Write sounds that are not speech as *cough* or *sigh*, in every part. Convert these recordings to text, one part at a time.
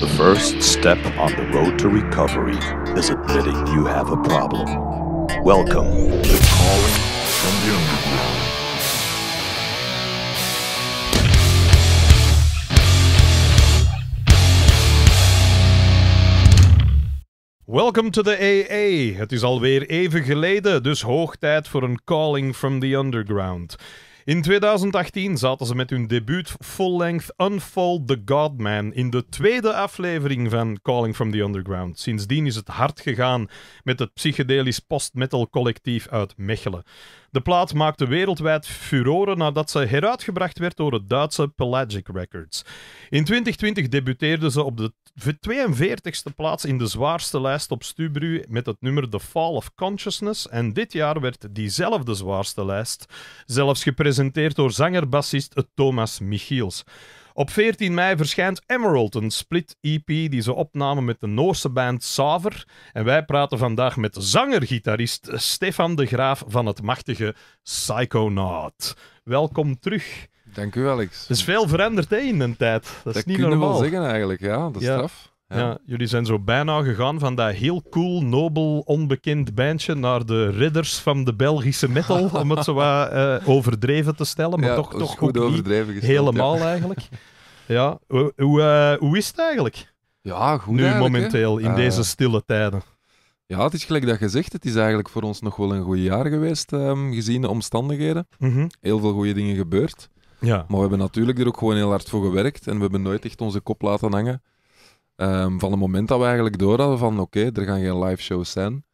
The first step on the road to recovery is admitting you have a problem. Welcome to Calling from the Underground. Welkom to the AA. Het is alweer even geleden, dus hoog tijd voor een Calling from the Underground. In 2018 zaten ze met hun debuut full-length Unfold the Godman in de tweede aflevering van Calling from the Underground. Sindsdien is het hard gegaan met het psychedelisch post-metal collectief uit Mechelen. De plaat maakte wereldwijd furoren nadat ze heruitgebracht werd door het Duitse Pelagic Records. In 2020 debuteerden ze op de 42e plaats in de zwaarste lijst op Stubru met het nummer The Fall of Consciousness. En dit jaar werd diezelfde zwaarste lijst zelfs gepresenteerd door zanger-bassist Thomas Michiels. Op 14 mei verschijnt Emerald, een split-EP die ze opnamen met de Noorse band Saver. En wij praten vandaag met zanger-gitarist Stefan de Graaf van het machtige Psychonaut. Welkom terug. Dank u, Alex. Er is veel veranderd hè, in een tijd. Dat, is niet normaal. Dat kunnen we zeggen eigenlijk, ja. Dat is straf. Ja. ja. jullie zijn zo bijna gegaan van dat heel cool, nobel, onbekend bandje naar de ridders van de Belgische metal, *laughs* om het zo wat eh, overdreven te stellen, maar toch, toch goed helemaal eigenlijk. Ja, hoe, hoe, eh, hoe, is het eigenlijk? Ja, goed Nu momenteel, in eh, deze stille tijden. Ja, het is gelijk dat je zegt, het is eigenlijk voor ons nog wel een goed jaar geweest, ehm, gezien de omstandigheden. Mhm. Heel veel goede dingen gebeurd. Ja. Maar we hebben natuurlijk er ook gewoon heel hard voor gewerkt en we hebben nooit echt onze kop laten hangen. Ehm, van het moment dat we eigenlijk door hadden van oké, er gaan geen live shows zijn,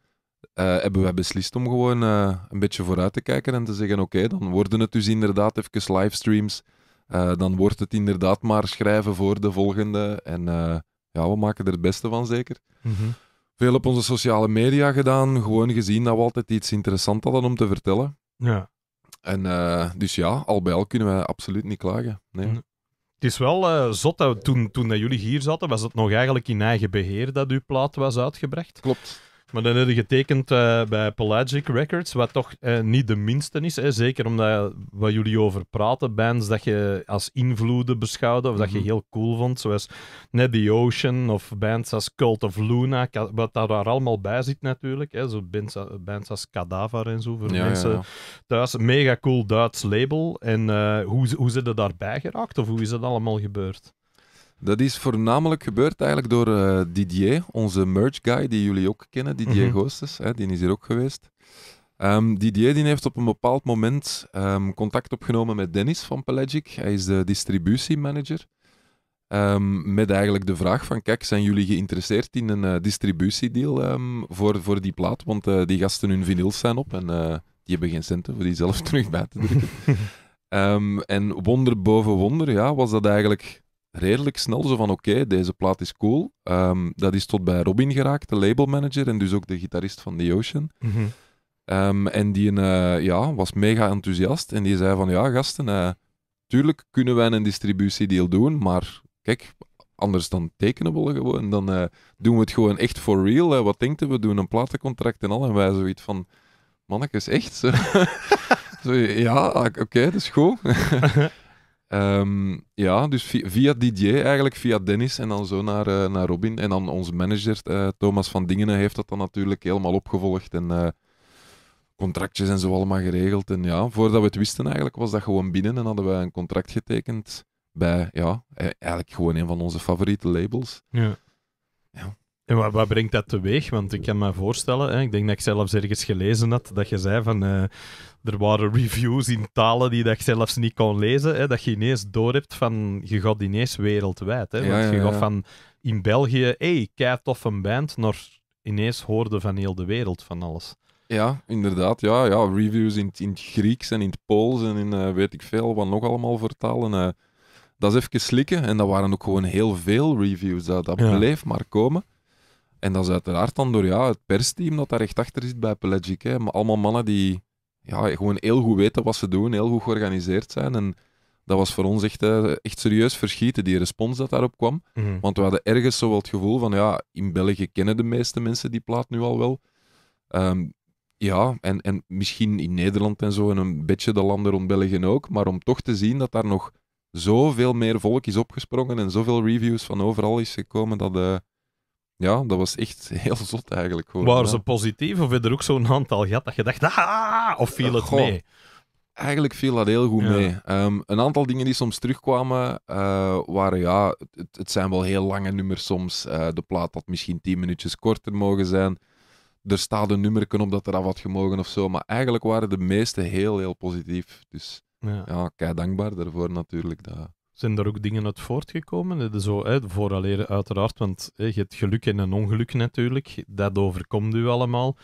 eh, hebben wij beslist om gewoon eh, een beetje vooruit te kijken en te zeggen oké, dan worden het dus inderdaad even livestreams. Eh, dan wordt het inderdaad maar schrijven voor de volgende. En ja, we maken er het beste van zeker. Mhm. Veel op onze sociale media gedaan, gewoon gezien dat we altijd iets interessants hadden om te vertellen. Ja. En eh, dus ja, al bij al kunnen we absoluut niet klagen. Het is wel uh, zot, dat toen, toen jullie hier zaten, was het nog eigenlijk in eigen beheer dat uw plaat was uitgebracht. Klopt. Maar dan heb je getekend eh, bij Pelagic Records, wat toch eh, niet de minste is. Hè? Zeker omdat wat jullie over praten, bands dat je als invloeden beschouwde of dat je mhm. heel cool vond. Zoals Net The Ocean of bands als Cult of Luna, wat daar, allemaal bij zit natuurlijk. Hè? Zo bands, eh, bands als Cadaver en zo voor mensen thuis. Mega cool Duits label. En hoe, hoe zijn ze daarbij geraakt of hoe is dat allemaal gebeurd? Dat is voornamelijk gebeurd eigenlijk door eh, Didier, onze merch guy, die jullie ook kennen, Didier mm hè, die is hier ook geweest. Ehm, Didier die heeft op een bepaald moment ehm, contact opgenomen met Dennis van Pelagic. Hij is de distributiemanager. Um, met eigenlijk de vraag van, kijk, zijn jullie geïnteresseerd in een uh, distributiedeal voor, voor die plaat? Want eh, die gasten hun vinyls zijn op en die hebben geen centen voor die zelf *laughs* terug bij te drukken. *laughs* en wonder boven wonder ja, was dat eigenlijk redelijk snel zo van oké, deze plaat is cool. Ehm, dat is tot bij Robin geraakt, de labelmanager en dus ook de gitarist van The Ocean. Mhm. Ehm, en die uh, ja, was mega enthousiast en die zei van ja gasten, eh, tuurlijk kunnen wij een distributiedeal doen, maar kijk, anders dan tekenen we gewoon. Dan eh, doen we het gewoon echt for real. Wat denken we? doen een platencontract en al. En wij zoiets van, is echt? *laughs* zo, ja, oké, okay, dat is goed. *laughs* Ehm, ja, dus via, via, Didier eigenlijk, via Dennis en dan zo naar, eh, naar Robin. En dan onze manager eh, Thomas van Dingene heeft dat dan natuurlijk helemaal opgevolgd en eh, contractjes en zo allemaal geregeld. En ja, voordat we het wisten eigenlijk was dat gewoon binnen en hadden we een contract getekend bij, ja, e-, eigenlijk gewoon een van onze favoriete labels. Ja. ja en wat, brengt dat teweeg? Want ik kan me voorstellen, hè, ik denk dat ik zelfs ergens gelezen had, dat je zei van eh, er waren reviews in talen die dat ik zelfs niet kon lezen, hè, dat je ineens doorhebt van je gaat ineens wereldwijd. Hè, want je ja, gaat van in België, hé, hey, tof een band, naar ineens hoorde van heel de wereld van alles. Ja, inderdaad. Ja, ja. Reviews in, in het Grieks en in het Pools en in eh, weet ik veel wat nog allemaal voor talen. Eh. dat is even slikken. En dat waren ook gewoon heel veel reviews. Dat, dat bleef maar komen. En dat is uiteraard dan door ja, het persteam dat daar echt achter zit bij Pelagic. Hè. Maar allemaal mannen die ja, gewoon heel goed weten wat ze doen, heel goed georganiseerd zijn. En dat was voor ons echt, eh, echt serieus verschieten, die respons dat daarop kwam. Mhm. Want we hadden ergens zo wel het gevoel van, ja, in België kennen de meeste mensen die plaat nu al wel. Ehm, ja, en, en misschien in Nederland en zo, en een beetje de landen rond België ook. Maar om toch te zien dat daar nog zoveel meer volk is opgesprongen en zoveel reviews van overal is gekomen, dat, eh, ja, dat was echt *laughs* heel zot eigenlijk. Hoor. Waren ze positief of werd er ook zo'n aantal gehad dat je dacht, ah, of viel het Goh, mee? Eigenlijk viel dat heel goed mee. Ehm, een aantal dingen die soms terugkwamen eh, waren, ja, het, het, zijn wel heel lange nummers soms. Eh, de plaat had misschien 10 minuutjes korter mogen zijn. Er staat een nummerken op dat er af had gemogen of zo. Maar eigenlijk waren de meeste heel, heel positief. Dus ja, kei dankbaar daarvoor natuurlijk. Dat, zijn er ook dingen uit voortgekomen? Eh, zo, hè, uiteraard, want hè, je hebt geluk en een ongeluk natuurlijk. Dat overkomt u allemaal.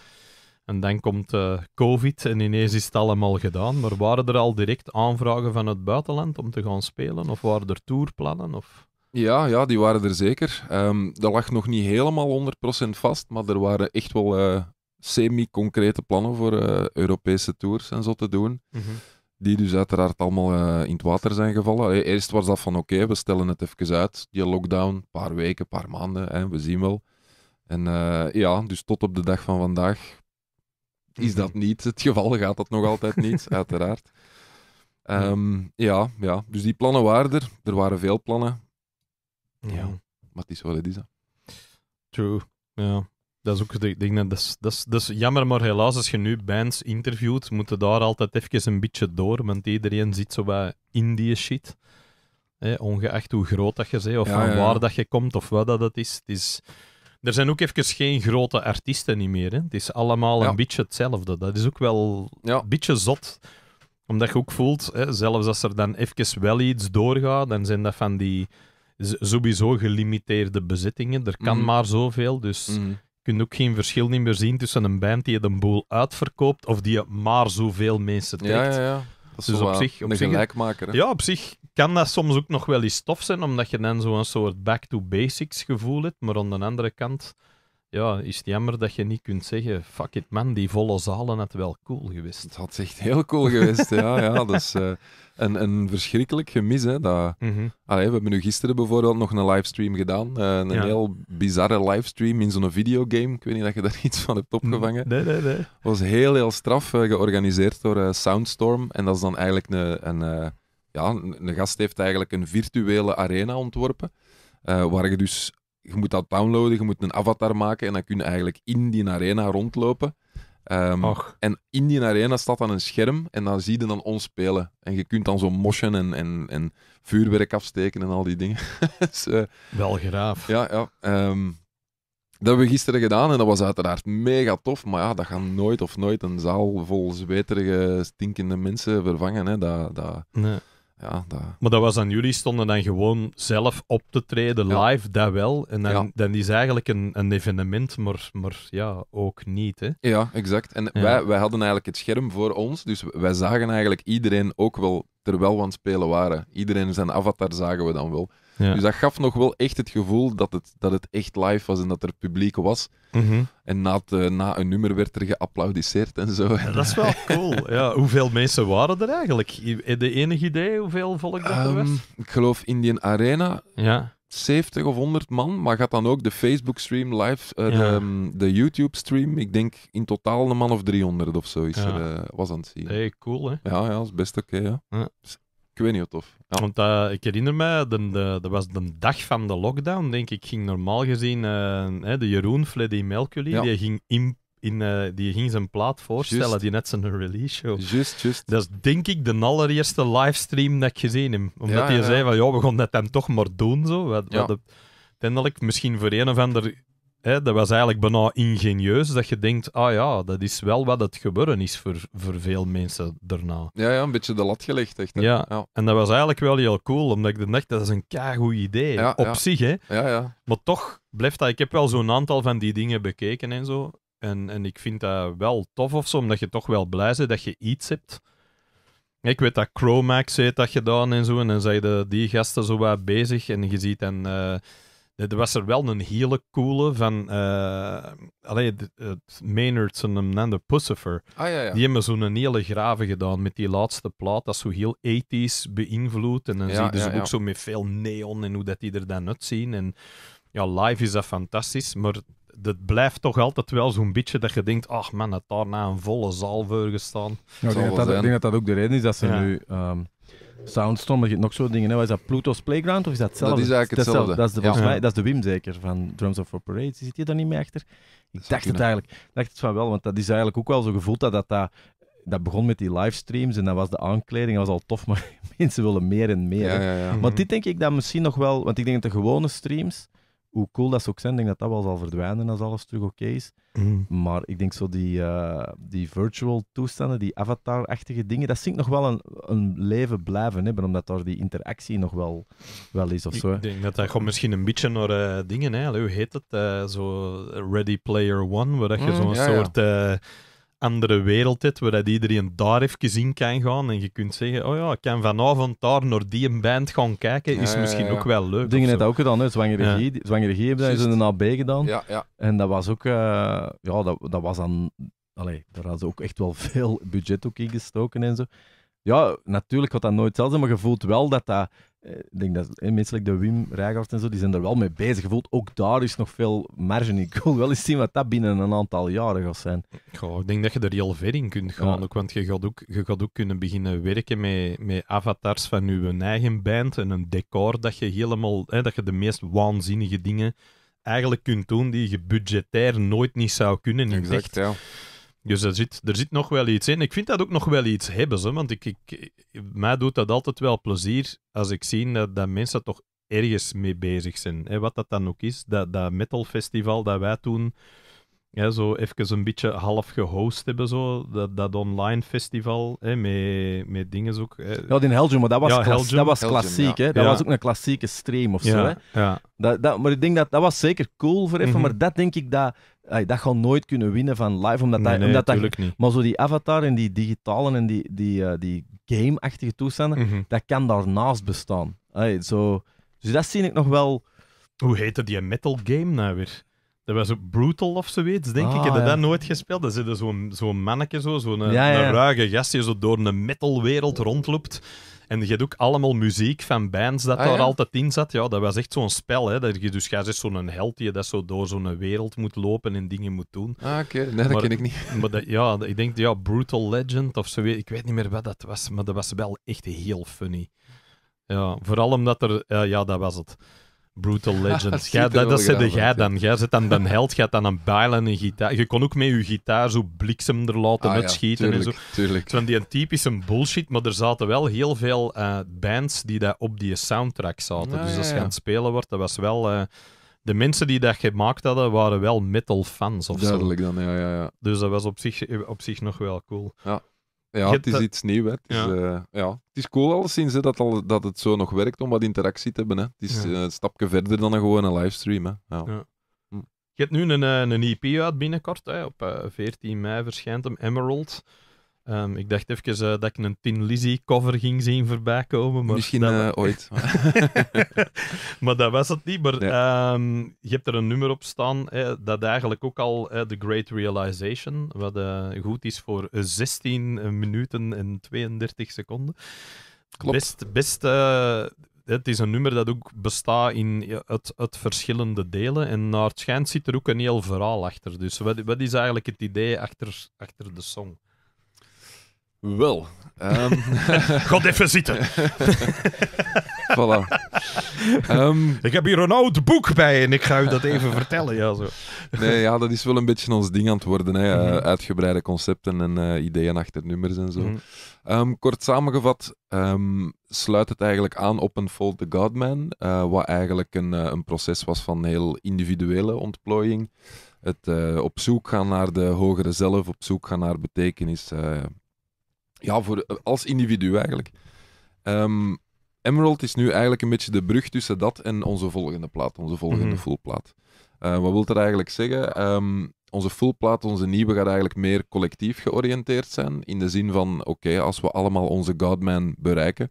En dan komt eh, COVID en ineens is het allemaal gedaan. Maar waren er al direct aanvragen van het buitenland om te gaan spelen? Of waren er tourplannen? Of... Ja, ja, die waren er zeker. Ehm, dat lag nog niet helemaal 100% vast, maar er waren echt wel eh, semi-concrete plannen voor Europese tours en zo te doen. Mhm die dus uiteraard allemaal eh, in het water zijn gevallen. Eh, eerst was dat van oké, we stellen het even uit, die lockdown, een paar weken, een paar maanden, hè, we zien wel. En eh, ja, dus tot op de dag van vandaag is dat mhm. niet het geval, gaat dat nog altijd niet, *laughs* uiteraard. Ehm, ja, ja, dus die plannen waren er, er waren veel plannen. Ja, maar het is wel het is. True, ja dat is ook de denk dat, dat, is, dat, jammer, maar helaas, als je nu bands interviewt, moeten daar altijd even een beetje door, want iedereen zit zo bij indie shit. Hè, ongeacht hoe groot dat je bent, of waar dat je komt, of wat dat is. Het is er zijn ook even geen grote artiesten niet meer. Hè. Het is allemaal een beetje hetzelfde. Dat is ook wel een beetje zot. Omdat je ook voelt, hè, zelfs als er dan even wel iets doorgaat, dan zijn dat van die sowieso gelimiteerde bezittingen. Er kan mhm. maar zoveel, dus... Mhm kunt ook geen verschil niet meer zien tussen een band die je een boel uitverkoopt of die maar zoveel mensen trekt. Ja, ja, Dat is dus op zich, op een zich, Hè? Ja, op zich kan dat soms ook nog wel eens tof zijn, omdat je dan zo'n soort back-to-basics gevoel hebt. Maar aan de andere kant ja, is het jammer dat je niet kunt zeggen: fuck it man, die volle zalen had wel cool geweest. het had echt heel cool geweest, ja. ja dat is eh, een, een verschrikkelijk gemis. Hè, dat... Mhm. we hebben nu gisteren bijvoorbeeld nog een livestream gedaan. Eh, een heel bizarre livestream in zo'n videogame. Ik weet niet dat je daar *laughs* iets van hebt mm, opgevangen. Nee, nee, nee. was heel, heel straf, eh, georganiseerd door Soundstorm. En dat is dan eigenlijk een, een, ja, een gast heeft eigenlijk een virtuele arena ontworpen. waar je dus je moet dat downloaden, je moet een avatar maken en dan kun je eigenlijk in die arena rondlopen. Ehm, en in die arena staat dan een scherm en dan zie je dan ons spelen. En je kunt dan zo motion en, en, en vuurwerk afsteken en al die dingen. *laughs* dus, eh, Wel graaf. Ja, ja. Ehm, dat hebben we gisteren gedaan en dat was uiteraard mega tof. Maar ja, dat gaan nooit of nooit een zaal vol zweterige, stinkende mensen vervangen. Hè. Dat, dat... Nee ja, Maar dat was aan jullie, stonden dan gewoon zelf op te treden, live, dat wel. En dan, dan is eigenlijk een, een evenement, maar, maar ja, ook niet. Hè? Ja, exact. En Wij, wij hadden eigenlijk het scherm voor ons, dus wij zagen eigenlijk iedereen ook wel terwijl we aan het spelen waren. Iedereen zijn avatar zagen we dan wel. Dus dat gaf nog wel echt het gevoel dat het, dat het echt live was en dat er publiek was. Mhm. En na, het, eh, na een nummer werd er geapplaudiceerd en zo. dat is wel cool. Ja, hoeveel mensen waren er eigenlijk? De enige idee hoeveel volk dat er ehm, was? ik geloof Indian Arena. Ja. 70 of 100 man, maar gaat dan ook de Facebook-stream live, eh, de, ehm, YouTube-stream. Ik denk in totaal een man of 300 of zo is er, eh, was aan het zien. Hey, cool hè? Ja, ja, dat is best oké. ja. ja. Ik weet niet hoe tof. Want eh, ik herinner me, dat was de dag van de lockdown, denk ik, ging normaal gezien eh, de Jeroen Fleddy Melkuli, die ging in, in eh, die ging zijn plaat voorstellen, die net zijn release show. Dat is denk ik de allereerste livestream dat ik gezien heb. Omdat hij zei van, ja, we gaan dat dan toch maar doen, zo. Wat, uiteindelijk, misschien voor een of ander hè, dat was eigenlijk bijna ingenieus, dat je denkt, ah ja, dat is wel wat het gebeuren is voor, voor veel mensen daarna. Ja, ja, een beetje de lat gelegd, echt. Hè? Ja. ja. en dat was eigenlijk wel heel cool, omdat ik dacht, dat is een keigoed idee, op zich, hè. Ja, ja. Maar toch blijft dat, ik heb wel zo'n aantal van die dingen bekeken en zo, en, en ik vind dat wel tof of zo, omdat je toch wel blij bent dat je iets hebt... Ik weet dat Chromax heeft dat gedaan en zo. En dan zijn de, die gasten zo wat bezig. En je ziet en er was er wel een hele coole van uh, allee, het Maynard en de Pussifer. Ah, die hebben zo'n hele graven gedaan met die laatste plaat. Dat is zo heel 80s beïnvloed. En dan zie je dus ook zo met veel neon en hoe dat die er dan uitzien. En ja, live is dat fantastisch. Maar dat blijft toch altijd wel zo'n beetje dat je denkt: ach man, het daarna een volle zaal voor gestaan. ik, denk dat, dat, ik dat dat ook de reden is dat ze nu. Ehm, Soundstorm, je nog zo'n dingen. Hè. is dat, Pluto's Playground of is dat hetzelfde? Dat is eigenlijk hetzelfde. Dat is, de, volgens mij, dat is de Wim zeker, van Drums of Operation. Zit je daar niet mee achter? Ik dacht het eigenlijk. dacht het van wel, want dat is eigenlijk ook wel zo gevoeld dat dat, dat begon met die livestreams en dat was de aankleding, dat was al tof, *laughs* maar mensen willen meer en meer. Ja, ja, ja. Maar mhm. dit denk ik dat misschien nog wel, want ik denk dat de gewone streams, hoe cool dat ze ook zijn, denk dat dat wel zal verdwijnen als alles terug oké is. Mm. Maar ik denk zo die, eh, die virtual toestanden, die avatar-achtige dingen, dat zinkt nog wel een, een leven blijven hebben, omdat daar die interactie nog wel, wel is of ik zo. Ik denk dat dat gewoon misschien een beetje naar eh, dingen, hè. hoe heet het? Uh, zo Ready Player One, waar dat je mm, zo'n soort andere wereld hebt, waar dat iedereen daar even in kan gaan en je kunt zeggen, oh ja, ik kan vanavond daar naar die band gaan kijken, is misschien ook wel leuk. Dingen net ook gedaan, hè. Zwangeregie, ja. hebben ze in de AB gedaan. En dat was ook, eh, ja, dat, dat was dan, allee, daar hadden ze ook echt wel *laughs* veel budget ook in gestoken en zo. Ja, natuurlijk had dat nooit zelfs, maar je voelt wel dat dat eh, ik denk dat eh, mensen de Wim Rijgaard en zo, die zijn er wel mee bezig voelt Ook daar is nog veel marge in. Ik wil wel eens zien wat dat binnen een aantal jaren gaat zijn. ik denk dat je er heel ver in kunt gaan. Ook, want je gaat ook, je gaat ook kunnen beginnen werken met, met avatars van je eigen band en een decor dat je helemaal, hè, dat je de meest waanzinnige dingen eigenlijk kunt doen die je budgetair nooit niet zou kunnen. Exact, ja. Dus er zit, er zit nog wel iets in. Ik vind dat ook nog wel iets hebben, ze want ik, ik, mij doet dat altijd wel plezier als ik zie dat, dat mensen toch ergens mee bezig zijn. Hè. Wat dat dan ook is, dat, dat metal festival dat wij toen ja, zo even een beetje half gehost hebben, zo, dat, dat online festival, hè, met, met dingen ook. Hè. Ja, in Helgium, maar dat was, dat was klassiek, hè. Dat was ook een klassieke stream of zo, hè. Dat, dat, maar ik denk dat, dat was zeker cool voor even, mhm. maar dat denk ik dat... dat gaat nooit kunnen winnen van live, omdat dat... Nee, omdat dat niet. Maar zo die avatar en die digitale en die, die, eh, die game-achtige toestanden, mhm. dat kan daarnaast bestaan. Hey, zo, dus dat zie ik nog wel... Hoe heette die metal game nou weer? Dat was ook Brutal of zoiets, denk ik. Ah, Heb dat nooit gespeeld? Dat zit zo'n zo'n manneke, zo'n zo, ruige gast die zo door een metalwereld rondloopt. En je hebt ook allemaal muziek van bands dat ah, daar altijd in zat. Ja, dat was echt zo'n spel. Hè? Dat je, dus je is zo'n held die dat zo door zo'n wereld moet lopen en dingen moet doen. Ah, oké. Nee, dat ken ik niet. *laughs* Maar dat, ja, ik denk ja, Brutal Legend of zoiets. Ik weet niet meer wat dat was, maar dat was wel echt heel funny. Ja, vooral omdat er... Eh, ja, dat was het. Brutal *laughs* Legends. dat dat jij dan. Jij zit dan een *laughs* held, gaat dan een bailen en gitaar. Je kon ook met je gitaar zo bliksem er laten ah, uitschieten ja, tuurlijk, en zo. Tuurlijk. Van die typische bullshit, maar er zaten wel heel veel eh, bands die dat op die soundtrack zaten. Ah, dus als je aan het spelen wordt, dat was wel... Eh, de mensen die dat gemaakt hadden, waren wel metal fans of Duidelijk zo. dan, ja, ja, ja. Dus dat was op zich, op zich nog wel cool. Ja. Ja, het is iets nieuws. Het, ja. Eh, ja. het, is cool alleszins sinds dat, al, dat het zo nog werkt om wat interactie te hebben. Hè. Het is eh, een stapje verder dan een gewone livestream. Hè. Ja. Hm. Je hebt nu een, eh, een EP uit binnenkort. Hè. Op 14 mei verschijnt hem, Emerald. Ehm, ik dacht even eh, dat ik een Tin Lizzy cover ging zien voorbij komen. Maar Misschien eh, ooit. *laughs* maar dat was het niet. Maar ehm, je hebt er een nummer op staan hè, dat eigenlijk ook al eh, The Great Realization, wat eh, goed is voor 16 minuten en 32 seconden. Klopt. Best, best, het is een nummer dat ook bestaat in het, het, verschillende delen. En naar het schijnt zit er ook een heel verhaal achter. Dus wat, wat is eigenlijk het idee achter, achter de song? Wel. Um... *laughs* God even zitten. *laughs* voilà. Ehm, ik heb hier een oud boek bij en ik ga u dat even *laughs* vertellen. Ja, zo. Nee, ja, dat is wel een beetje ons ding aan het worden. Hè. Mhm. Eh, uitgebreide concepten en eh, ideeën achter nummers en zo. Mhm. Ehm, kort samengevat sluit het eigenlijk aan op een Fold the Godman. Eh, wat eigenlijk een, een proces was van heel individuele ontplooiing. Het op zoek gaan naar de hogere zelf, op zoek gaan naar betekenis ja, voor, als individu eigenlijk. Ehm, Emerald is nu eigenlijk een beetje de brug tussen dat en onze volgende plaat, onze volgende full mhm. plaat. fullplaat. Eh, wat wil dat eigenlijk zeggen? Um, onze plaat, onze nieuwe, gaat eigenlijk meer collectief georiënteerd zijn. In de zin van, oké, als we allemaal onze Godman bereiken,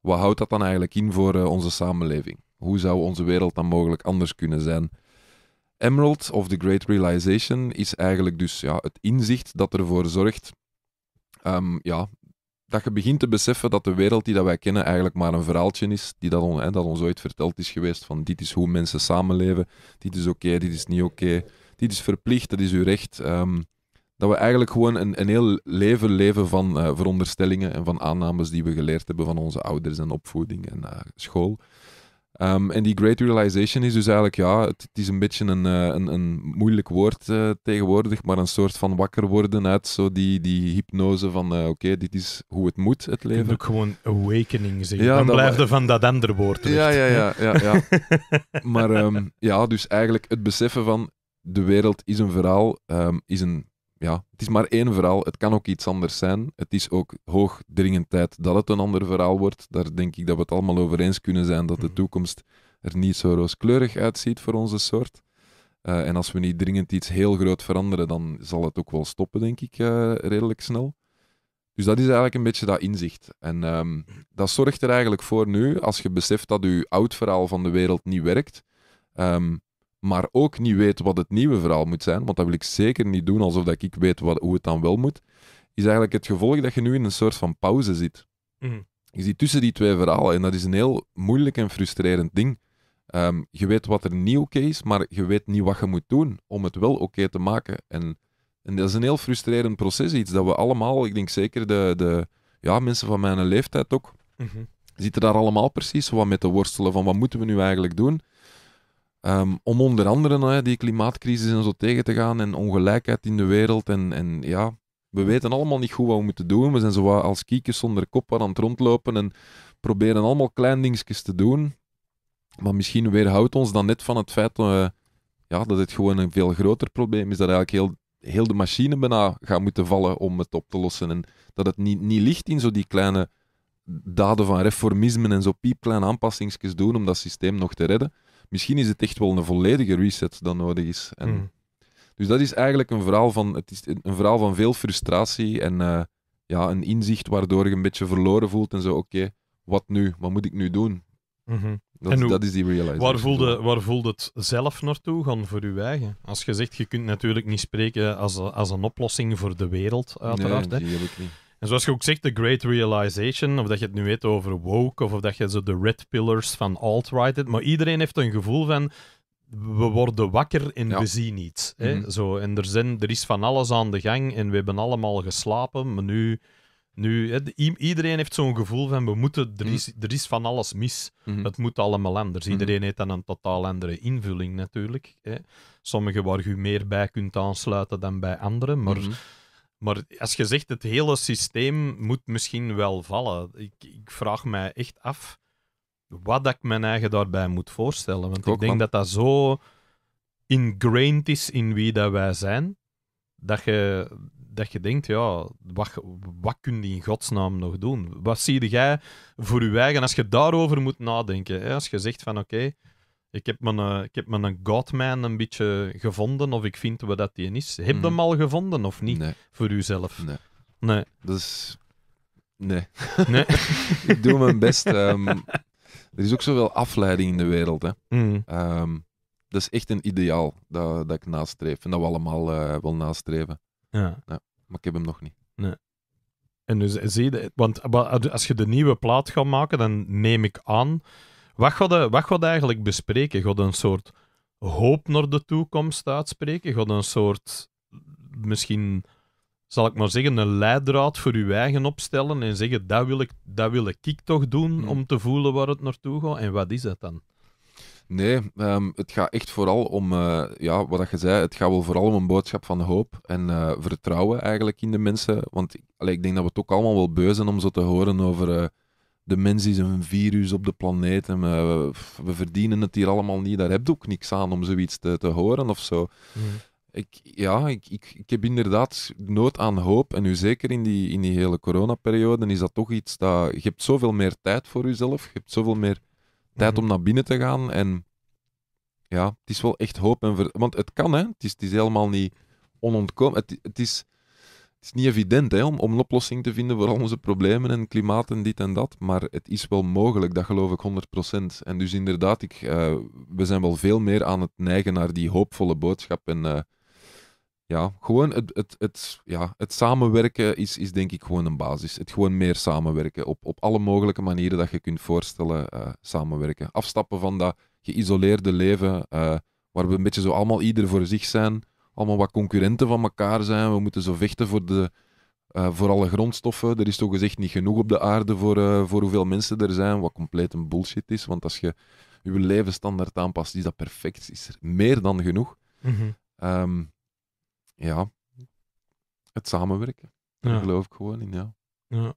wat houdt dat dan eigenlijk in voor eh, onze samenleving? Hoe zou onze wereld dan mogelijk anders kunnen zijn? Emerald of The Great Realization is eigenlijk dus ja, het inzicht dat ervoor zorgt Ehm, ja, dat je begint te beseffen dat de wereld die dat wij kennen eigenlijk maar een verhaaltje is, die dat, hè, dat ons ooit verteld is geweest van dit is hoe mensen samenleven, dit is oké, dit is niet oké, dit is verplicht, dat is uw recht. Ehm, dat we eigenlijk gewoon een, een heel leven leven van eh, veronderstellingen en van aannames die we geleerd hebben van onze ouders en opvoeding en eh, school. Ehm, en die great realization is dus eigenlijk, ja, het, is een beetje een, eh, een, een moeilijk woord eh, tegenwoordig, maar een soort van wakker worden uit zo die, die hypnose van, eh, oké, dit is hoe het moet, het leven. Je ook gewoon awakening zeggen. Dan blijf je van dat andere woord Ja, ja, ja. ja, ja. *laughs* maar ehm, ja, dus eigenlijk het beseffen van, de wereld is een verhaal, ehm, is een ja, het is maar één verhaal. Het kan ook iets anders zijn. Het is ook hoog dringend tijd dat het een ander verhaal wordt. Daar denk ik dat we het allemaal over eens kunnen zijn dat de mhm. toekomst er niet zo rooskleurig uitziet voor onze soort. Eh, en als we niet dringend iets heel groot veranderen, dan zal het ook wel stoppen, denk ik, eh, redelijk snel. Dus dat is eigenlijk een beetje dat inzicht. En ehm, dat zorgt er eigenlijk voor nu, als je beseft dat je oud verhaal van de wereld niet werkt, um, maar ook niet weet wat het nieuwe verhaal moet zijn, want dat wil ik zeker niet doen alsof dat ik weet wat, hoe het dan wel moet, is eigenlijk het gevolg dat je nu in een soort van pauze zit. Mhm. Je zit tussen die twee verhalen en dat is een heel moeilijk en frustrerend ding. Ehm, je weet wat er niet oké is, maar je weet niet wat je moet doen om het wel oké te maken. En, en dat is een heel frustrerend proces, iets dat we allemaal, ik denk zeker de, de ja, mensen van mijn leeftijd ook, mhm. zitten daar allemaal precies wat mee te worstelen van wat moeten we nu eigenlijk doen. Ehm, om onder andere die klimaatcrisis en zo tegen te gaan en ongelijkheid in de wereld. En, en ja, we weten allemaal niet goed wat we moeten doen. We zijn zo als kiekers zonder kop aan het rondlopen en proberen allemaal klein dingetjes te doen. Maar misschien weerhoudt ons dan net van het feit ja, dat het gewoon een veel groter probleem is. Dat eigenlijk heel, heel de machine bijna gaat moeten vallen om het op te lossen. En dat het niet, niet ligt in zo die kleine daden van reformisme en zo piepkleine aanpassingsjes doen om dat systeem nog te redden misschien is het echt wel een volledige reset dat nodig is. En, hmm. Dus dat is eigenlijk een verhaal van, het is een verhaal van veel frustratie en eh, ja, een inzicht waardoor je een beetje verloren voelt en zo, oké, wat nu? Wat moet ik nu doen? Mm dat, is die realization. Waar voelde, waar voelde het zelf naartoe gaan voor uw eigen? Als je zegt, je kunt natuurlijk niet spreken als, als een oplossing voor de wereld, uiteraard. Nee, niet. En zoals je ook zegt, de Great Realization, of dat je het nu weet over woke, of, dat je zo de red pillars van alt-right hebt, maar iedereen heeft een gevoel van, we worden wakker en we zien iets. Hè? Mhm. zo, en er, zijn, er is van alles aan de gang en we hebben allemaal geslapen, maar nu... Nu, iedereen heeft zo'n gevoel van, we moeten, er, mhm. is, er is van alles mis. Mhm. Het moet allemaal anders. Iedereen heeft dan een totaal andere invulling natuurlijk. Hè. Sommigen waar je meer bij kunt aansluiten dan bij anderen, maar... Maar als je zegt, het hele systeem moet misschien wel vallen. Ik, ik vraag mij echt af wat ik mijn eigen daarbij moet voorstellen. Want ik, denk dat dat zo ingrained is in wie dat wij zijn, dat je, dat je denkt, ja, wat, wat kun je in godsnaam nog doen? Wat zie jij voor je eigen, als je daarover moet nadenken, hè? als je zegt van oké, ik heb mijn, uh, ik heb mijn Godman een beetje gevonden, of ik vind wat dat die is. Heb je mhm. hem al gevonden of niet? Voor uzelf? Nee. Nee. Dus... Nee. nee. *laughs* ik doe mijn best. Ehm, er is ook zoveel afleiding in de wereld. Hè. Mhm. Ehm, dat is echt een ideaal dat, dat ik nastreef. En dat we allemaal uh, nastreven. Ja. ja. Maar ik heb hem nog niet. Nee. En dus eh, zie je, want als je de nieuwe plaat gaat maken, dan neem ik aan wat gaat, eigenlijk bespreken? God een soort hoop naar de toekomst uitspreken? God een soort, misschien, zal ik maar zeggen, een leidraad voor uw eigen opstellen en zeggen, dat wil ik, dat wil ik toch doen hmm. om te voelen waar het naartoe gaat? En wat is dat dan? Nee, ehm, het gaat echt vooral om, eh, ja, wat je zei, het gaat wel vooral om een boodschap van hoop en eh, vertrouwen eigenlijk in de mensen. Want ik denk dat we het ook allemaal wel beu zijn om zo te horen over... Eh, de mens is een virus op de planeet en we, verdienen het hier allemaal niet. Daar heb je ook niks aan om zoiets te, te horen of zo. Hmm. Ik, ja, ik, ik, ik, heb inderdaad nood aan hoop. En nu zeker in die, in die hele coronaperiode is dat toch iets dat... Je hebt zoveel meer tijd voor jezelf. Je hebt zoveel meer tijd hmm. om naar binnen te gaan. En ja, het is wel echt hoop. En want het kan, hè. Het is, het is helemaal niet onontkomen. Het, het is is niet evident hè, om, om een oplossing te vinden voor al onze problemen en klimaat en dit en dat, maar het is wel mogelijk, dat geloof ik 100%. En dus inderdaad, ik, eh, we zijn wel veel meer aan het neigen naar die hoopvolle boodschap en... Eh, ja, gewoon het, het, het, ja, het samenwerken is, is denk ik gewoon een basis. Het gewoon meer samenwerken. Op, op alle mogelijke manieren dat je kunt voorstellen, eh, samenwerken. Afstappen van dat geïsoleerde leven, waar we een beetje zo allemaal ieder voor zich zijn allemaal wat concurrenten van elkaar zijn. We moeten zo vechten voor, de, eh, voor alle grondstoffen. Er is toch gezegd niet genoeg op de aarde voor, eh, voor hoeveel mensen er zijn, wat compleet een bullshit is. Want als je je levensstandaard aanpast, is dat perfect. Is er meer dan genoeg. Mhm. Ehm, ja, het samenwerken. Daar geloof ik gewoon in, ja. Ja,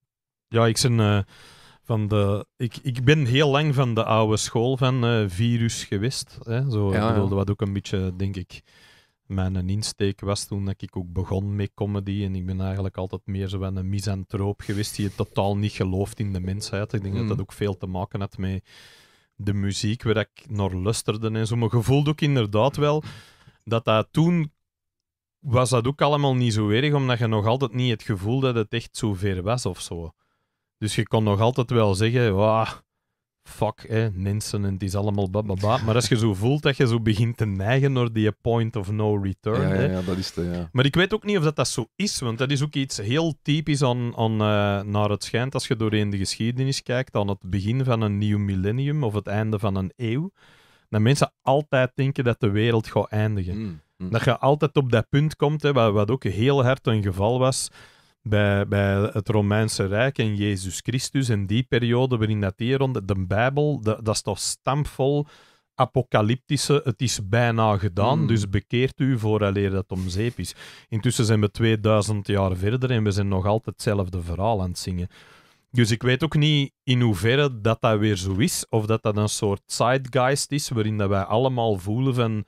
ja ik ben... Eh, van de, ik, ik ben heel lang van de oude school van virus geweest. Hè? Zo ja, bedoelde wat ook een beetje, denk ik, mijn insteek was toen dat ik ook begon met comedy. En ik ben eigenlijk altijd meer zo een misantroop geweest die het totaal niet gelooft in de mensheid. Ik denk dat dat mm. ook veel te maken had met de muziek waar ik naar lusterde en zo. Maar gevoelde ook inderdaad wel dat dat toen was dat ook allemaal niet zo erg, omdat je nog altijd niet het gevoel dat het echt zo ver was of zo. Dus je kon nog altijd wel zeggen, wauw, fuck, hè, mensen en het is allemaal bababa. Maar als je zo voelt dat je zo begint te neigen naar die point of no return. Ja, dat is het. Maar ik weet ook niet of dat, dat zo is, want dat is ook iets heel typisch aan, aan eh, naar het schijnt als je doorheen de geschiedenis kijkt, aan het begin van een nieuw millennium of het einde van een eeuw, dat mensen altijd denken dat de wereld gaat eindigen. Mm, mm. Dat je altijd op dat punt komt, wat, wat ook heel hard een geval was bij, het Romeinse Rijk en Jezus Christus en die periode waarin dat hier rond de Bijbel, dat is toch stampvol apocalyptische, het is bijna gedaan, hmm. dus bekeert u vooraleer dat om zeep is. Intussen zijn we 2000 jaar verder en we zijn nog altijd hetzelfde verhaal aan het zingen. Dus ik weet ook niet in hoeverre dat dat weer zo is, of dat dat een soort zeitgeist is waarin dat wij allemaal voelen van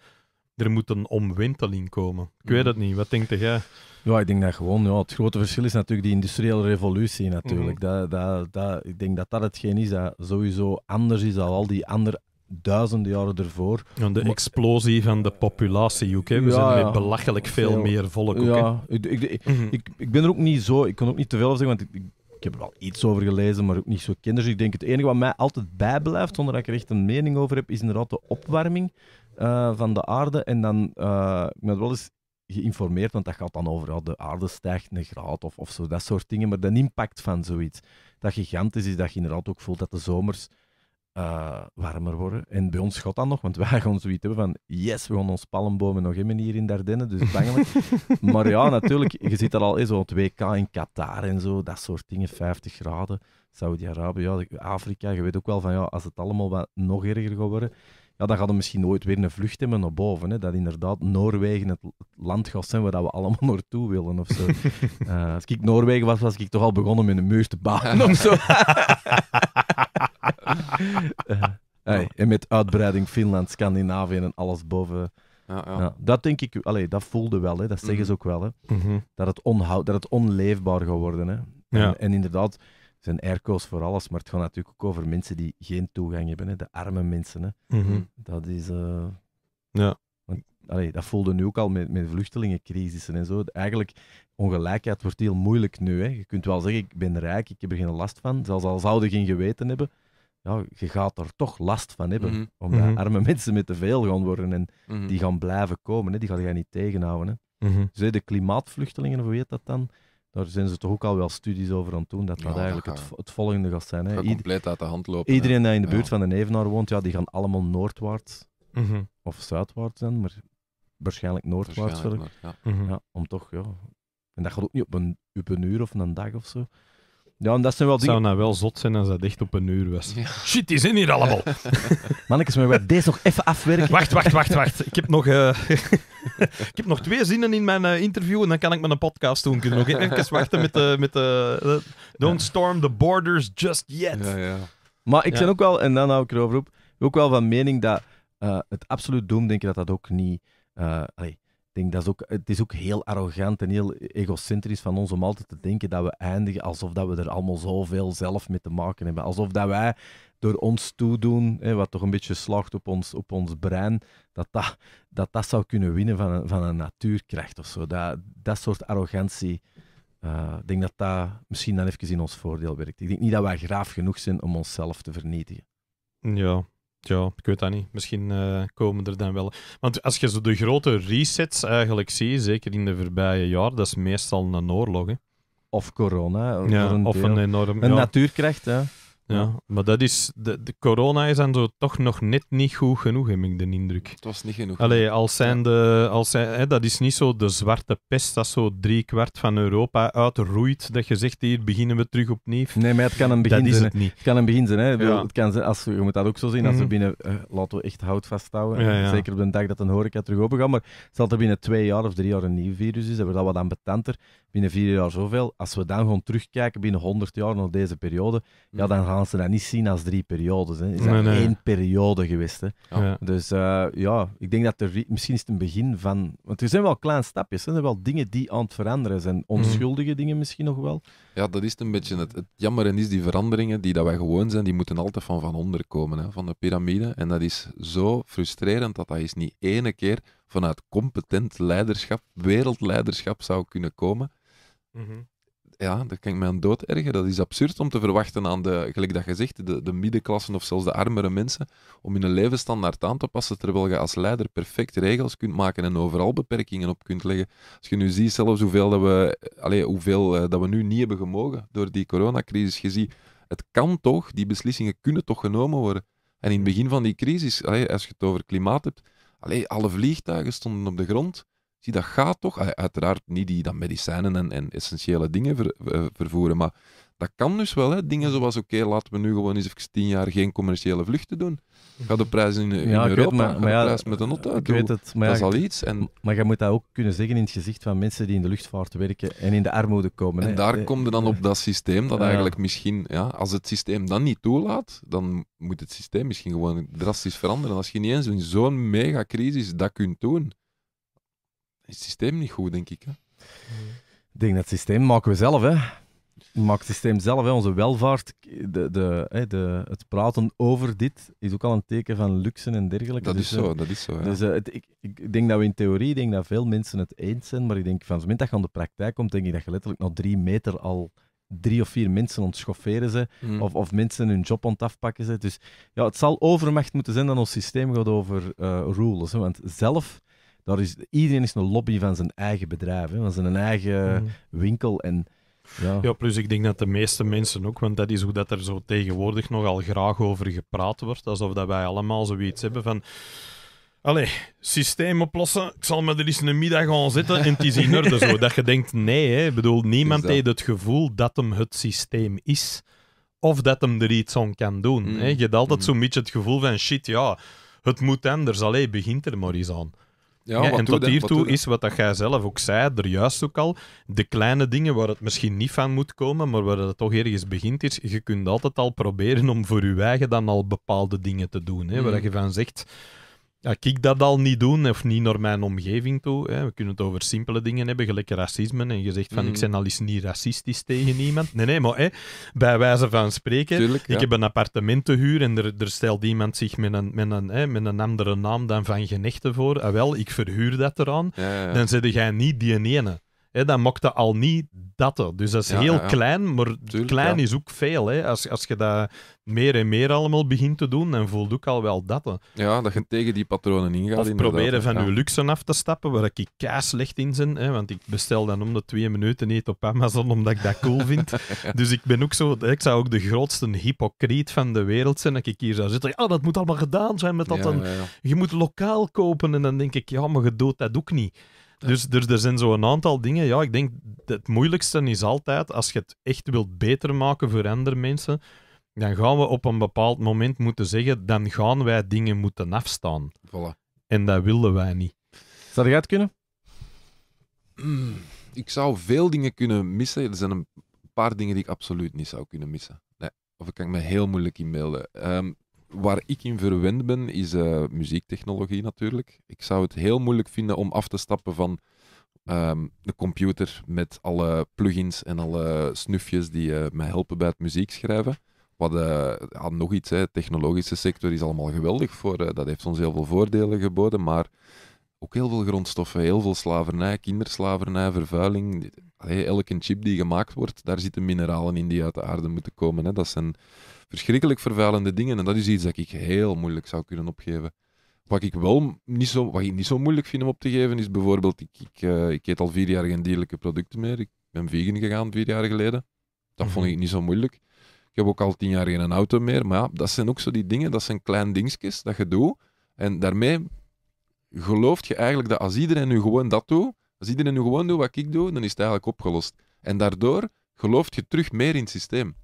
er moet een omwenteling komen. Ik weet hmm. het niet, wat denk jij? Ja, ik denk dat gewoon. Ja, het grote verschil is natuurlijk die industriële revolutie. Natuurlijk. Mhm. dat, dat, dat, ik denk dat dat hetgeen is dat sowieso anders is dan al die andere duizenden jaren ervoor. de explosie van de populatie ook. Hè. We zijn met belachelijk veel, meer volk. Ook, ja, ik, ik, mhm. ik, ik, ben er ook niet zo... Ik kan ook niet te veel over zeggen, want ik, ik heb er wel iets over gelezen, maar ook niet zo kinders. Ik denk het enige wat mij altijd bijblijft, zonder dat ik er echt een mening over heb, is inderdaad de opwarming eh, van de aarde. En dan, uh, ik ben wel eens geïnformeerd, want dat gaat dan over de aarde stijgt een graad of, of zo, dat soort dingen. Maar de impact van zoiets, dat gigantisch is, dat je inderdaad ook voelt dat de zomers eh, warmer worden. En bij ons gaat dat nog, want wij gaan zoiets hebben van yes, we gaan ons palmbomen nog hebben hier in Dardenne, dus bangelijk. *laughs* maar ja, natuurlijk, je ziet er al in zo'n WK in Qatar en zo, dat soort dingen, 50 graden, Saudi-Arabië, Afrika, je weet ook wel van ja, als het allemaal wat nog erger gaat worden, ja, dan gaan we misschien nooit weer een vlucht hebben naar boven. Hè? Dat inderdaad Noorwegen het land gaat zijn waar we allemaal *laughs* naartoe willen of zo. *laughs* Eh, als ik Noorwegen was, was ik toch al begonnen met een muur te bouwen *laughs* of zo. Eh, hey, en met uitbreiding Finland, Scandinavië en alles boven. Ja, ja. dat denk ik, allee, dat voelde wel, hè, dat zeggen ze mhm. ook wel. Hè, mhm. dat, het onhoud, dat het onleefbaar gaat worden. Hè. en inderdaad, zijn airco's voor alles, maar het gaat natuurlijk ook over mensen die geen toegang hebben, de arme mensen. Hè. Mhm. Dat is... Eh, ja. Want, dat voelde nu ook al met, met vluchtelingencrisissen en zo. Eigenlijk, ongelijkheid wordt heel moeilijk nu. Hè. Je kunt wel zeggen, ik ben rijk, ik heb er geen last van. Zelfs al zouden geen geweten hebben, ja, je gaat er toch last van hebben. Mhm. Omdat mhm. arme mensen met te veel gaan worden en die gaan blijven komen. Hè. Die gaan je niet tegenhouden. Dus, hè. de klimaatvluchtelingen, of hoe heet dat dan? daar zijn ze toch ook al wel studies over aan het doen, dat dat eigenlijk het, het, volgende gaat zijn. Hè. compleet uit de hand lopen. Iedereen die in de buurt van de Nevenaar woont, ja, die gaan allemaal noordwaarts mhm. of zuidwaarts zijn, maar waarschijnlijk noordwaarts. Waarschijnlijk mhm. ja. om toch, ja. En dat gaat ook niet op een, op een uur of een dag of zo. Ja, en dat zijn wel dingen... zou nou wel zot zijn als dat echt op een uur was. Shit, die zijn hier allemaal. *laughs* mannetjes maar we deze nog even afwerken. Wacht, wacht, wacht, wacht. Ik heb nog, eh, *laughs* ik heb nog twee zinnen in mijn eh, interview en dan kan ik een podcast doen. Kunnen nog *laughs* even wachten met de... Eh, met de Don't storm the borders just yet. Ja, ja. Maar ik ben ook wel, en dan hou ik erover op, ook wel van mening dat uh, het absoluut doemdenken dat dat ook niet denk dat is ook, het is ook heel arrogant en heel egocentrisch van ons om altijd te denken dat we eindigen alsof dat we er allemaal zoveel zelf mee te maken hebben. Alsof dat wij door ons toedoen, hè, wat toch een beetje slacht op ons, op ons brein, dat dat, dat dat zou kunnen winnen van een, van een natuurkracht of zo. Dat, dat soort arrogantie, eh, ik denk dat dat misschien dan even in ons voordeel werkt. Ik denk niet dat wij graaf genoeg zijn om onszelf te vernietigen. Ja, ja, ik weet dat niet. Misschien eh, komen er dan wel. Want als je zo de grote resets eigenlijk ziet, zeker in de voorbije jaar, dat is meestal een oorlog. Hè. Of corona. Of ja, een, of een enorm. Een ja. natuurkracht, ja, maar dat is, de, de, corona is dan zo toch nog net niet goed genoeg, heb ik de indruk. Het was niet genoeg. Allee, als zijn de, als zijn, hè, dat is niet zo de zwarte pest dat zo driekwart van Europa uitroeit, dat je zegt, hier beginnen we terug opnieuw. Nee, maar het kan een begin dat zijn. Is het, niet. kan een begin zijn. Hè. Ja. Het kan zijn als, je moet dat ook zo zien, als we mhm. binnen, eh, laten we echt hout vasthouden, zeker op de dag dat een horeca terug open gaat, maar zal er binnen twee jaar of drie jaar een nieuw virus is, hebben we dat wat betanter binnen vier jaar zoveel. Als we dan gewoon terugkijken binnen 100 jaar naar deze periode, ja, mm. dan gaan ze dat niet zien als drie periodes. Hè. Is dat één periode geweest. Hè. Ja. Dus eh, ja, ik denk dat er misschien is het een begin van. Want er zijn wel kleine stapjes, hè. er zijn wel dingen die aan het veranderen zijn. Mm. Onschuldige dingen misschien nog wel. Ja, dat is een beetje het, het jammer is die veranderingen die dat wij gewoon zijn, die moeten altijd van van onder komen, hè, van de piramide. En dat is zo frustrerend dat dat is niet ene keer vanuit competent leiderschap, wereldleiderschap zou kunnen komen. Mhm. Ja, dat kan ik mij aan dood ergen. Dat is absurd om te verwachten aan de, gelijk dat je zegt, de, de middenklassen of zelfs de armere mensen, om hun levensstandaard aan te passen, terwijl je als leider perfect regels kunt maken en overal beperkingen op kunt leggen. Als je nu ziet zelfs hoeveel, dat we, allez, hoeveel eh, dat we nu niet hebben gemogen door die coronacrisis, je ziet, het kan toch, die beslissingen kunnen toch genomen worden. En in het begin van die crisis, allez, als je het over klimaat hebt, allez, alle vliegtuigen stonden op de grond. Zie, dat gaat toch? Eh, uiteraard niet die dan medicijnen en, en essentiële dingen eh, vervoeren, maar dat kan dus wel. Hè? Dingen mhm. zoals, oké, laten we nu gewoon eens even tien jaar geen commerciële vluchten doen. Ga de prijs in, eh, ja, Europa, maar, maar ja, prijs met een not ik weet het, maar Dat is al iets. En... Maar je moet dat ook kunnen zeggen in het gezicht van mensen die in de luchtvaart werken en in de armoede komen. En daar komt er dan op dat systeem dat eigenlijk misschien, ja, als het systeem dat niet toelaat, dan moet het systeem misschien gewoon drastisch veranderen. Als je niet eens in zo'n megacrisis dat kunt doen, het systeem niet goed, denk ik. Hè? Ik denk dat het systeem maken we zelf, hè. Maakt het systeem zelf, hè. onze welvaart, de, de, de, het praten over dit is ook al een teken van luxe en dergelijke. Dat dus, is eh, zo, dat is zo. Dus, eh, ik, ik, denk dat we in theorie denk dat veel mensen het eens zijn, maar ik denk van het moment dat je aan de praktijk komt, denk ik dat je letterlijk nog drie meter al drie of vier mensen ontschofferen ze, mm. of, of mensen hun job ontafpakken. ze. Dus ja, het zal overmacht moeten zijn dat ons systeem gaat over uh, rules. Hè, want zelf daar is, iedereen is een lobby van zijn eigen bedrijf, hè, van zijn eigen mm. winkel. En, ja. ja. plus ik denk dat de meeste mensen ook, want dat is hoe dat er zo tegenwoordig nogal graag over gepraat wordt, alsof dat wij allemaal zoiets hebben van... Allee, systeem oplossen. Ik zal me er eens een middag aan zitten en het is in orde *laughs* zo. Dat je denkt, nee, hè. Ik bedoel, niemand heeft het gevoel dat hem het systeem is. Of dat hem er iets aan kan doen. Hè. Mm. Je hebt altijd mm. zo'n beetje het gevoel van, shit, ja, het moet anders. Allee, begint er maar eens aan. Ja, en tot hiertoe is wat dat jij zelf ook zei, er juist ook al, de kleine dingen waar het misschien niet van moet komen, maar waar het toch ergens begint is, je kunt altijd al proberen om voor je eigen dan al bepaalde dingen te doen. Hè, Waar mhm. je van zegt, ja, ik dat al niet doen, of niet naar mijn omgeving toe. Hè. We kunnen het over simpele dingen hebben, gelijk racisme. En je zegt van, ik mhm. ben al eens niet racistisch tegen iemand. Nee, nee, maar bij wijze van spreken, ik heb een appartement te huur en er, er stelt iemand zich met een, met, een, hè, met een andere naam dan van genechten voor. Ah, wel, ik verhuur dat eraan. dan zet jij niet die ene dan mocht dat al niet dat. Dus dat is heel klein, maar klein is ook veel. Hè. Als, als je dat meer en meer allemaal begint te doen, dan voelt ook al wel dat. Ja, dat je tegen die patronen ingaat. Of proberen van je luxe af te stappen, waar ik kaas slecht in ben. Hè, want ik bestel dan om de twee minuten eten op Amazon, omdat ik dat cool *laughs* vind. dus ik ben ook zo... Ik zou ook de grootste hypocriet van de wereld zijn, dat ik hier zou zitten. Ja, dat moet allemaal gedaan zijn met dat. dan. Je moet lokaal kopen. En dan denk ik, ja, maar je doet dat ook niet. Dus, dus, er zijn zo'n aantal dingen. Ja, ik denk het moeilijkste is altijd als je het echt wilt beter maken voor andere mensen. Dan gaan we op een bepaald moment moeten zeggen: dan gaan wij dingen moeten afstaan. Voilà. En dat willen wij niet. Zou jij het kunnen? Mm, ik zou veel dingen kunnen missen. Er zijn een paar dingen die ik absoluut niet zou kunnen missen. Nee, of ik kan me heel moeilijk inbeelden. Um, waar ik in verwend ben, is eh, muziektechnologie natuurlijk. Ik zou het heel moeilijk vinden om af te stappen van ehm, de computer met alle plugins en alle snufjes die uh, me helpen bij het muziek schrijven. Wat uh, nog iets, hè, technologische sector is allemaal geweldig voor. dat heeft ons heel veel voordelen geboden, maar ook heel veel grondstoffen, heel veel slavernij, kinderslavernij, vervuiling. elke chip die gemaakt wordt, daar zitten mineralen in die uit de aarde moeten komen. Hè. Dat zijn verschrikkelijk vervuilende dingen. En dat is iets dat ik heel moeilijk zou kunnen opgeven. Wat ik wel niet zo, wat ik niet zo moeilijk vind om op te geven, is bijvoorbeeld, ik, ik, eh, ik eet al vier jaar geen dierlijke producten meer. Ik ben vegan gegaan vier jaar geleden. Dat vond mhm. ik niet zo moeilijk. Ik heb ook al tien jaar geen auto meer. Maar ja, dat zijn ook zo die dingen, dat zijn klein dingetjes dat je doet. En daarmee gelooft je eigenlijk dat als iedereen nu gewoon dat doet, als iedereen nu gewoon doet wat ik doe, dan is het eigenlijk opgelost. En daardoor gelooft je terug meer in het systeem.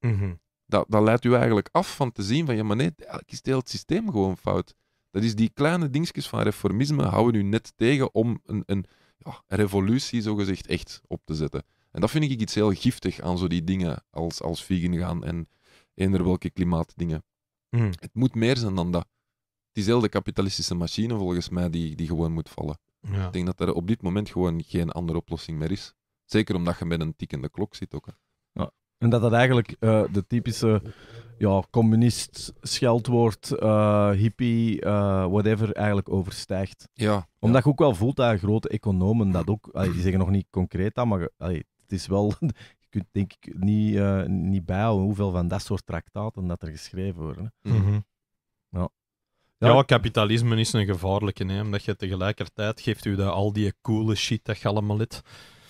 Mm dat, dat leidt u eigenlijk af van te zien van ja, maar nee, eigenlijk is het hele systeem gewoon fout. Dat is die kleine dingetjes van reformisme houden u net tegen om een, een, ja, revolutie zogezegd echt op te zetten. En dat vind ik iets heel giftig aan zo die dingen als, als vegan gaan en eender welke klimaatdingen. Mm. Het moet meer zijn dan dat. Het is heel de kapitalistische machine volgens mij die, die gewoon moet vallen. Ja. Ik denk dat er op dit moment gewoon geen andere oplossing meer is. Zeker omdat je met een tikkende klok zit ook. Hè. En dat dat eigenlijk eh, de typische ja, communist, scheldwoord, uh, hippie, eh, whatever, eigenlijk overstijgt. Ja. Omdat je ook wel voelt dat grote economen dat ook, allee, die zeggen nog niet concreet dat, maar het is wel, *laughs* je kunt denk ik niet, niet bijhouden hoeveel van dat soort traktaten dat er geschreven worden. Mhm. Mhm. ja. Ja, kapitalisme is een gevaarlijke, neem omdat je tegelijkertijd geeft u dat, al die coole shit dat je allemaal lid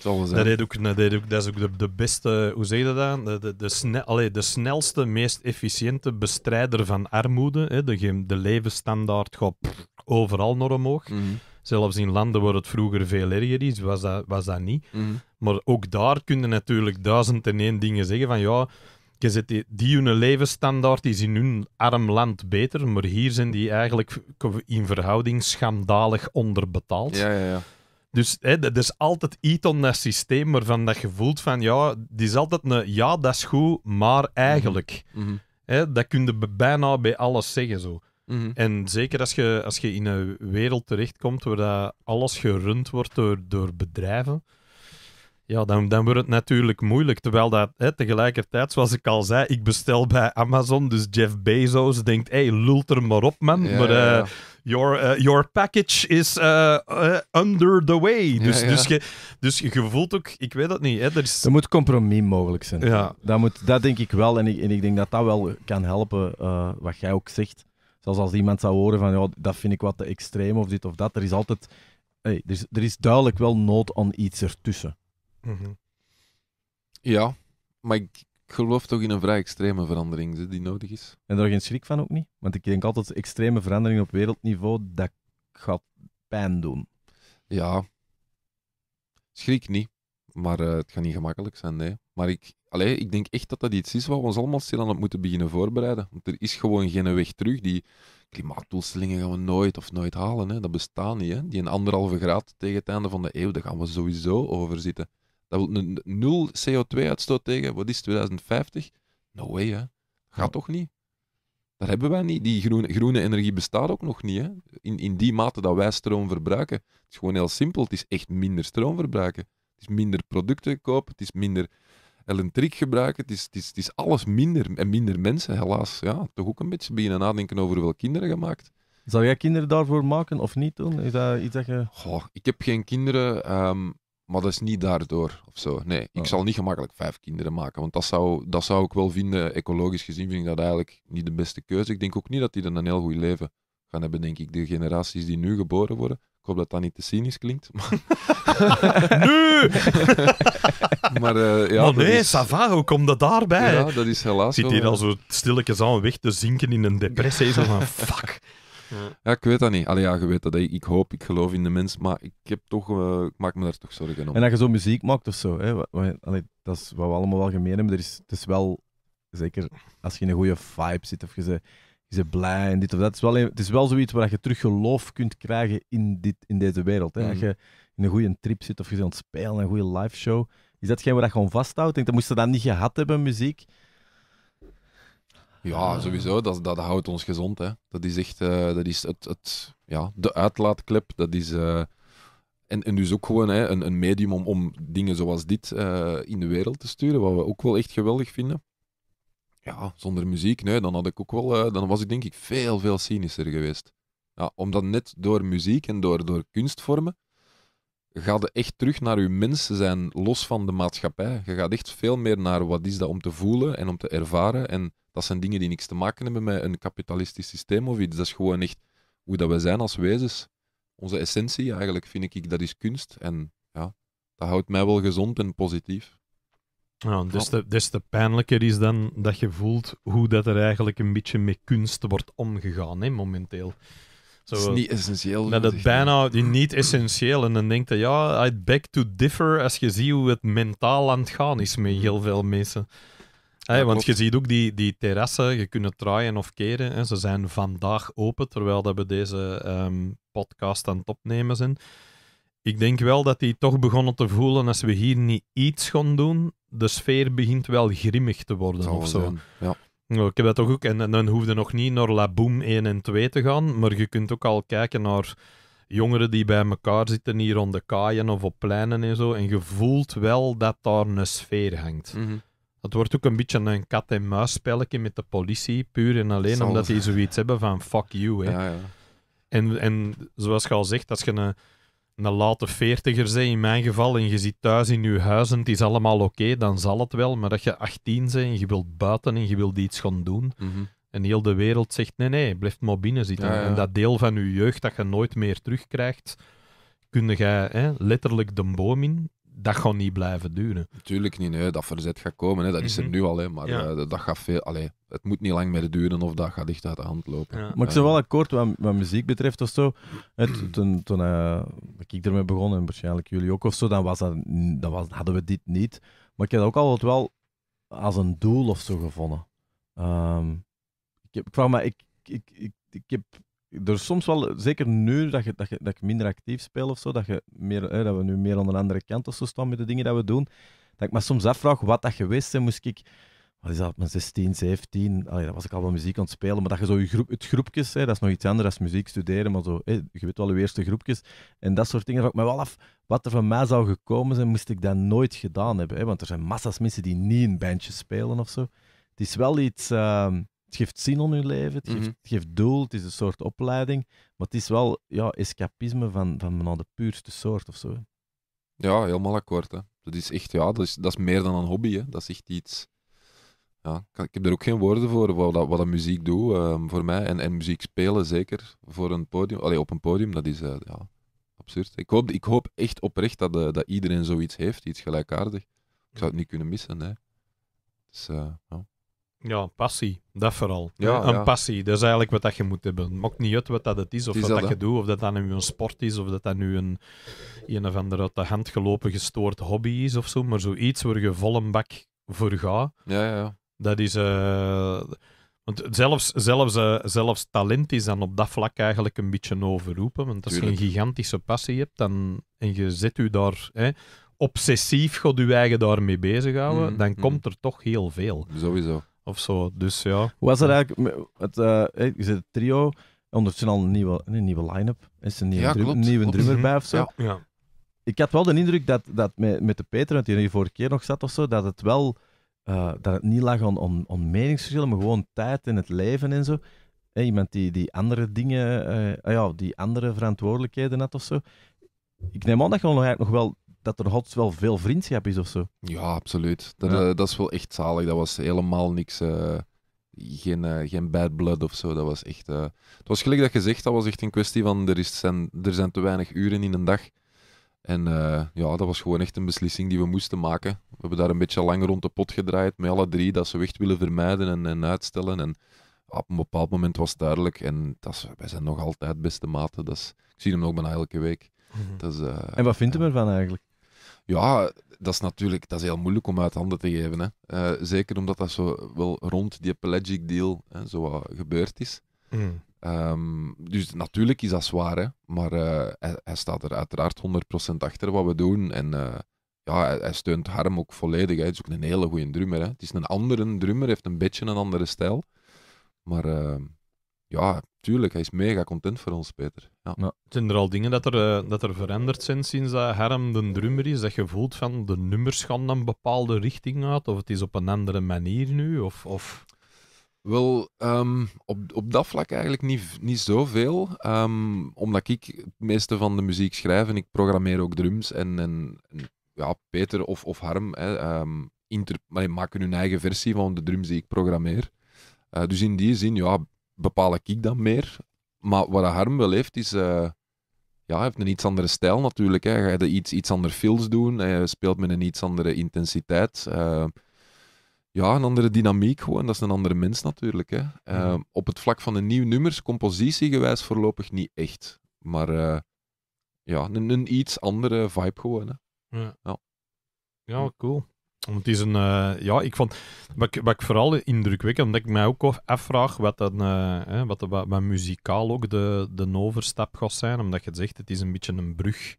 dat, ook, dat, is ook de, beste, hoe zeg je dat De, de, de, de snelste, meest efficiënte bestrijder van armoede. Hè? De, de levensstandaard gaat overal naar omhoog. Mhm. Zelfs in landen waar het vroeger veel erger is, was dat, was dat niet. Mhm. Maar ook daar kunnen natuurlijk duizend en één dingen zeggen van ja, je zet die, hun levensstandaard is in hun arm land beter, maar hier zijn die eigenlijk in verhouding schandalig onderbetaald. Ja, ja, ja. Dus hè, dat is dus altijd iets om dat systeem waarvan dat je voelt van ja, die is altijd een ja, dat is goed, maar eigenlijk. Mhm. Mhm. hè, dat kun je bijna bij alles zeggen zo. Mhm. En zeker als je, als je in een wereld terechtkomt waar dat alles gerund wordt door, door bedrijven, ja, dan, dan wordt het natuurlijk moeilijk. Terwijl dat hè, tegelijkertijd, zoals ik al zei, ik bestel bij Amazon. Dus Jeff Bezos denkt, hé, hey, lult er maar op, man. maar ja, eh, your, eh, your package is uh, under the way. Dus, Dus, je, dus je voelt ook, ik weet dat niet. Hè, er, is... er moet compromis mogelijk zijn. Ja. Dat, moet, dat denk ik wel. En ik, en ik denk dat dat wel kan helpen, wat jij ook zegt. zoals als iemand zou horen van, ja, dat vind ik wat te extreem of dit of dat. Er is altijd... Hey, er, is, er is duidelijk wel nood aan iets ertussen. Mhm. Ja, maar ik geloof toch in een vrij extreme verandering die nodig is. En daar geen schrik van ook niet? Want ik denk altijd, extreme verandering op wereldniveau, dat gaat pijn doen. Ja, schrik niet. Maar eh, het gaat niet gemakkelijk zijn, nee. Maar ik, allee, ik denk echt dat dat iets is waar we ons allemaal stil aan moeten beginnen voorbereiden. Want er is gewoon geen weg terug. Die klimaatdoelstellingen gaan we nooit of nooit halen. Hè. Dat bestaat niet. Hè. Die een anderhalve graad tegen het einde van de eeuw, daar gaan we sowieso over zitten. Dat wil een nul CO2-uitstoot tegen, wat is 2050? No way, Gaat toch niet? Dat hebben wij niet. Die groene, groene energie bestaat ook nog niet. Hè? In, in die mate dat wij stroom verbruiken. Het is gewoon heel simpel. Het is echt minder stroom verbruiken. Het is minder producten kopen. Het is minder elektriek gebruiken. Het is, het is, het is alles minder. En minder mensen, helaas. Ja, toch ook een beetje beginnen nadenken over hoeveel kinderen gemaakt. Zou jij kinderen daarvoor maken of niet doen? Is dat iets dat je... ik heb geen kinderen. Ehm, maar dat is niet daardoor of zo. Nee, ik ah. zal niet gemakkelijk vijf kinderen maken. Want dat zou, dat zou ik wel vinden, ecologisch gezien, vind ik dat eigenlijk niet de beste keuze. Ik denk ook niet dat die dan een heel goed leven gaan hebben, denk ik. De generaties die nu geboren worden. Ik hoop dat dat niet te cynisch klinkt. *laughs* Maar... *laughs* nu! *laughs* maar eh, ja, maar nee, is... hoe komt dat daarbij? Ja, dat is helaas. zit hier al zo stilletjes aan weg te zinken in een depressie. zo van fuck. Ja. ik weet dat niet. Allee, ja, je weet dat. Ik hoop, ik geloof in de mens, maar ik, heb toch, eh, maak me daar toch zorgen om. En dat je zo muziek maakt of zo, hè? Allee, dat is wat we allemaal wel gemeen hebben. Er is, het is wel, zeker als je in een goede vibe zit of je ze je bent blij en dit of dat. Het is wel, het is wel zoiets waar je terug geloof kunt krijgen in, dit, in deze wereld. Hè? Als mhm. je in een goede trip zit of je ze aan het spelen, een goede live show. Is dat geen waar je gewoon vasthoudt? Ik denk, dat moest je dat niet gehad hebben, muziek. Ja, eh. sowieso. Dat, dat houdt ons gezond. Hè. Dat is echt eh, dat is het, het, ja, de uitlaatklep. Dat is, eh, en, en dus ook gewoon hè, een, een medium om, om dingen zoals dit in de wereld te sturen, wat we ook wel echt geweldig vinden. Ja, zonder muziek, nee, dan, had ik ook wel, dan was ik denk ik veel, veel cynischer geweest. Ja, omdat net door muziek en door, door kunstvormen ga je echt terug naar je mensen zijn, los van de maatschappij. Je gaat echt veel meer naar wat is dat om te voelen en om te ervaren. En dat zijn dingen die niks te maken hebben met een kapitalistisch systeem of iets. Dat is gewoon echt hoe dat we zijn als wezens. Onze essentie eigenlijk, vind ik, dat is kunst. En ja, dat houdt mij wel gezond en positief. Ja, dus, te, dus te pijnlijker is dan dat je voelt hoe dat er eigenlijk een beetje met kunst wordt omgegaan, hè, momenteel. Dat is niet essentieel. Dat is bijna niet essentieel. En dan denk je, ja, I'd beg to differ als je ziet hoe het mentaal aan het gaan is met mm. heel veel mensen want je ziet ook die, die terrassen, je kunt het draaien of keren. Hè. Ze zijn vandaag open, terwijl dat we deze ehm, podcast aan het opnemen zijn. Ik denk wel dat die toch begonnen te voelen als we hier niet iets gaan doen. De sfeer begint wel grimmig te worden of zo. Ja. Nou, ik heb dat toch ook. En, en dan hoefde nog niet naar La Boom 1 en 2 te gaan. Maar je kunt ook al kijken naar jongeren die bij elkaar zitten hier rond de kaaien of op pleinen en zo. En je voelt wel dat daar een sfeer hangt. Mm het wordt ook een beetje een kat-en-muisspelletje met de politie, puur en alleen omdat die zoiets hebben van fuck you. Hè. Ja, ja. En, en zoals je al zegt, als je een, een late veertiger bent, in mijn geval, en je zit thuis in je huis en het is allemaal oké, dan zal het wel. Maar dat je 18 bent en je wilt buiten en je wilt iets gaan doen, mhm. en heel de wereld zegt nee, nee, blijf maar binnen zitten. en dat deel van je jeugd dat je nooit meer terugkrijgt, kun jij hè, letterlijk de boom in dat gaat niet blijven duren. Natuurlijk niet, hè. dat verzet gaat komen. Hè. Dat is er mhm. nu al, hè. maar eh, dat gaat veel... Allee, het moet niet lang meer duren of dat gaat dicht uit de hand lopen. Maar ik zou eh. wel akkoord wat, wat muziek betreft of zo. Het, toen toen uh, ik ermee begon, en waarschijnlijk jullie ook of zo, dan, was dat, dan was, hadden we dit niet. Maar ik heb ook altijd wel als een doel of zo gevonden. Ehm, ik, ik, vraag me, ik, ik, ik, ik heb er is soms wel, zeker nu dat, je, dat, je, dat ik minder actief speel of zo, dat, je meer, dat we nu meer aan de andere kant of zo staan met de dingen dat we doen, dat ik me soms afvraag wat dat geweest is. Moest ik, wat is dat, mijn 16, 17, allee, dan was ik al wel muziek aan het spelen, maar dat je zo je groep, het groepjes, hè, dat is nog iets anders dan muziek studeren, maar zo, je weet wel je eerste groepjes en dat soort dingen. Vraag ik me wel af wat er van mij zou gekomen zijn, moest ik dat nooit gedaan hebben. Hè, want er zijn massa's mensen die niet in bandjes spelen of zo. Het is wel iets. Ehm, het geeft zin om je leven, het geeft, mhm. geeft doel, het is een soort opleiding. Maar het is wel ja, escapisme van, van, van nou de puurste soort of zo. Ja, helemaal akkoord. Hè. Dat is echt, ja, dat is, dat is meer dan een hobby. Hè. Dat is echt iets. Ja, ik heb er ook geen woorden voor wat, dat, wat dat muziek doet ehm, voor mij. En, en muziek spelen zeker voor een podium. Allee, op een podium, dat is eh, ja, absurd. Ik hoop, ik hoop echt oprecht dat, eh, dat iedereen zoiets heeft, iets gelijkaardigs. Ik zou het niet kunnen missen. Hè. Dus, eh, ja. Ja, passie. Dat vooral. Ja, een passie. Dat is eigenlijk wat dat je moet hebben. Maakt niet uit wat dat het is, of wat dat, je doet, of dat dat nu een sport is, of dat dat nu een, een of andere uit de hand gelopen gestoord hobby is of zo. Maar zoiets waar je vol een bak voor gaat, ja, ja, ja. dat is... Eh, want zelfs, zelfs, eh, zelfs talent is dan op dat vlak eigenlijk een beetje overroepen. Want als je een gigantische passie hebt dan, en je zet u daar... Hè, obsessief god je eigen daarmee bezighouden, mm, dan mm. komt er toch heel veel. Sowieso of zo. Dus ja. Hoe was dat eigenlijk? Het, eh, je zit het trio, ondertussen al een nieuwe, een nieuwe line-up. Is een nieuwe, nieuwe drummer mhm. bij of zo? Ja. ja. Ik had wel de indruk dat, dat met, de Peter, want die er vorige keer nog zat of zo, dat het wel eh, dat het niet lag om om meningsverschillen, maar gewoon tijd in het leven en zo. Hey, iemand die, die andere dingen, eh, ah ja, die andere verantwoordelijkheden had of zo. Ik neem aan dat je nog, eigenlijk nog wel dat er altijd wel veel vriendschap is of zo. Ja, absoluut. Dat, eh, dat is wel echt zalig. Dat was helemaal niks. Eh, geen, uh, geen bad blood of zo. Dat was echt. het was gelijk dat je zegt, dat was echt een kwestie van er, is zijn, er zijn te weinig uren in een dag. En ja, dat was gewoon echt een beslissing die we moesten maken. We hebben daar een beetje lang rond de pot gedraaid met alle drie dat ze echt willen vermijden en, en uitstellen. En op een bepaald moment was het duidelijk. En dat is, wij zijn nog altijd beste maten. Dat ik zie hem ook bijna elke week. Mhm. dat is, en wat vindt u ervan eigenlijk? Ja, dat is natuurlijk dat is heel moeilijk om uit handen te geven. Hè. Eh, zeker omdat dat zo wel rond die pelagic deal hè, zo gebeurd is. Mm. Ehm, dus natuurlijk is dat zwaar, hè? maar eh, hij, staat er uiteraard 100% achter wat we doen. En eh, ja, hij, steunt Harm ook volledig. Hij is ook een hele goede drummer. Hè? Het is een andere drummer, heeft een beetje een andere stijl. Maar ehm, ja, tuurlijk. Hij is mega content voor ons, Peter. Ja. Zijn er al dingen dat er, eh, dat er veranderd zijn sinds dat Herm de drummer is? Dat je voelt van de nummers gaan een bepaalde richting uit? Of het is op een andere manier nu? Of, of... Wel, ehm, op, op dat vlak eigenlijk niet, niet zoveel. Um, omdat ik het meeste van de muziek schrijf en ik programmeer ook drums. En, en, ja, Peter of, of Harm hè, um, inter, maken hun eigen versie van de drums die ik programmeer. Eh, dus in die zin, ja, bepaal ik dan meer. Maar wat Harm wel heeft, is... Eh, ja, hij heeft een iets andere stijl natuurlijk. Hè. Hij gaat iets, iets ander fields doen. Hij speelt met een iets andere intensiteit. Eh, ja, een andere dynamiek gewoon. Dat is een andere mens natuurlijk. Hè. Eh, mhm. Op het vlak van de nieuwe nummers, compositiegewijs voorlopig niet echt. Maar ja, een, een, iets andere vibe gewoon. Hè. Ja. ja. Ja. cool. Want het is een, eh, ja, ik vond, wat, ik, wat ik vooral indrukwekkend, omdat ik mij ook afvraag wat, dan, eh, wat, wat, muzikaal ook de, de overstap gaat zijn. Omdat je zegt, het is een beetje een brug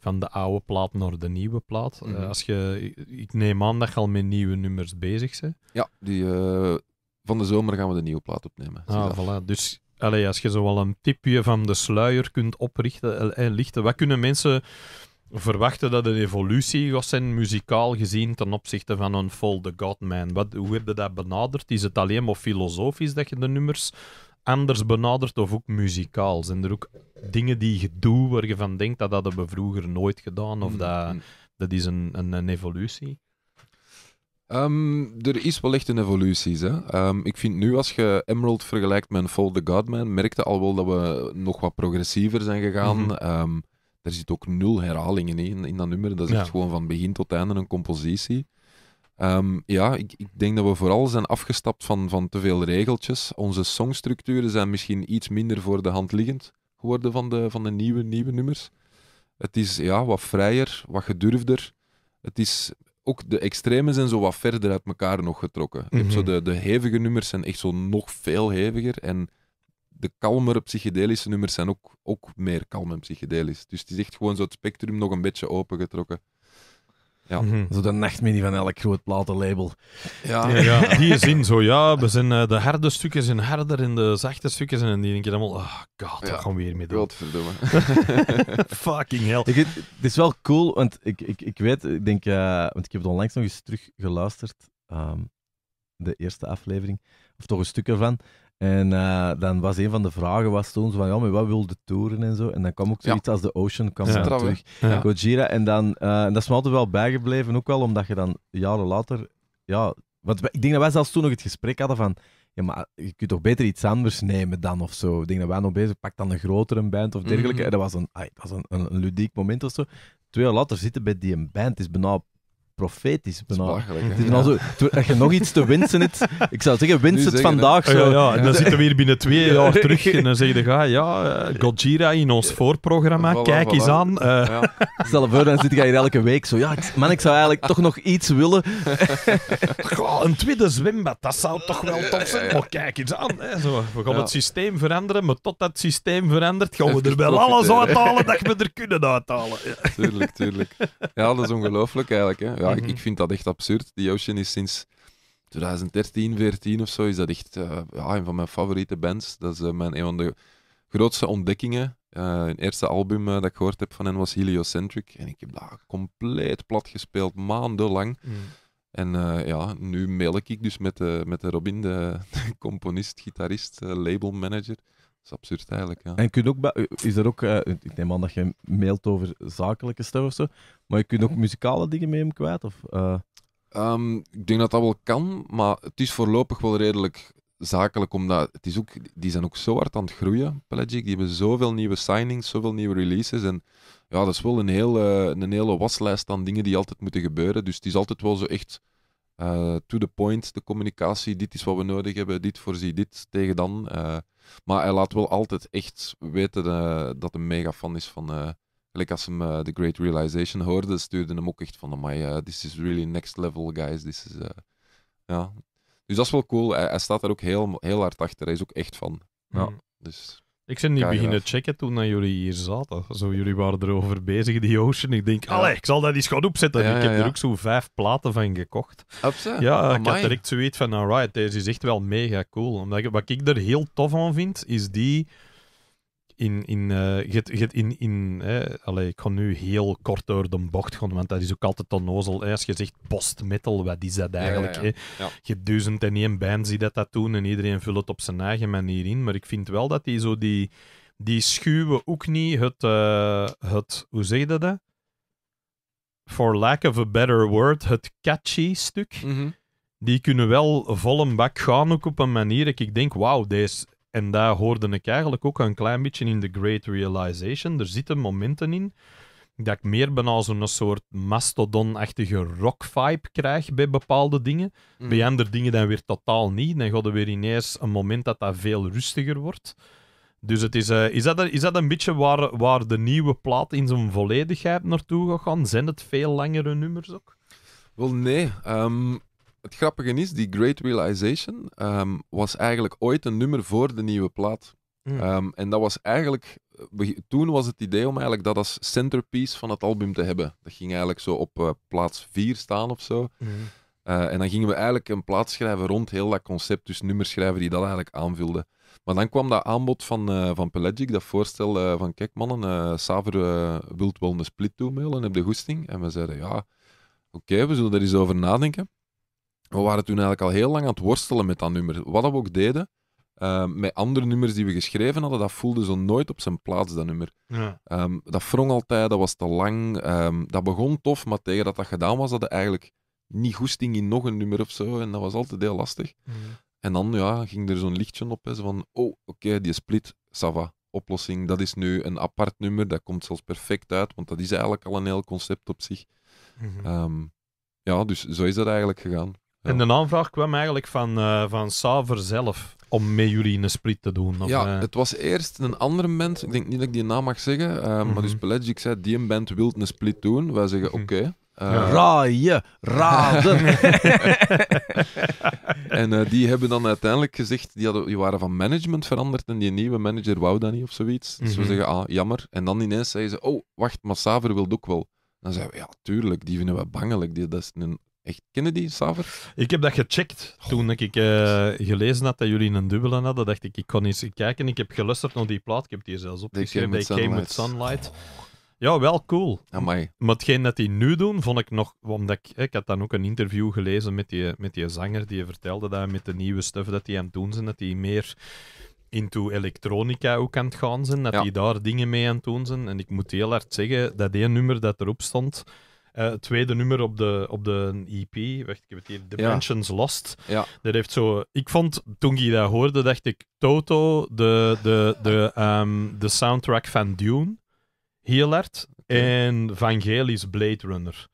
van de oude plaat naar de nieuwe plaat. Eh, mhm. als je, ik neem aan dat je al met nieuwe nummers bezig bent. Ja, die, van de zomer gaan we de nieuwe plaat opnemen. Ah, voilà. Dus Allee, als je zo wel een tipje van de sluier kunt oprichten, en lichten, wat kunnen mensen verwachten dat een evolutie was zijn, muzikaal gezien, ten opzichte van een Fall the Godman? Wat, hoe heb je dat benaderd? Is het alleen maar filosofisch dat je de nummers anders benadert of ook muzikaal? Zijn er ook dingen die je doet waar je van denkt dat hadden we vroeger nooit gedaan of mm-hmm. dat, dat is een, een, evolutie? Ehm, er is wellicht een evolutie. Hè? Ehm, ik vind nu, als je Emerald vergelijkt met Fold the Godman, merkte al wel dat we nog wat progressiever zijn gegaan. Mhm. Ehm, er zit ook nul herhalingen in, in dat nummer. Dat is echt gewoon van begin tot einde een compositie. Ehm, ja, ik, ik, denk dat we vooral zijn afgestapt van, van te veel regeltjes. Onze songstructuren zijn misschien iets minder voor de hand liggend geworden van de, van de nieuwe, nieuwe nummers. Het is ja, wat vrijer, wat gedurfder. Het is, ook de extremen zijn zo wat verder uit elkaar nog getrokken. zo mhm. de, de hevige nummers zijn echt zo nog veel heviger. En de kalmere psychedelische nummers zijn ook, ook meer kalm en psychedelisch. Dus het is echt gewoon zo het spectrum nog een beetje opengetrokken. Ja. Mhm. Zo de nachtmini van elk groot platenlabel. Ja. Ja, ja. Die zin zo, ja, we zijn, eh, de harde stukken zijn harder en de zachte stukken zijn... En die denk je allemaal, oh ah, god, ja. gaan we mee doen? Godverdomme. *laughs* Fucking hell. het, is wel cool, want ik, ik, ik weet, ik denk... Eh, want ik heb het onlangs nog eens teruggeluisterd. Um, de eerste aflevering, of toch een stuk ervan. En eh, dan was een van de vragen was toen zo van, ja, maar wat wil de toeren en zo? En dan kwam ook zoiets als de Ocean kwam terug. Ja. Gojira. En dan, eh, en dat is me altijd wel bijgebleven, ook wel omdat je dan jaren later, ja, want ik denk dat wij zelfs toen nog het gesprek hadden van, ja, maar je kunt toch beter iets anders nemen dan of zo. Ik denk dat wij nog bezig, pak dan een grotere band of dergelijke. Mhm. En dat was, een, dat was een, een, een, ludiek moment of zo. Twee jaar later zitten bij die een band, is bijna profetisch is als je nog iets te wensen hebt, ik zou zeggen, winst het vandaag ah, zo. Ja, ja, en dan zitten we hier binnen twee jaar terug en dan zeg je, ga, ah, ja, eh, Godzilla in ons voorprogramma, kijk eens aan. Eh, Stel voor, dan zit je hier elke week zo, ja, man, ik zou eigenlijk toch nog iets willen. *laughs* een tweede zwembad, dat zou toch wel tof zijn, oh, kijk eens aan. Hè. Zo, we gaan het systeem veranderen, maar tot dat systeem verandert, gaan we er wel alles uithalen dat we er kunnen uithalen. Tuurlijk, tuurlijk. Ja, dat is ongelooflijk eigenlijk. Hè. Ja, Mhm. ik, vind dat echt absurd. Die Ocean is sinds 2013, 14 of zo, is dat echt eh, ja, een van mijn favoriete bands. Dat is eh, mijn, een van de grootste ontdekkingen. het eh, eerste album dat ik gehoord heb van hen was Heliocentric. En ik heb dat compleet plat gespeeld, maandenlang. Mhm. En ja, nu mail ik dus met, met de Robin, de, *laughs* de componist, gitarist, manager is absurd eigenlijk, ja. En kun ook, is er ook, eh, ik neem aan dat je mailt over zakelijke stuff of zo, maar je kunt ook mhm. muzikale dingen mee hem kwijt? Of, eh? ehm, ik denk dat dat wel kan, maar het is voorlopig wel redelijk zakelijk, omdat het is ook, die zijn ook zo hard aan het groeien, Pelagic. Die hebben zoveel nieuwe signings, zoveel nieuwe releases. En ja, dat is wel een hele, eh, een hele waslijst aan dingen die altijd moeten gebeuren. Dus het is altijd wel zo echt eh, to the point, de communicatie. Dit is wat we nodig hebben, dit voorzie, dit tegen dan. Eh, maar hij laat wel altijd echt weten eh, dat hij mega fan is van. Gelijk als hem The Great Realization hoorde, stuurde hem ook echt van: my, this is really next level, guys. This is, ja. Dus dat is wel cool. Hij, staat er ook heel, heel hard achter. Hij is ook echt van. Ja. Mm. Dus. Ik ben niet beginnen eh. checken toen jullie hier zaten. Zo, jullie waren erover bezig, die Ocean. Ik denk, allee, ik zal dat eens gaan opzetten. ik heb er ook zo vijf platen van gekocht. Ja, ik had direct zoiets van, alright, deze is echt wel mega cool. Omdat, wat ik er heel tof aan vind, is die in, in, uh, eh, get, in, in hè, ik ga nu heel kort door de bocht gaan, want dat is ook altijd onnozel. nozel Als je zegt metal, wat is dat eigenlijk? Hè? Je hebt duizend en één band die dat, dat doen en iedereen vult het op zijn eigen manier in. Maar ik vind wel dat die zo die, die schuwen ook niet het, eh, het hoe zeg je dat? For lack of a better word, het catchy stuk. Mhm. Die kunnen wel vol een bak gaan ook op een manier ik denk, wauw, deze en daar hoorde ik eigenlijk ook een klein beetje in The Great Realization. Er zitten momenten in dat ik meer bijna zo'n soort mastodon-achtige rock-vibe krijg bij bepaalde dingen. Mm. Bij andere dingen dan weer totaal niet. Dan gaat er weer ineens een moment dat dat veel rustiger wordt. Dus het is, eh, is, dat, is dat een beetje waar, waar de nieuwe plaat in zijn volledigheid naartoe gaat gaan? Zijn het veel langere nummers ook? Wel, nee. Um, het grappige is, die Great Realization ehm, was eigenlijk ooit een nummer voor de nieuwe plaat. Hmm. Ehm, en dat was eigenlijk, eh, toen was het idee om eigenlijk dat als centerpiece van het album te hebben. Dat ging eigenlijk zo op eh, plaats 4 staan of zo. Hmm. Eh, en dan gingen we eigenlijk een plaats schrijven rond heel dat concept, dus nummers schrijven die dat eigenlijk aanvulden. Maar dan kwam dat aanbod van, uh, van Pelagic, dat voorstel van kijk mannen, Saver wilt wel een split toe en heb de goesting. En we zeiden ja, oké, we zullen er eens over nadenken we waren toen eigenlijk al heel lang aan het worstelen met dat nummer. Wat we ook deden, eh, met andere nummers die we geschreven hadden, dat voelde zo nooit op zijn plaats, dat nummer. Ja. Ehm, dat wrong altijd, dat was te lang. Ehm, dat begon tof, maar tegen dat dat gedaan was, dat eigenlijk niet goesting in nog een nummer of zo. En dat was altijd heel lastig. Mm. En dan ja, ging er zo'n lichtje op, hè, zo van, oh, oké, die split, sava, oplossing. Dat is nu een apart nummer, dat komt zelfs perfect uit, want dat is eigenlijk al een heel concept op zich. Mhm. Ehm, ja, dus zo is dat eigenlijk gegaan. En de aanvraag kwam eigenlijk van, uh, van Saver zelf om met jullie een split te doen. Of, ja, eh? het was eerst een andere band. Ik denk niet dat ik die naam mag zeggen. Eh, maar mhm. dus Pelagic zei: die een band wil een split doen. Wij zeggen: mhm. oké. Okay. Uh, Raaien, raden. *laughs* en die hebben dan uiteindelijk gezegd, die, hadden, die waren van management veranderd en die nieuwe manager wou dat niet of zoiets. Dus we mhm. zeggen, ah, jammer. En dan ineens zeiden ze, oh, wacht, Massaver wil ook wel. Dan zeiden we, ja, tuurlijk, die vinden we bangelijk. Die, dat is een echt die Savert? Ik heb dat gecheckt toen ik eh, gelezen had dat jullie een dubbele hadden. Dacht ik, ik kon eens kijken. Ik heb geluisterd naar die plaat. Ik heb die zelfs opgeschreven. They Came with Sunlight. Ja, wel cool. Maar hetgeen dat die nu doen, vond ik nog... Omdat ik, had dan ook een interview gelezen met die, met die zanger. Die vertelde dat met de nieuwe stuff dat die aan het doen zijn, dat die meer into elektronica ook aan het gaan zijn. Dat ja. die daar dingen mee aan het doen zijn. En ik moet heel hard zeggen, dat één nummer dat erop stond... Eh, tweede nummer op de, op de EP, wacht, ik heb het hier, Dimensions Lost. Ja. Dat heeft zo... Ik vond, toen ik dat hoorde, dacht ik, Toto, de, de, de, ehm, de soundtrack van Dune, heel hard, en Van Blade Runner.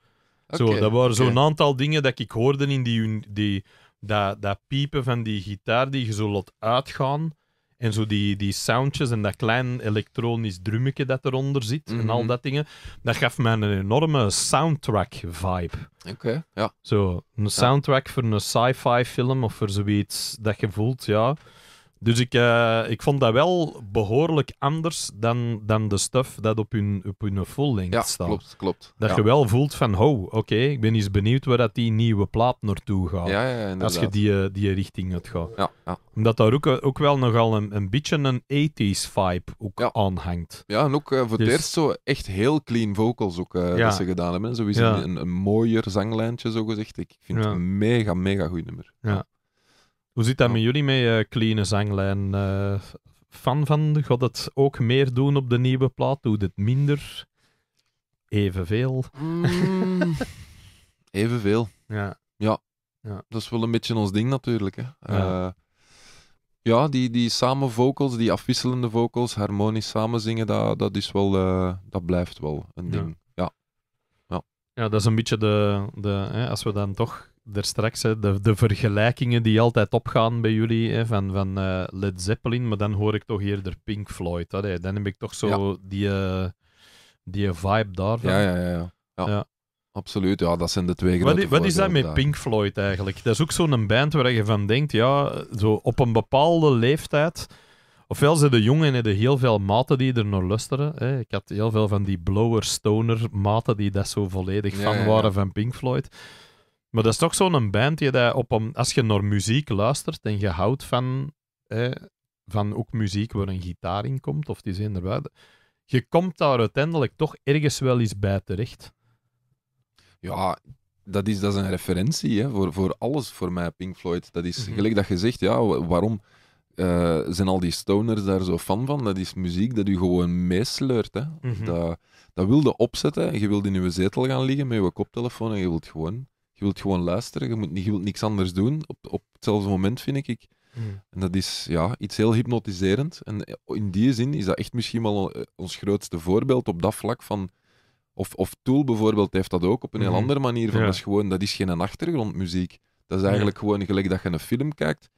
zo, dat waren zo'n okay. aantal dingen dat ik hoorde in die, die, dat, dat piepen van die gitaar die je zo laat uitgaan. En zo die, die soundjes en dat klein elektronisch drummetje dat eronder zit en al mhm. dat dingen. Dat gaf mij een enorme soundtrack-vibe. Oké, ja. Zo, een soundtrack voor een sci-fi film of voor zoiets dat je voelt, ja. Dus ik, eh, ik vond dat wel behoorlijk anders dan, dan de stuff dat op hun, op hun full length ja, staat. Klopt, klopt. Dat je wel voelt van, oh, oké, ik ben eens benieuwd waar dat die nieuwe plaat naartoe gaat. als je die, eh, die richting het gaat. Omdat daar ook, eh, ook wel nogal een, een beetje een 80s vibe ook aan hangt. Ja, en ook voor dus... het eerst zo echt heel clean vocals ook, dat ze gedaan hebben. Sowieso een, een, mooier zanglijntje, zo gezegd. Ik vind het een mega, mega goed nummer. Ja. Hoe zit dat met jullie mee, uh, clean zanglijn? Eh, fan van, gaat het ook meer doen op de nieuwe plaat? Doet het minder? Evenveel? Mm. *laughs* evenveel. Ja. ja. Ja. Dat is wel een beetje ons ding natuurlijk. Hè. Ja. Eh, ja, die, die samen vocals, die afwisselende vocals, harmonisch samen zingen, dat, dat, is wel, eh, dat blijft wel een ding. Ja. ja. Ja. ja, dat is een beetje de. de hè, als we dan toch daar hè, de, de vergelijkingen die altijd opgaan bij jullie hè, van, van eh, Led Zeppelin, maar dan hoor ik toch eerder Pink Floyd. Hè, dan heb ik toch zo die, eh, die vibe daarvan. Ja, ja, ja. ja. ja. Absoluut, ja, dat zijn de twee grote Wat, is, wat is dat met Pink Floyd eigenlijk? Dat is ook zo'n band waar je van denkt, ja, zo op een bepaalde leeftijd... Ofwel zijn de jongen en heel veel maten die er naar lusteren. Hè. Ik had heel veel van die blower stoner maten die dat zo volledig van waren van Pink Floyd. Maar dat is toch zo'n band die dat op als je naar muziek luistert en je houdt van, van ook muziek waar een gitaar in komt, of die zijn erbij, je komt daar uiteindelijk toch ergens wel eens bij terecht. Ja, dat is, dat is een referentie hè, voor, voor alles voor mij, Pink Floyd. Dat is mhm. gelijk dat je zegt, ja, waarom eh, zijn al die stoners daar zo fan van? Dat is muziek dat je gewoon meesleurt. Mhm. dat, dat wil je opzetten. Je wilt in uw zetel gaan liggen met je koptelefoon en je wilt gewoon je wilt gewoon luisteren, je, moet, je wilt niks anders doen op, op hetzelfde moment, vind ik. Hmm. En dat is ja, iets heel hypnotiserend. En eh, in die zin is dat echt misschien wel eh, ons grootste voorbeeld op dat vlak van... Of, of Tool bijvoorbeeld heeft dat ook op een heel hmm. andere manier. Van, dat, is gewoon, dat is geen achtergrondmuziek. Dat is eigenlijk gewoon gelijk dat je een film kijkt.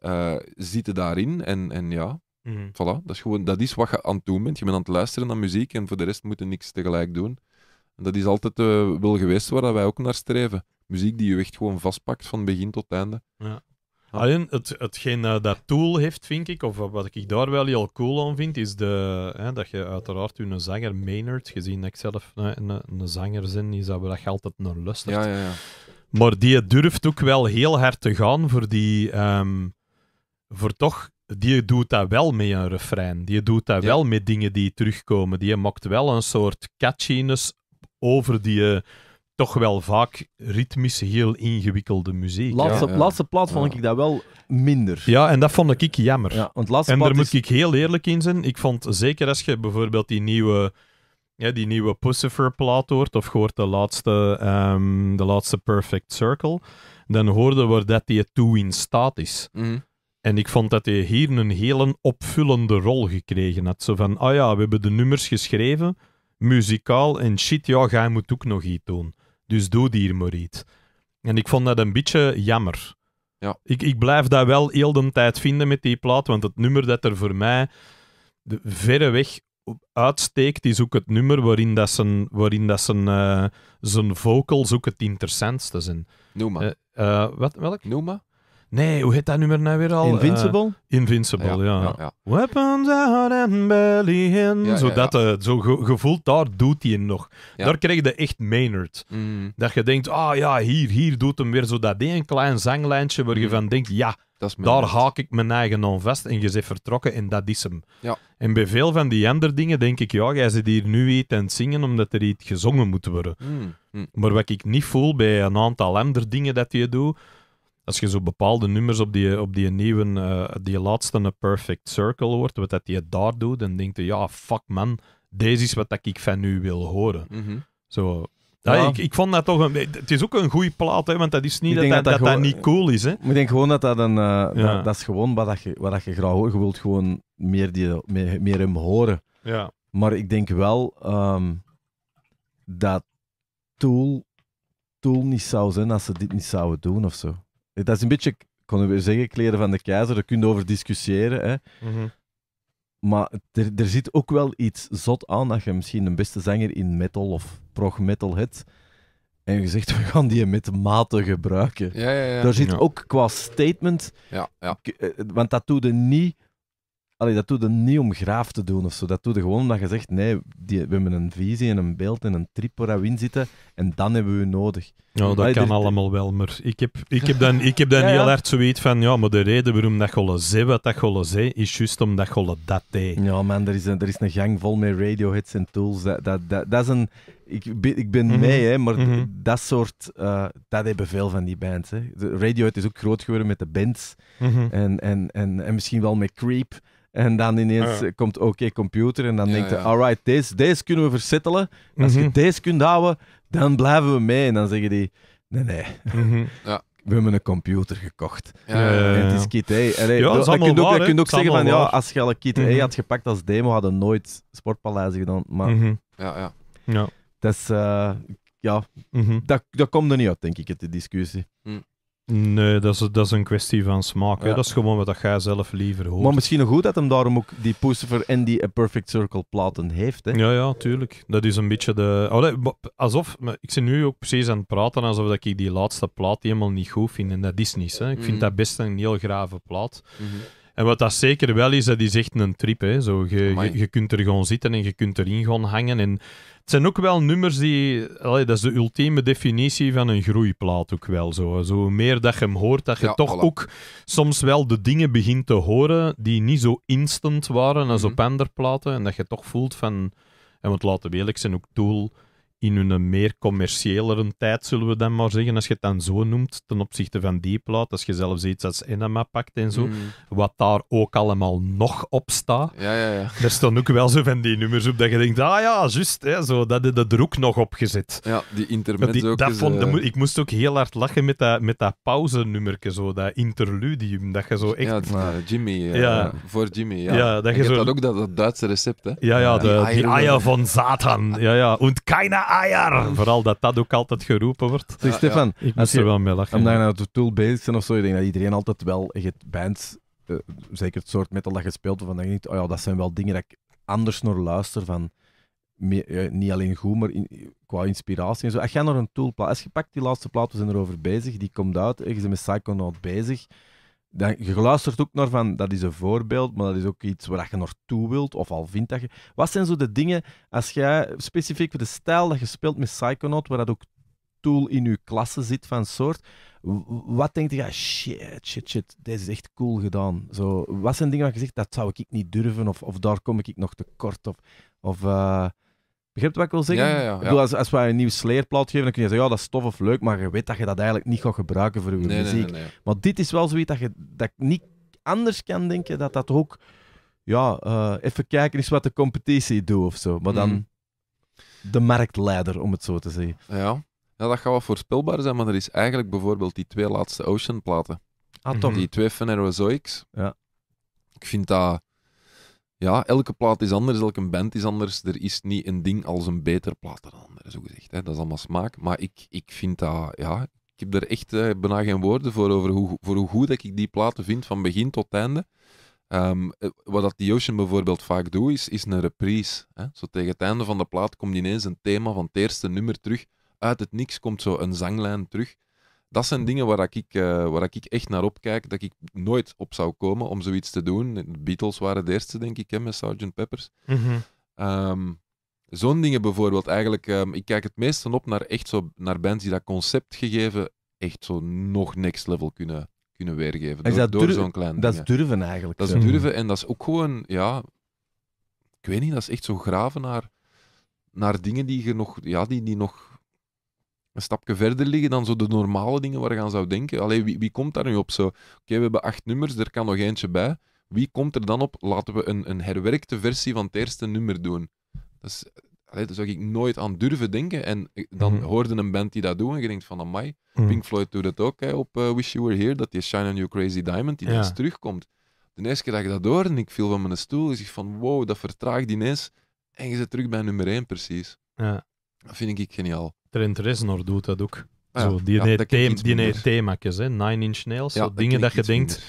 Uh, eh, er daarin en, en ja, hmm. voilà. Dat is, gewoon, dat is wat je aan het doen bent. Je bent aan het luisteren naar muziek en voor de rest moet je niks tegelijk doen. En dat is altijd wel geweest waar wij ook naar streven muziek die je echt gewoon vastpakt van begin tot einde. Ja. Alleen het, hetgeen eh, dat Tool heeft, vind ik, of wat ik daar wel heel cool aan vind, is de, hè, dat je uiteraard een zanger Maynard, gezien dat ik zelf een, een zanger ben, is dat we dat altijd naar lustig. Ja, ja, ja. Maar die durft ook wel heel hard te gaan voor die, ehm, voor toch, die doet dat wel met een refrein. Die doet dat wel met dingen die terugkomen. Die maakt wel een soort catchiness over die eh, toch wel vaak ritmisch heel ingewikkelde muziek. Laatste, laatste plaat vond ik dat wel minder. Ja, en dat vond ik jammer. Ja, want laatste en daar is... moet ik heel eerlijk in zijn. Ik vond zeker als je bijvoorbeeld die nieuwe, ja, die nieuwe Pussifer plaat hoort, of hoort de laatste, ehm, de laatste Perfect Circle, dan hoorde we dat hij toe in staat is. Mhm. En ik vond dat hij hier een hele opvullende rol gekregen had. Zo van, ah oh ja, we hebben de nummers geschreven, muzikaal en shit, ja, jij moet ook nog iets doen. Dus doe die hier maar iets. En ik vond dat een beetje jammer. Ja. Ik, ik blijf dat wel heel de tijd vinden met die plaat, want het nummer dat er voor mij de, weg uitsteekt, is ook het nummer waarin dat zijn, waarin dat zijn, eh, zijn vocals ook het interessantste zijn. Noema. Uh, wat, welk? Noema? Nee, hoe heet dat nummer nou weer al? Invincible? Eh, Invincible, ja, ja. ja, Weapons out and belly in. zo eh, zo gevoeld, daar doet hij nog. Daar kreeg je echt Maynard. Mm. Dat je denkt, ah oh, ja, hier, hier doet hem weer zo dat één klein zanglijntje waar je mm. van denkt, ja, daar haak ik mijn eigen aan vast en je zit vertrokken en dat is hem. Ja. En bij veel van die andere dingen denk ik, ja, jij zit hier nu iets aan het zingen omdat er iets gezongen moet worden. Mm, maar wat ik niet voel bij een aantal andere dingen dat je doet, als je zo bepaalde nummers op die, op die nieuwe, eh, die laatste eh, Perfect Circle hoort, wat dat je daar doet, dan denkt je, ja, fuck man, deze is wat ik van nu wil horen. Mhm. Zo, ja. Ah, ik, ik, vond dat toch een... Het is ook een goede plaat, hè, want dat is niet dat dat, dat, niet cool is. Hè. Ik denk gewoon dat dat een... Eh, dat, is gewoon wat, dat je, wat dat je graag hoort. Je wilt gewoon meer, die, meer, meer hem horen. Ja. Maar ik denk wel ehm, dat Tool, Tool niet zou zijn als ze dit niet zouden doen of zo. Dat is een beetje, konden we zeggen, kleren van de keizer, daar kun je over discussiëren. Hè. Mhm. Maar er, er zit ook wel iets zot aan dat je misschien een beste zanger in metal of prog metal hebt. En je zegt, we gaan die met mate gebruiken. Ja, ja, ja. Daar zit ook qua statement... Ja, ja. Eh, want dat doet er niet Allee, dat doe er niet om graaf te doen of zo. Dat doe er gewoon omdat je zegt: nee, die, we hebben een visie en een beeld en een trip waar we in zitten. En dan hebben we u nodig. Ja, dat kan allemaal wel. Maar ik heb, ik heb dan, ik heb dan *laughs* ja, heel ja. hard zoiets van: ja, maar de reden waarom dat golle ze wat dat ze is juist omdat golle dat deed. Ja, man, er is een, er is een gang vol met radiohits en tools. Dat, dat, dat, is een. Ik, ben, ik ben mhm. mee, hè, maar mhm. dat soort. Eh, dat hebben veel van die bands. Hè. De Radiohead is ook groot geworden met de bands. Mhm. en, en, en, en misschien wel met Creep. En dan ineens ah. komt oké computer en dan denkt je, alright, deze, deze kunnen we versettelen. Als je mhm. deze kunt houden, dan blijven we mee. En dan zeggen die, nee, nee. Mhm. ja we hebben een computer gekocht. Ja, En het is kit hey. ja, je kunt ook, je kunt ook zeggen van, ja, als je al een kit mhm. had gepakt als demo, hadden nooit Sportpaleizen gedaan. Maar ja, ja. ja. Dat, is, eh, ja. dat, dat komt er niet uit, denk ik, uit de discussie. Hm. Nee, dat is, dat is een kwestie van smaak. Ja. Dat is gewoon wat jij zelf liever hoort. Maar misschien nog goed dat hem daarom ook die Pucifer en die A Perfect Circle platen heeft. Hè? Ja, ja, tuurlijk. Dat is een beetje de... alsof... Ik zit nu ook precies aan het praten alsof ik die laatste plaat helemaal niet goed vind. En dat is niet. Hè. Ik vind mm. dat best een heel grave plaat. Mhm. En wat dat zeker wel is, dat is echt een trip. Hè. Zo, je, je, kunt er gewoon zitten en je kunt erin gaan hangen. En het zijn ook wel nummers die... Allee, dat is de ultieme definitie van een groeiplaat ook wel. Zo, zo meer dat je hem hoort, dat je toch ook soms wel de dingen begint te horen die niet zo instant waren als mhm. op andere platen. En dat je toch voelt van... En want laten we eerlijk zijn, ook Tool in hun meer commerciëlere tijd, zullen we dan maar zeggen, als je het dan zo noemt, ten opzichte van die plaat, als je zelfs iets als Enema pakt en zo, mm. wat daar ook allemaal nog op staat. Ja, ja, ja. Er staan ook wel zo van die nummers op dat je denkt, ah ja, juist, hè, zo, dat de er ook nog op gezet. Ja, die intermezzo dat vond, de, eh, Ik moest ook heel hard lachen met dat, met dat pauzenummerke, zo, dat interludium, dat je zo echt... Ja, maar, Jimmy, eh, voor Jimmy, ja. dat je, je dat ook, dat, dat Duitse recept, hè? Ja, ja, de, die eieren van Satan. Ja, ja. Und keiner Vooral dat dat ook altijd geroepen wordt. Stefan, als je, wel Omdat je naar de tool bezig bent of zo, ik denkt dat iedereen altijd wel het band, eh, zeker het soort metal dat je speelt, van denk je niet, oh ja, dat zijn wel dingen dat ik anders naar luister van. niet alleen goed, maar qua inspiratie en zo. Ik ga naar een toolplaat. plaat, als die laatste plaat, we zijn erover bezig, die komt uit, ze je bent met Psychonaut bezig dan, je luistert ook naar van, dat is een voorbeeld, maar dat is ook iets waar je naartoe wilt, of al vindt dat je... Wat zijn zo de dingen, als jij specifiek voor de stijl dat je speelt met Psychonaut, waar dat ook Tool in je klasse zit van soort, wat denk je, shit, shit, shit, dit is echt cool gedaan. Zo, wat zijn dingen waar je zegt, dat zou ik niet durven, of, of daar kom ik nog tekort, of... of eh, Begrijp je wat ik wil zeggen? Ik bedoel, als, als wij een nieuw sleerplaat geven, dan kun je zeggen, ja, dat is tof of leuk, maar je weet dat je dat eigenlijk niet gaat gebruiken voor je muziek. maar dit is wel zoiets dat je dat ik niet anders kan denken, dat dat ook, ja, eh, even kijken is wat de competitie doet of zo. Maar dan mhm. de marktleider, om het zo te zeggen. Ja. ja, dat gaat wel voorspelbaar zijn, maar er is eigenlijk bijvoorbeeld die twee laatste Ocean-platen. Ah, toch? Die twee Phanerozoics. Ja. Ik vind dat ja, elke plaat is anders, elke band is anders. Er is niet een ding als een beter plaat dan een andere. zo gezegd. Hè. Dat is allemaal smaak. Maar ik, ik vind dat, ja, ik heb er echt eh, bijna geen woorden voor over hoe, voor hoe goed dat ik die platen vind van begin tot einde. Ehm, eh, wat dat The Ocean bijvoorbeeld vaak doet, is, is een reprise. Hè. Zo tegen het einde van de plaat komt ineens een thema van het eerste nummer terug. Uit het niks komt zo een zanglijn terug dat zijn dingen waar ik, eh, waar ik echt naar opkijk, dat ik nooit op zou komen om zoiets te doen. De Beatles waren de eerste, denk ik, hè, met Sgt. Peppers. Mhm. Ehm, zo'n dingen bijvoorbeeld. Eigenlijk, ehm, ik kijk het meest op naar, echt zo, naar bands die dat concept gegeven echt zo nog next level kunnen, kunnen weergeven. Door, dat zo'n klein Dat dingen. is durven eigenlijk. Dat is durven en dat is ook gewoon, ja... Ik weet niet, dat is echt zo graven naar, naar dingen die, je nog, ja, die, die nog een stapje verder liggen dan zo de normale dingen waar je aan zou denken. Allee, wie, wie komt daar nu op zo? Oké, we hebben acht nummers, er kan nog eentje bij. Wie komt er dan op? Laten we een, een herwerkte versie van het eerste nummer doen. Dat is, allee, daar zou ik nooit aan durven denken. En eh, dan mm hoorde een band die dat doet en je denkt van, amai, mm Pink Floyd doet dat ook hè, op eh, Wish You Were Here, dat die Shine On Your Crazy Diamond, die terugkomt. De eerste keer dat ik dat hoorde, ik viel van mijn stoel en zeg van, wow, dat vertraagt ineens. En je zit terug bij nummer 1 precies. Ja. Dat vind ik geniaal. Trent Reznor doet dat ook. Ah zo, die ja, thema's, hè. Nine Inch Nails, zo dingen dat je denkt...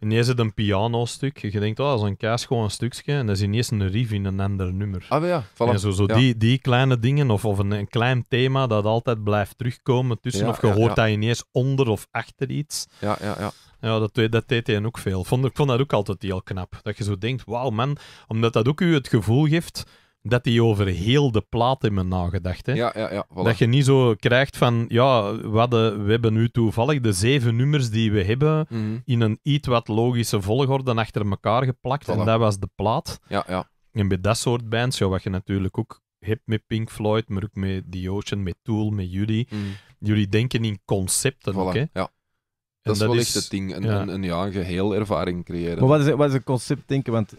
Ineens is het een pianostuk. Je denkt, oh, zo'n kaas gewoon een stukje. En dan is ineens een riff in een ander nummer. Ah, ja, voilà. En zo, zo die, die kleine dingen, of, of een, een, klein thema dat altijd blijft terugkomen tussen. of je hoort dat ineens onder of achter iets. Ja, ja, ja. Ja, dat, dat deed hij ook veel. Vond, ik vond dat ook altijd heel knap. Dat je zo denkt, wauw man. Omdat dat ook u het gevoel geeft dat die over heel de plaat in hebben nagedacht. Hè? Ja, ja, ja, voilà. Dat je niet zo krijgt van, ja, we hebben nu toevallig de zeven nummers die we hebben mhm. in een iets wat logische volgorde achter elkaar geplakt. En dat was de plaat. Ja, ja. En bij dat soort bands, ja, wat je natuurlijk ook hebt met Pink Floyd, maar ook met The Ocean, met Tool, met jullie. Mhm. Jullie denken in concepten voilà, ook, hè? Dat, dat is echt het ding. Een, ja. een, een, ja, een geheel ervaring creëren. Maar wat is, wat is het concept denken? Want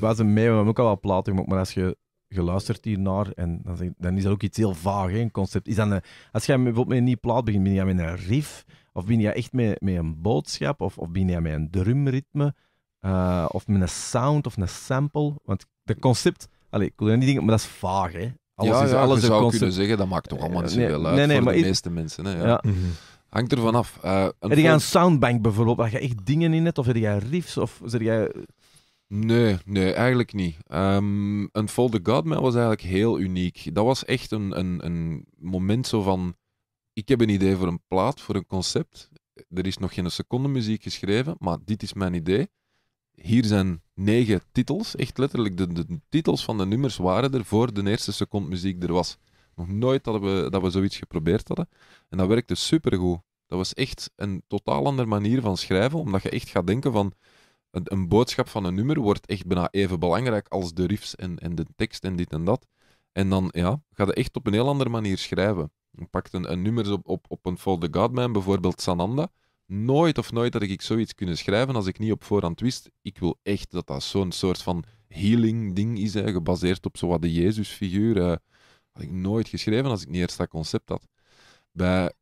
was mee, we hebben ook al wat platen maar als je geluisterd hiernaar en dan, dan is dat ook iets heel vaag, een concept. Is dan als jij bijvoorbeeld met een nieuw plaat begint, ben je met een riff, of ben je echt met, met een boodschap, of, of ben je met een drumritme, eh, of met een sound of een sample. Want de concept, allez, ik wil niet denken, maar dat is vaag, hè. Alles ja, is, alles je zou kunnen zeggen, dat maakt toch eh, allemaal niet zoveel uit voor de meeste mensen. Hè, ja. ja. Mhm. Hangt ervan af. Eh, heb je een soundbank bijvoorbeeld, waar je echt dingen in hebt? Of heb jij riffs? Of zeg jij... Nee, nee, eigenlijk niet. Ehm, een Unfold the Godman was eigenlijk heel uniek. Dat was echt een, een, een moment zo van... Ik heb een idee voor een plaat, voor een concept. Er is nog geen seconde muziek geschreven, maar dit is mijn idee. Hier zijn negen titels. Echt letterlijk, de, de titels van de nummers waren er voor de eerste seconde muziek er was. Nog nooit dat we, dat we zoiets geprobeerd hadden. En dat werkte supergoed. Dat was echt een totaal andere manier van schrijven, omdat je echt gaat denken van een, een, boodschap van een nummer wordt echt bijna even belangrijk als de riffs en, de tekst en dit en dat. En dan ja, ga je echt op een heel andere manier schrijven. Je pakt een, nummer op, op, op een Fold the Godman, bijvoorbeeld Sananda. Nooit of nooit had ik zoiets kunnen schrijven als ik niet op voorhand wist. Ik wil echt dat dat zo'n soort van healing ding is, hè, gebaseerd op zo wat de Jezus-figuur. Eh, had ik nooit geschreven als ik niet eerst dat concept had. Bij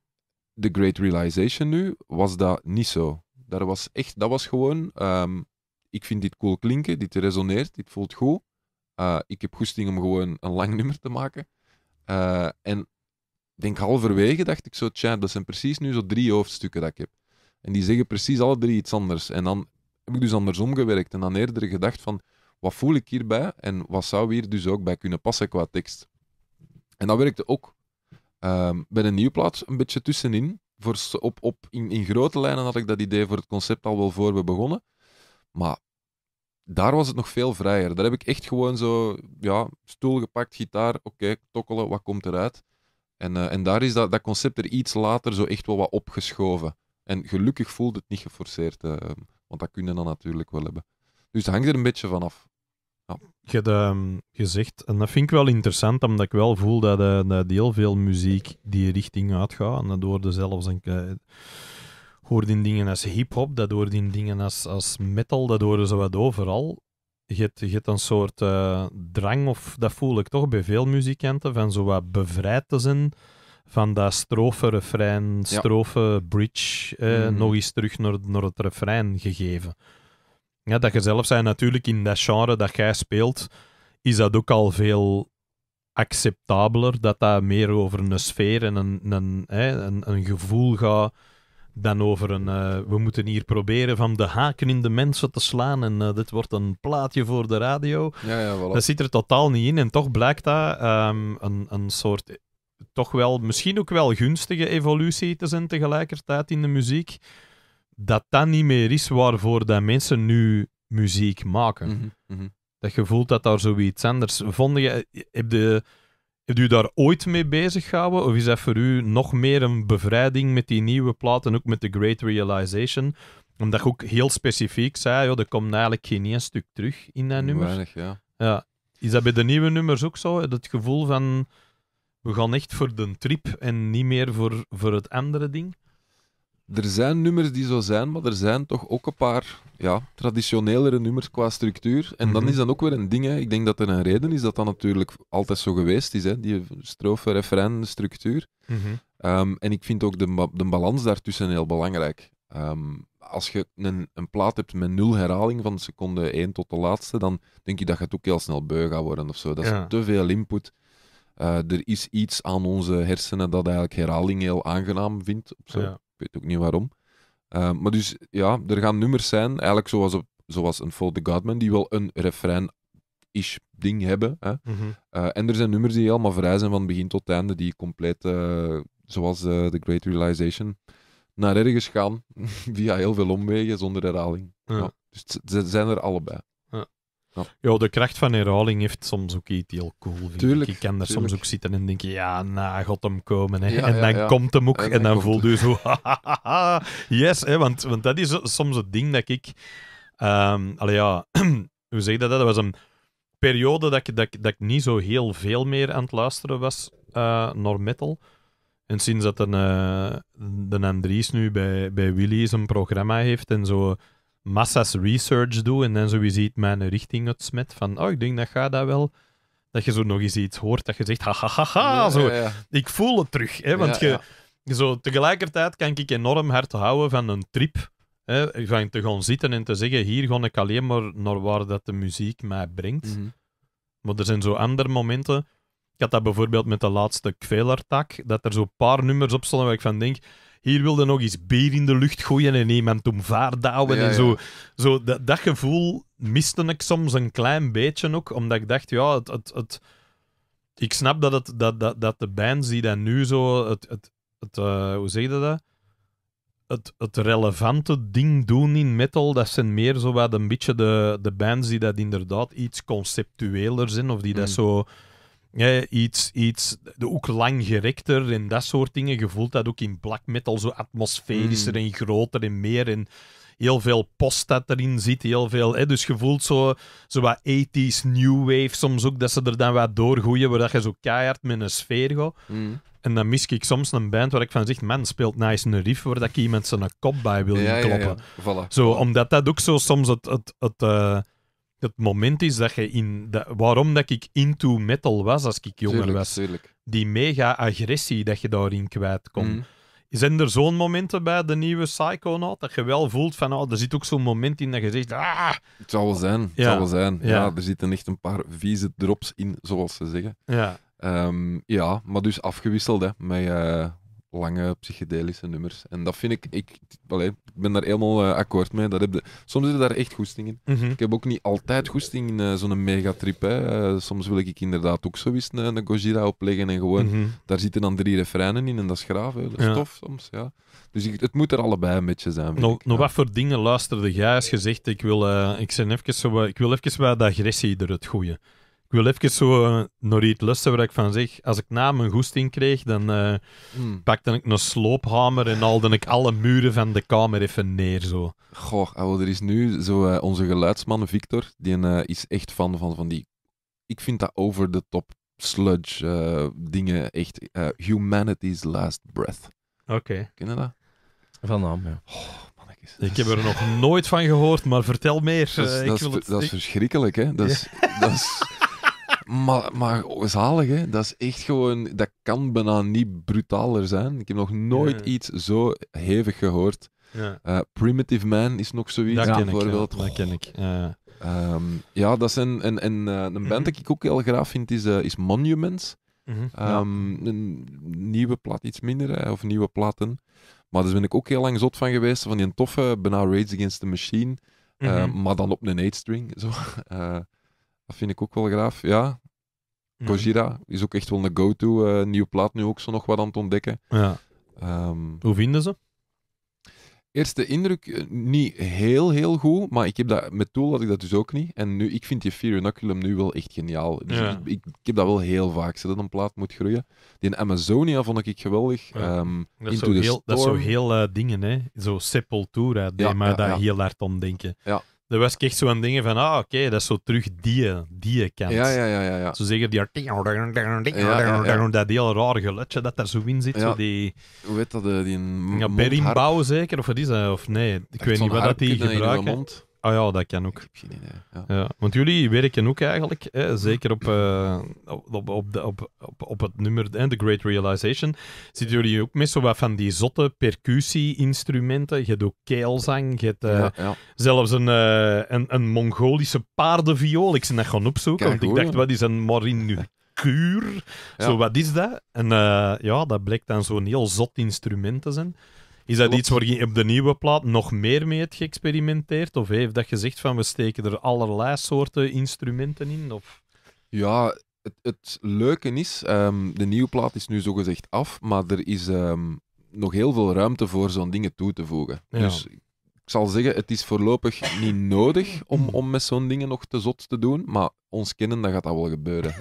The Great Realization nu was dat niet zo. Daar was echt, dat was gewoon, ehm, ik vind dit cool klinken, dit resoneert, dit voelt goed. Eh, ik heb goesting om gewoon een lang *laughs* nummer te maken. Eh, en denk halverwege dacht ik zo, tja, dat zijn precies nu zo drie hoofdstukken dat ik heb. En die zeggen precies alle drie iets anders. En dan heb ik dus andersom gewerkt en dan eerder gedacht van, wat voel ik hierbij en wat zou hier dus ook bij kunnen passen qua tekst. En dat werkte ook. Ehm, bij een nieuw plaats een beetje tussenin voor, op, op, in, in grote lijnen had ik dat idee voor het concept al wel voor we begonnen. Maar daar was het nog veel vrijer. Daar heb ik echt gewoon zo, ja, stoel gepakt, gitaar, oké, tokkelen, wat komt eruit? En, eh, en daar is dat, dat concept er iets later zo echt wel wat opgeschoven. En gelukkig voelde het niet geforceerd, eh, want dat kun je dan natuurlijk wel hebben. Dus het hangt er een beetje vanaf. Ja, je, hebt ehm, zegt, en dat vind ik wel interessant, omdat ik wel voel dat, eh, de, heel veel muziek die richting uitgaat. En dat hoorde zelfs een, eh, in dingen als hip-hop, dat hoorde in dingen als, als metal, dat horen ze wat overal. Je hebt, een soort eh, drang, of dat voel ik toch bij veel muzikanten, van zo wat bevrijd te zijn van dat strofe, refrein, strofe, bridge, mhm. nog eens terug naar, naar het refrein gegeven. Ja, dat je zelf zei natuurlijk in dat genre dat jij speelt, is dat ook al veel acceptabeler. Dat dat meer over een sfeer en een, een, een, een gevoel gaat dan over een. Eh, we moeten hier proberen van de haken in de mensen te slaan en eh, dit wordt een plaatje voor de radio. Ja, ja, voilà. Dat zit er totaal niet in en toch blijkt dat ehm, een, een soort. toch wel, misschien ook wel gunstige evolutie te zijn tegelijkertijd in de muziek dat dat niet meer is waarvoor dat mensen nu muziek maken. Mm -hmm, Dat gevoel dat daar zoiets anders... Vond je, heb, de, heb je daar ooit mee bezig gehouden? Of is dat voor u nog meer een bevrijding met die nieuwe platen, ook met de Great Realization? Omdat je ook heel specifiek zei, joh, er komt eigenlijk geen één stuk terug in dat nummer. Weinig, ja. ja. Is dat bij de nieuwe nummers ook zo? dat gevoel van, we gaan echt voor de trip en niet meer voor, voor het andere ding? er zijn nummers die zo zijn, maar er zijn toch ook een paar ja, traditionelere nummers qua structuur. En dan mhm. is dat ook weer een ding. Hè. Ik denk dat er een reden is dat dat natuurlijk altijd zo geweest is. Hè. Die strofe, refrein, structuur. Mhm. Ehm, en ik vind ook de, de balans daartussen heel belangrijk. Ehm, als je een, een, plaat hebt met nul herhaling van seconde 1 tot de laatste, dan denk je dat je het ook heel snel beu gaat worden of zo. Dat is te veel input. Eh, er is iets aan onze hersenen dat eigenlijk herhaling heel aangenaam vindt. Ja. Ik weet ook niet waarom. Ehm, maar dus ja, er gaan nummers zijn, eigenlijk zoals, op, zoals een Fold the Godman, die wel een refrein-ish ding hebben. Hè. Mhm. Eh, en er zijn nummers die helemaal vrij zijn van begin tot einde, die compleet, eh, zoals eh, The Great Realization, naar ergens gaan *laughs* via heel veel omwegen zonder herhaling. Ja. Dus ze zijn er allebei. Ja. de kracht van herhaling heeft soms ook iets heel cool. Vind tuurlijk, ik. kan daar soms ook zitten en denk je, ja, na god hem komen. Hè. en dan komt hem ook en, dan, dan voelt u zo, *laughs* yes, hè, want, want dat is soms het ding dat ik, ehm, allee, ja, *clears throat* hoe zeg je dat? Dat was een periode dat ik, dat, ik, niet zo heel veel meer aan het luisteren was uh, naar metal. En sinds dat een, eh, de Andries nu bij, bij Willy zijn programma heeft en zo massa's research doe en dan sowieso ziet mijn richting het smet van, oh, ik denk dat gaat dat wel. Dat je zo nog eens iets hoort dat je zegt, ha ha ha ha, zo. Ik voel het terug, hè, want je, zo tegelijkertijd kan ik enorm hard houden van een trip. Hè, van te gaan zitten en te zeggen, hier ga ik alleen maar naar waar dat de muziek mij brengt. Mhm. Maar er zijn zo andere momenten. Ik had dat bijvoorbeeld met de laatste Kvelertak, dat er zo paar nummers op stonden waar ik van denk, hier wilde nog eens bier in de lucht gooien en iemand om Ja, en zo, zo dat, dat, gevoel miste ik soms een klein beetje ook, omdat ik dacht, ja, het, het, ik snap dat, het, dat, dat, dat de bands die dat nu zo, het, het, het eh, hoe zeg je dat? Het, het relevante ding doen in metal, dat zijn meer zo wat een beetje de, de bands die dat inderdaad iets conceptueler zijn, of die dat mm. zo ja, iets, iets ook langgerekter en dat soort dingen. Je voelt dat ook in black metal zo atmosferischer hmm. en groter en meer. En heel veel post dat erin zit, heel veel... Hè, dus je voelt zo, zo wat 80s new wave soms ook, dat ze er dan wat doorgooien, waar dat je zo keihard met een sfeer gaat. Hmm. En dan mis ik soms een band waar ik van zeg, man, speelt nice een riff waar dat ik iemand zijn kop bij wil ja, kloppen. Ja, ja. Zo, omdat dat ook zo soms het... het, het eh, het moment is dat je in. waarom dat ik into metal was als ik jonger was. Die mega-agressie dat je daarin kwijt komt. Mm. Zijn er zo'n momenten bij de nieuwe Psychonaut dat je wel voelt van, oh, er zit ook zo'n moment in dat je zegt, ah! Het zal wel zijn, het ja. zal wel zijn. Ja. ja. er zitten echt een paar vieze drops in, zoals ze zeggen. Ja. Ehm, ja, maar dus afgewisseld hè, met, uh, lange psychedelische nummers. En dat vind ik, ik, welle, ik ben daar helemaal eh, akkoord mee. Dat heb de, soms zit daar echt goesting in. Mhm. Ik heb ook niet altijd goesting in uh, zo'n megatrip. Hè. Eh, soms wil ik inderdaad ook zo eens een, een Gojira opleggen en gewoon, mhm. daar zitten dan drie refreinen in en dat is graaf. Hè. Dat is tof soms, ja. Dus ik, het moet er allebei een beetje zijn. Nog, wat voor dingen luisterde jij als je zegt, ik wil, ik, even zo, ik wil even wat agressie er het goede. Ik wil even zo uh, iets lusten waar ik van zeg. Als ik na mijn goesting kreeg, dan uh, pakte ik een sloophamer en haalde ik alle muren van de kamer even neer. Zo. Goh, eh, er is nu zo onze geluidsman Victor, die is echt fan van, van die. Ik vind dat over de top sludge dingen echt. humanity's last breath. Oké. Ken je dat? Van naam, ja. Oh. Ik heb er nog nooit van gehoord, maar vertel meer. Dat is, is, dat is verschrikkelijk, hè? Dat is, ja. dat is, *laughs* Maar, maar zalig, hè? Dat is echt gewoon... Dat kan bijna niet brutaler zijn. Ik heb nog nooit iets zo hevig gehoord. Ja. Eh, Primitive Man is nog zoiets, dat ja, ken bijvoorbeeld. Ik, Dat ken ik, ja. Ehm, dat zijn... En, eh, een band mm dat ik ook heel graag vind, is, eh, is Monuments. Mhm. Ehm, een nieuwe plaat, iets minder, of nieuwe platen. Maar daar ben ik ook heel lang zot van geweest, van die toffe, bijna Rage Against the Machine. Mhm. maar dan op een 8-string. Zo. *laughs* Dat vind ik ook wel graaf, ja. Kojira is ook echt wel een go-to. Uh, nieuwe plaat nu ook zo nog wat aan het ontdekken. Ja. Ehm, Hoe vinden ze? Eerste indruk, eh, niet heel, heel goed. Maar ik heb dat, met Tool had ik dat dus ook niet. En nu, ik vind die Fionaculum nu wel echt geniaal. Dus ik, ik, heb dat wel heel vaak. Ze dat een plaat moet groeien. Die Amazonia vond ik geweldig. Ehm, dat, is heel, dat zo heel eh, dingen, hè. Zo Sepultura, die maar dat heel hard om Ja. Daar was ik echt zo aan dingen van, ah, oké, dat is zo terug die, die kant. Ja, ja, ja. ja, ja. Zo zeker die... Ja, dat heel raar geluidje dat daar zo in zit. Zo die... Hoe weet dat? Eh, die ja, zeker? Of wat is dat? Of nee, ik weet niet wat dat die gebruiken. Ah ja, dat kan ook. Ik heb geen idee. Ja. want jullie werken ook eigenlijk, hè, zeker op, eh, op, op, op, op, op, het nummer The Great Realization, zitten jullie ook met zo wat van die zotte percussie-instrumenten. Je doet ook keelzang, je hebt eh, zelfs eh, een, een, Mongolische paardenviool. Ik ben dat gaan opzoeken, Kijk, want ik dacht, wat is een marin Zo, wat is dat? En ja, dat blijkt dan zo'n heel zot instrument te zijn. Is dat iets waar je op de nieuwe plaat nog meer mee hebt geëxperimenteerd? Of heeft dat gezegd van we steken er allerlei soorten instrumenten in? Of? Ja, het, het leuke is, ehm, de nieuwe plaat is nu zogezegd af, maar er is ehm, nog heel veel ruimte voor zo'n dingen toe te voegen. Dus ik zal zeggen, het is voorlopig niet nodig om, om met zo'n dingen nog te zot te doen, maar ons kennen, dan gaat dat wel gebeuren. *laughs*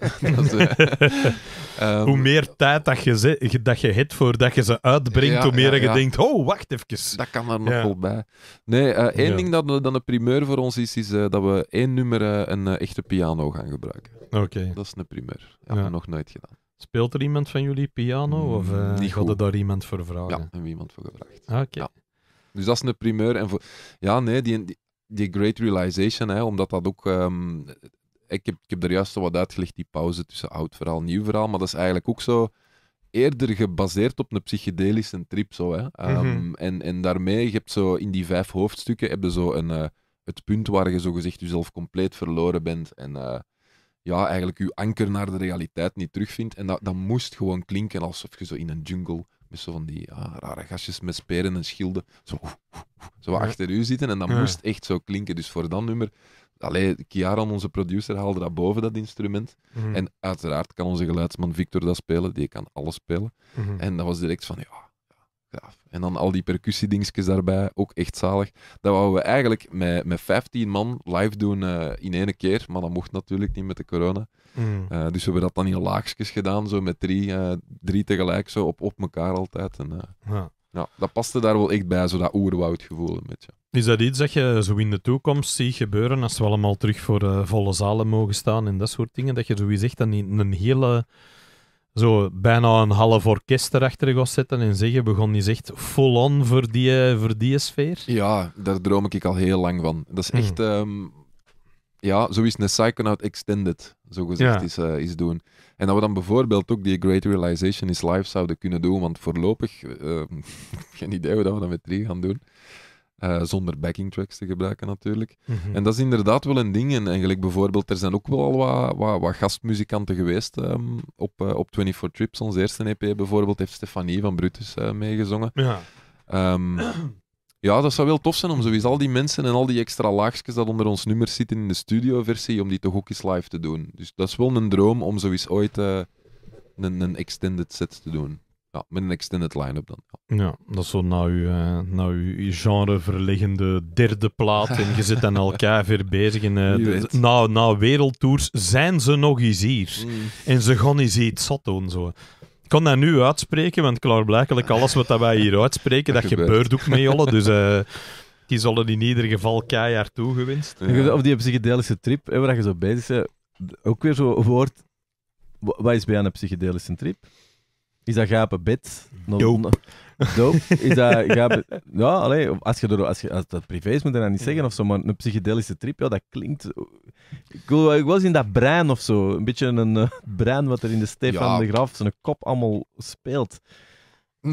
Eh, *laughs* ehm, hoe meer tijd dat je, dat je hebt voordat je ze uitbrengt, hoe meer je denkt, oh, wacht even. Dat kan er nog wel bij. Nee, eh, één ding dat dan een primeur voor ons is, is eh, dat we één nummer een echte piano gaan gebruiken. Oké. Dat is een primeur. Dat hebben we nog nooit gedaan. Speelt er iemand van jullie piano? Of uh, hadden daar iemand voor vragen? Ja, hebben iemand voor gevraagd. Ah, oké. Dus dat is een primeur. En ja, nee, die, die, great realization, hè, omdat dat ook... Ehm, ik, heb, ik heb er juist wat uitgelegd, die pauze tussen oud verhaal en nieuw verhaal. Maar dat is eigenlijk ook zo eerder gebaseerd op een psychedelische trip. Zo, hè. Ehm, mhm. en, en daarmee, je hebt zo in die vijf hoofdstukken heb je zo een, eh, het punt waar je zo gezegd jezelf compleet verloren bent. En eh, ja, eigenlijk je anker naar de realiteit niet terugvindt. En dat, dat moest gewoon klinken alsof je zo in een jungle met zo van die ah, rare gastjes met speren en schilden. Zo, zo achter u zitten. En dat moest echt zo klinken. Dus voor dat nummer. Allee, Kiaran, onze producer, haalde dat boven, dat instrument. Mhm. En uiteraard kan onze geluidsman Victor dat spelen. Die kan alles spelen. Mhm. En dat was direct van, ja, en dan al die percussiedingsjes daarbij, ook echt zalig. Dat wouden we eigenlijk met, met 15 man live doen eh, in één keer, maar dat mocht natuurlijk niet met de corona. Hmm. Eh, dus we hebben dat dan heel laagjes gedaan, zo met drie, eh, drie tegelijk zo op, op elkaar altijd. En, eh, ja. ja. dat paste daar wel echt bij, zo dat oerwoudgevoel een beetje. Is dat iets dat je zo in de toekomst ziet gebeuren als we allemaal terug voor volle zalen mogen staan en dat soort dingen? Dat je zoiets echt dan een hele zo bijna een half orkest erachter gaat zetten en zeggen, we gaan niet echt full on voor die, voor die sfeer? Ja, daar droom ik al heel lang van. Dat is hmm. echt... Ehm, ja, zoiets een Psychonaut Extended, zo gezegd, is, eh, is doen. En dat we dan bijvoorbeeld ook die Great Realization is live zouden kunnen doen, want voorlopig, uh, *laughs* geen idee hoe dat we dat met drie gaan doen. Eh, zonder backing tracks te gebruiken natuurlijk. Mhm. En dat is inderdaad wel een ding. En, eigenlijk bijvoorbeeld, er zijn ook wel wat, wat, wat gastmuzikanten geweest um, op, op 24 Trips. ons eerste EP bijvoorbeeld heeft Stefanie van Brutus uh, meegezongen. Ja. Ehm, *clears throat* Ja, dat zou wel tof zijn om sowieso al die mensen en al die extra laagjes dat onder ons nummer zitten in de studioversie, om die toch ook eens live te doen. Dus dat is wel een droom om sowieso ooit eh, een, een extended set te doen. Ja, met een extended line-up dan. Ja. dat is zo nou uw, eh, nou uw genre verleggende derde plaat en je zit aan elkaar ver *laughs* bezig. Eh, na, na wereldtours zijn ze nog eens hier. Mm. En ze gaan eens iets zat doen. Zo. Ik kon dat nu uitspreken, want klaarblijkelijk alles wat dat wij hier uitspreken, dat, gebeurt. ook mee Jolle. Dus uh, die zullen in ieder geval keihard toegewenst. Ja. Of die psychedelische trip, hè, waar je zo bezig bent. Eh, ook weer zo woord. Wat is bij een psychedelische trip? Is dat gapen bed? Dope is dat... *laughs* ja, allee, als je, door, als je als dat privé is, moet je dat niet zeggen of zo, maar een psychedelische trip, ja, dat klinkt... Ik was in dat brein of zo. Een beetje een eh, *laughs* brein wat er in de Stefan ja. de Graaf zijn kop allemaal speelt.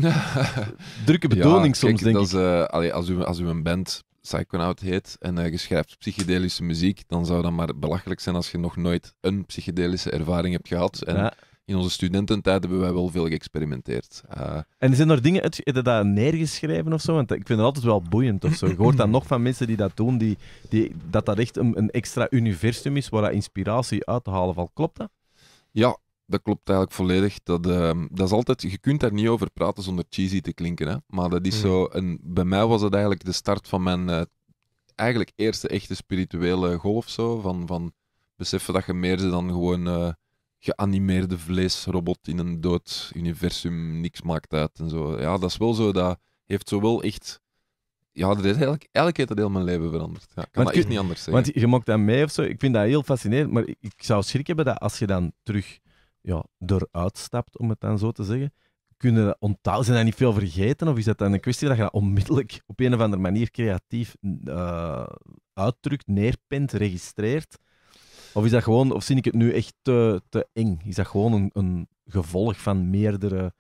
*laughs* Drukke bedoeling soms, denk dat ik. Is, eh, als, u, als u een band Psychonaut heet en uh, je schrijft psychedelische muziek, dan zou dat maar belachelijk zijn als je nog nooit een psychedelische ervaring hebt gehad. En ja in onze studententijd hebben wij wel veel geëxperimenteerd. Eh, en zijn er dingen uit, dat neergeschreven of zo? Want ik vind dat altijd wel boeiend of zo. Je hoort dat nog van mensen die dat doen, die, die, dat dat echt een, extra universum is waar dat inspiratie uit te halen valt. Klopt dat? Ja, dat klopt eigenlijk volledig. Dat, ehm, dat is altijd, je kunt daar niet over praten zonder cheesy te klinken. Hè? Maar dat is hmm. zo. En bij mij was dat eigenlijk de start van mijn uh, eigenlijk eerste echte spirituele golf. Zo, van, van beseffen dat je meer ze dan gewoon eh, geanimeerde vleesrobot in een dood universum, niks maakt uit en zo. Ja, dat is wel zo, dat heeft zo wel echt... Ja, dat is eigenlijk, eigenlijk heeft dat heel mijn leven veranderd. Ja, kan want dat echt niet anders zeggen. Want je mocht dat mee of zo, ik vind dat heel fascinerend, maar ik zou schrik hebben dat als je dan terug ja, eruit stapt, om het dan zo te zeggen, kunnen onthouden? Zijn dat niet veel vergeten? Of is dat dan een kwestie dat je dat onmiddellijk op een of andere manier creatief eh, uitdrukt, neerpint, registreert? Of is dat gewoon, of zie ik het nu echt te, te eng? Is dat gewoon een, een gevolg van meerdere.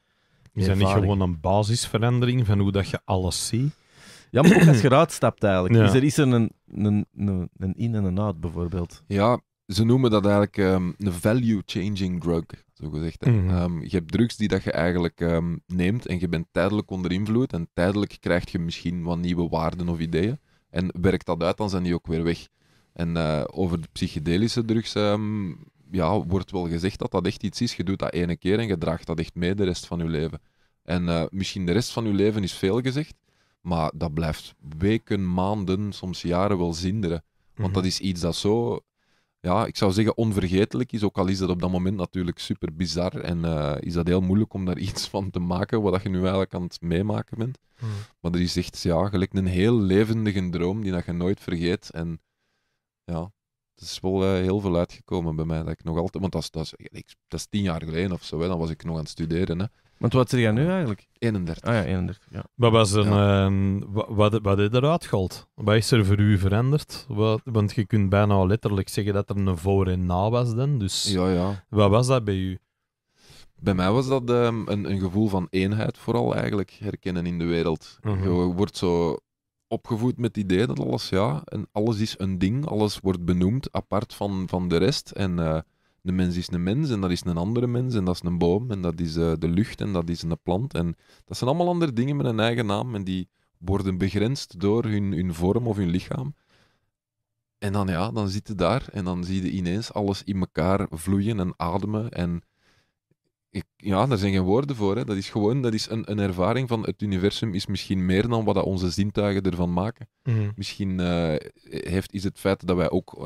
Is dat niet gewoon een basisverandering van hoe dat je alles ziet? Ja, maar ook als je eruit stapt eigenlijk. Dus *clears throat* er is er een, een, een, in en een out bijvoorbeeld. Ja, ze noemen dat eigenlijk ehm, een value-changing drug, zo gezegd. Mhm. Ehm, je hebt drugs die dat je eigenlijk ehm, neemt en je bent tijdelijk onder invloed en tijdelijk krijg je misschien wat nieuwe waarden of ideeën. En werkt dat uit, dan zijn die ook weer weg. En eh, over de psychedelische drugs ehm, ja, wordt wel gezegd dat dat echt iets is. Je doet dat ene keer en je draagt dat echt mee de rest van je leven. En uh, misschien de rest van je leven is veel gezegd, maar dat blijft weken, maanden, soms jaren wel zinderen. Want mhm. dat is iets dat zo, ja, ik zou zeggen onvergetelijk is. Ook al is dat op dat moment natuurlijk super bizar en eh, is dat heel moeilijk om daar *laughs* iets van te maken wat je nu eigenlijk aan het meemaken bent. Mhm. Maar er is echt, ja, gelijk een heel levendige droom die dat je nooit vergeet. En ja, het is wel eh, heel veel uitgekomen bij mij. Dat ik nog altijd, want dat is, dat, is, dat is tien jaar geleden of zo, dan was ik nog aan het studeren. Hè. Want wat zit jij nu eigenlijk? 31. Ah ja, 31. Ja. Wat was een ehm, wat, wat is eruit gehaald? Wat is er voor u veranderd? want je kunt bijna letterlijk zeggen dat er een voor en na was dan. Dus ja, ja. wat was dat bij u? Bij mij was dat ehm, een, een gevoel van eenheid vooral eigenlijk herkennen in de wereld. Mhm. Je wordt zo opgevoed met het idee dat alles, ja, en alles is een ding, alles wordt benoemd apart van, van de rest. En eh, de mens is een mens en dat is een andere mens en dat is een boom en dat is eh, de lucht en dat is een plant. En dat zijn allemaal andere dingen met een eigen naam en die worden begrensd door hun, hun vorm of hun lichaam. En dan ja, dan zit je daar en dan zie je ineens alles in elkaar vloeien en ademen en ik, ja, daar zijn geen woorden voor. Hè. Dat is gewoon dat is een, een ervaring van het universum is misschien meer dan wat dat onze zintuigen ervan maken. Mhm. Misschien eh, heeft, is het feit dat wij ook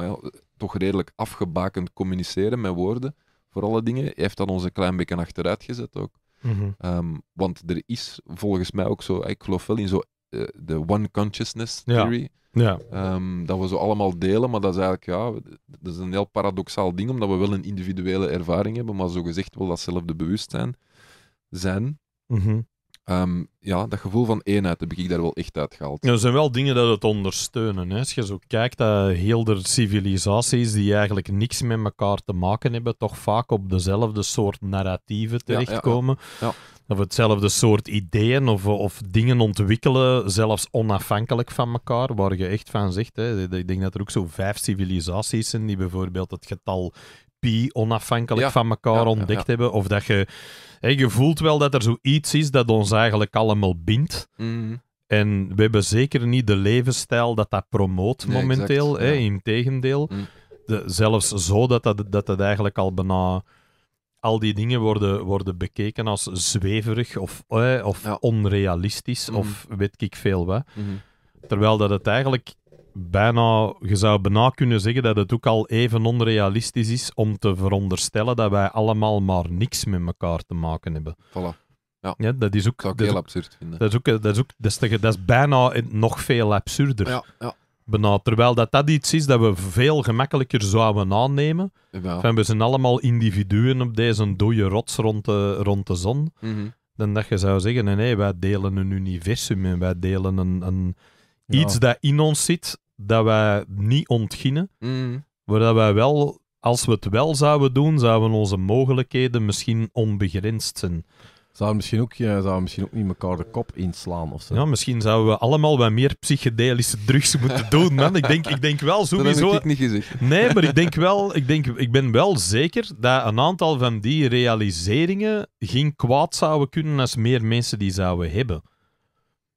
toch redelijk afgebakend communiceren met woorden voor alle dingen, heeft dat ons een klein beetje achteruit gezet ook. Mhm. Ehm, want er is volgens mij ook zo, ik geloof wel in zo eh, de one consciousness theory. Ja ja. Ehm, dat we zo allemaal delen, maar dat is eigenlijk ja, dat is een heel paradoxaal ding, omdat we wel een individuele ervaring hebben, maar zo gezegd wel datzelfde bewustzijn zijn. Mhm. Ehm, ja, dat gevoel van eenheid heb ik daar wel echt uit gehaald. er zijn wel dingen dat het ondersteunen. Hè. Als je zo kijkt dat eh, heel de civilisaties die eigenlijk niks met elkaar te maken hebben, toch vaak op dezelfde soort narratieven terechtkomen. ja, ja of hetzelfde soort ideeën of, of dingen ontwikkelen, zelfs onafhankelijk van elkaar, waar je echt van zegt. Hè. Ik denk dat er ook zo vijf civilisaties zijn die bijvoorbeeld het getal pi onafhankelijk van elkaar ontdekt hebben. Of dat je, hè, je voelt wel dat er zoiets is dat ons eigenlijk allemaal bindt. Mhm. En we hebben zeker niet de levensstijl dat dat promoot momenteel. exact, hè, Integendeel. Mhm. De, zelfs zo dat dat, dat dat eigenlijk al bijna al die dingen worden, worden bekeken als zweverig of, eh, of onrealistisch mhm. of weet ik veel wat. Mhm. Terwijl dat het eigenlijk bijna, je zou bijna kunnen zeggen dat het ook al even onrealistisch is om te veronderstellen dat wij allemaal maar niks met elkaar te maken hebben. Voilà. Ja. ja dat is ook, dat heel is absurd vinden. Dat is, ook, dat, is ook, dat, is, dat is bijna nog veel absurder. Ja, ja. Terwijl dat, dat iets is dat we veel gemakkelijker zouden aannemen. want we zijn allemaal individuen op deze dode rots rond de, rond de zon. Mhm. Dan dat je zou zeggen, nee, wij delen een universum en wij delen een, een iets dat in ons zit, dat wij niet ontginnen. Mm. Waar wij wel, als we het wel zouden doen, zouden onze mogelijkheden misschien onbegrensd zijn zou misschien ook, eh, zouden misschien ook niet elkaar de kop inslaan of zo. Ja, misschien zouden we allemaal wat meer psychedelische drugs *laughs* moeten doen, man. Ik denk, ik denk wel sowieso... Dat heb ik niet gezegd. Nee, maar ik denk wel... Ik, denk, ik ben wel zeker dat een aantal van die realiseringen geen kwaad zouden kunnen als meer mensen die zouden hebben.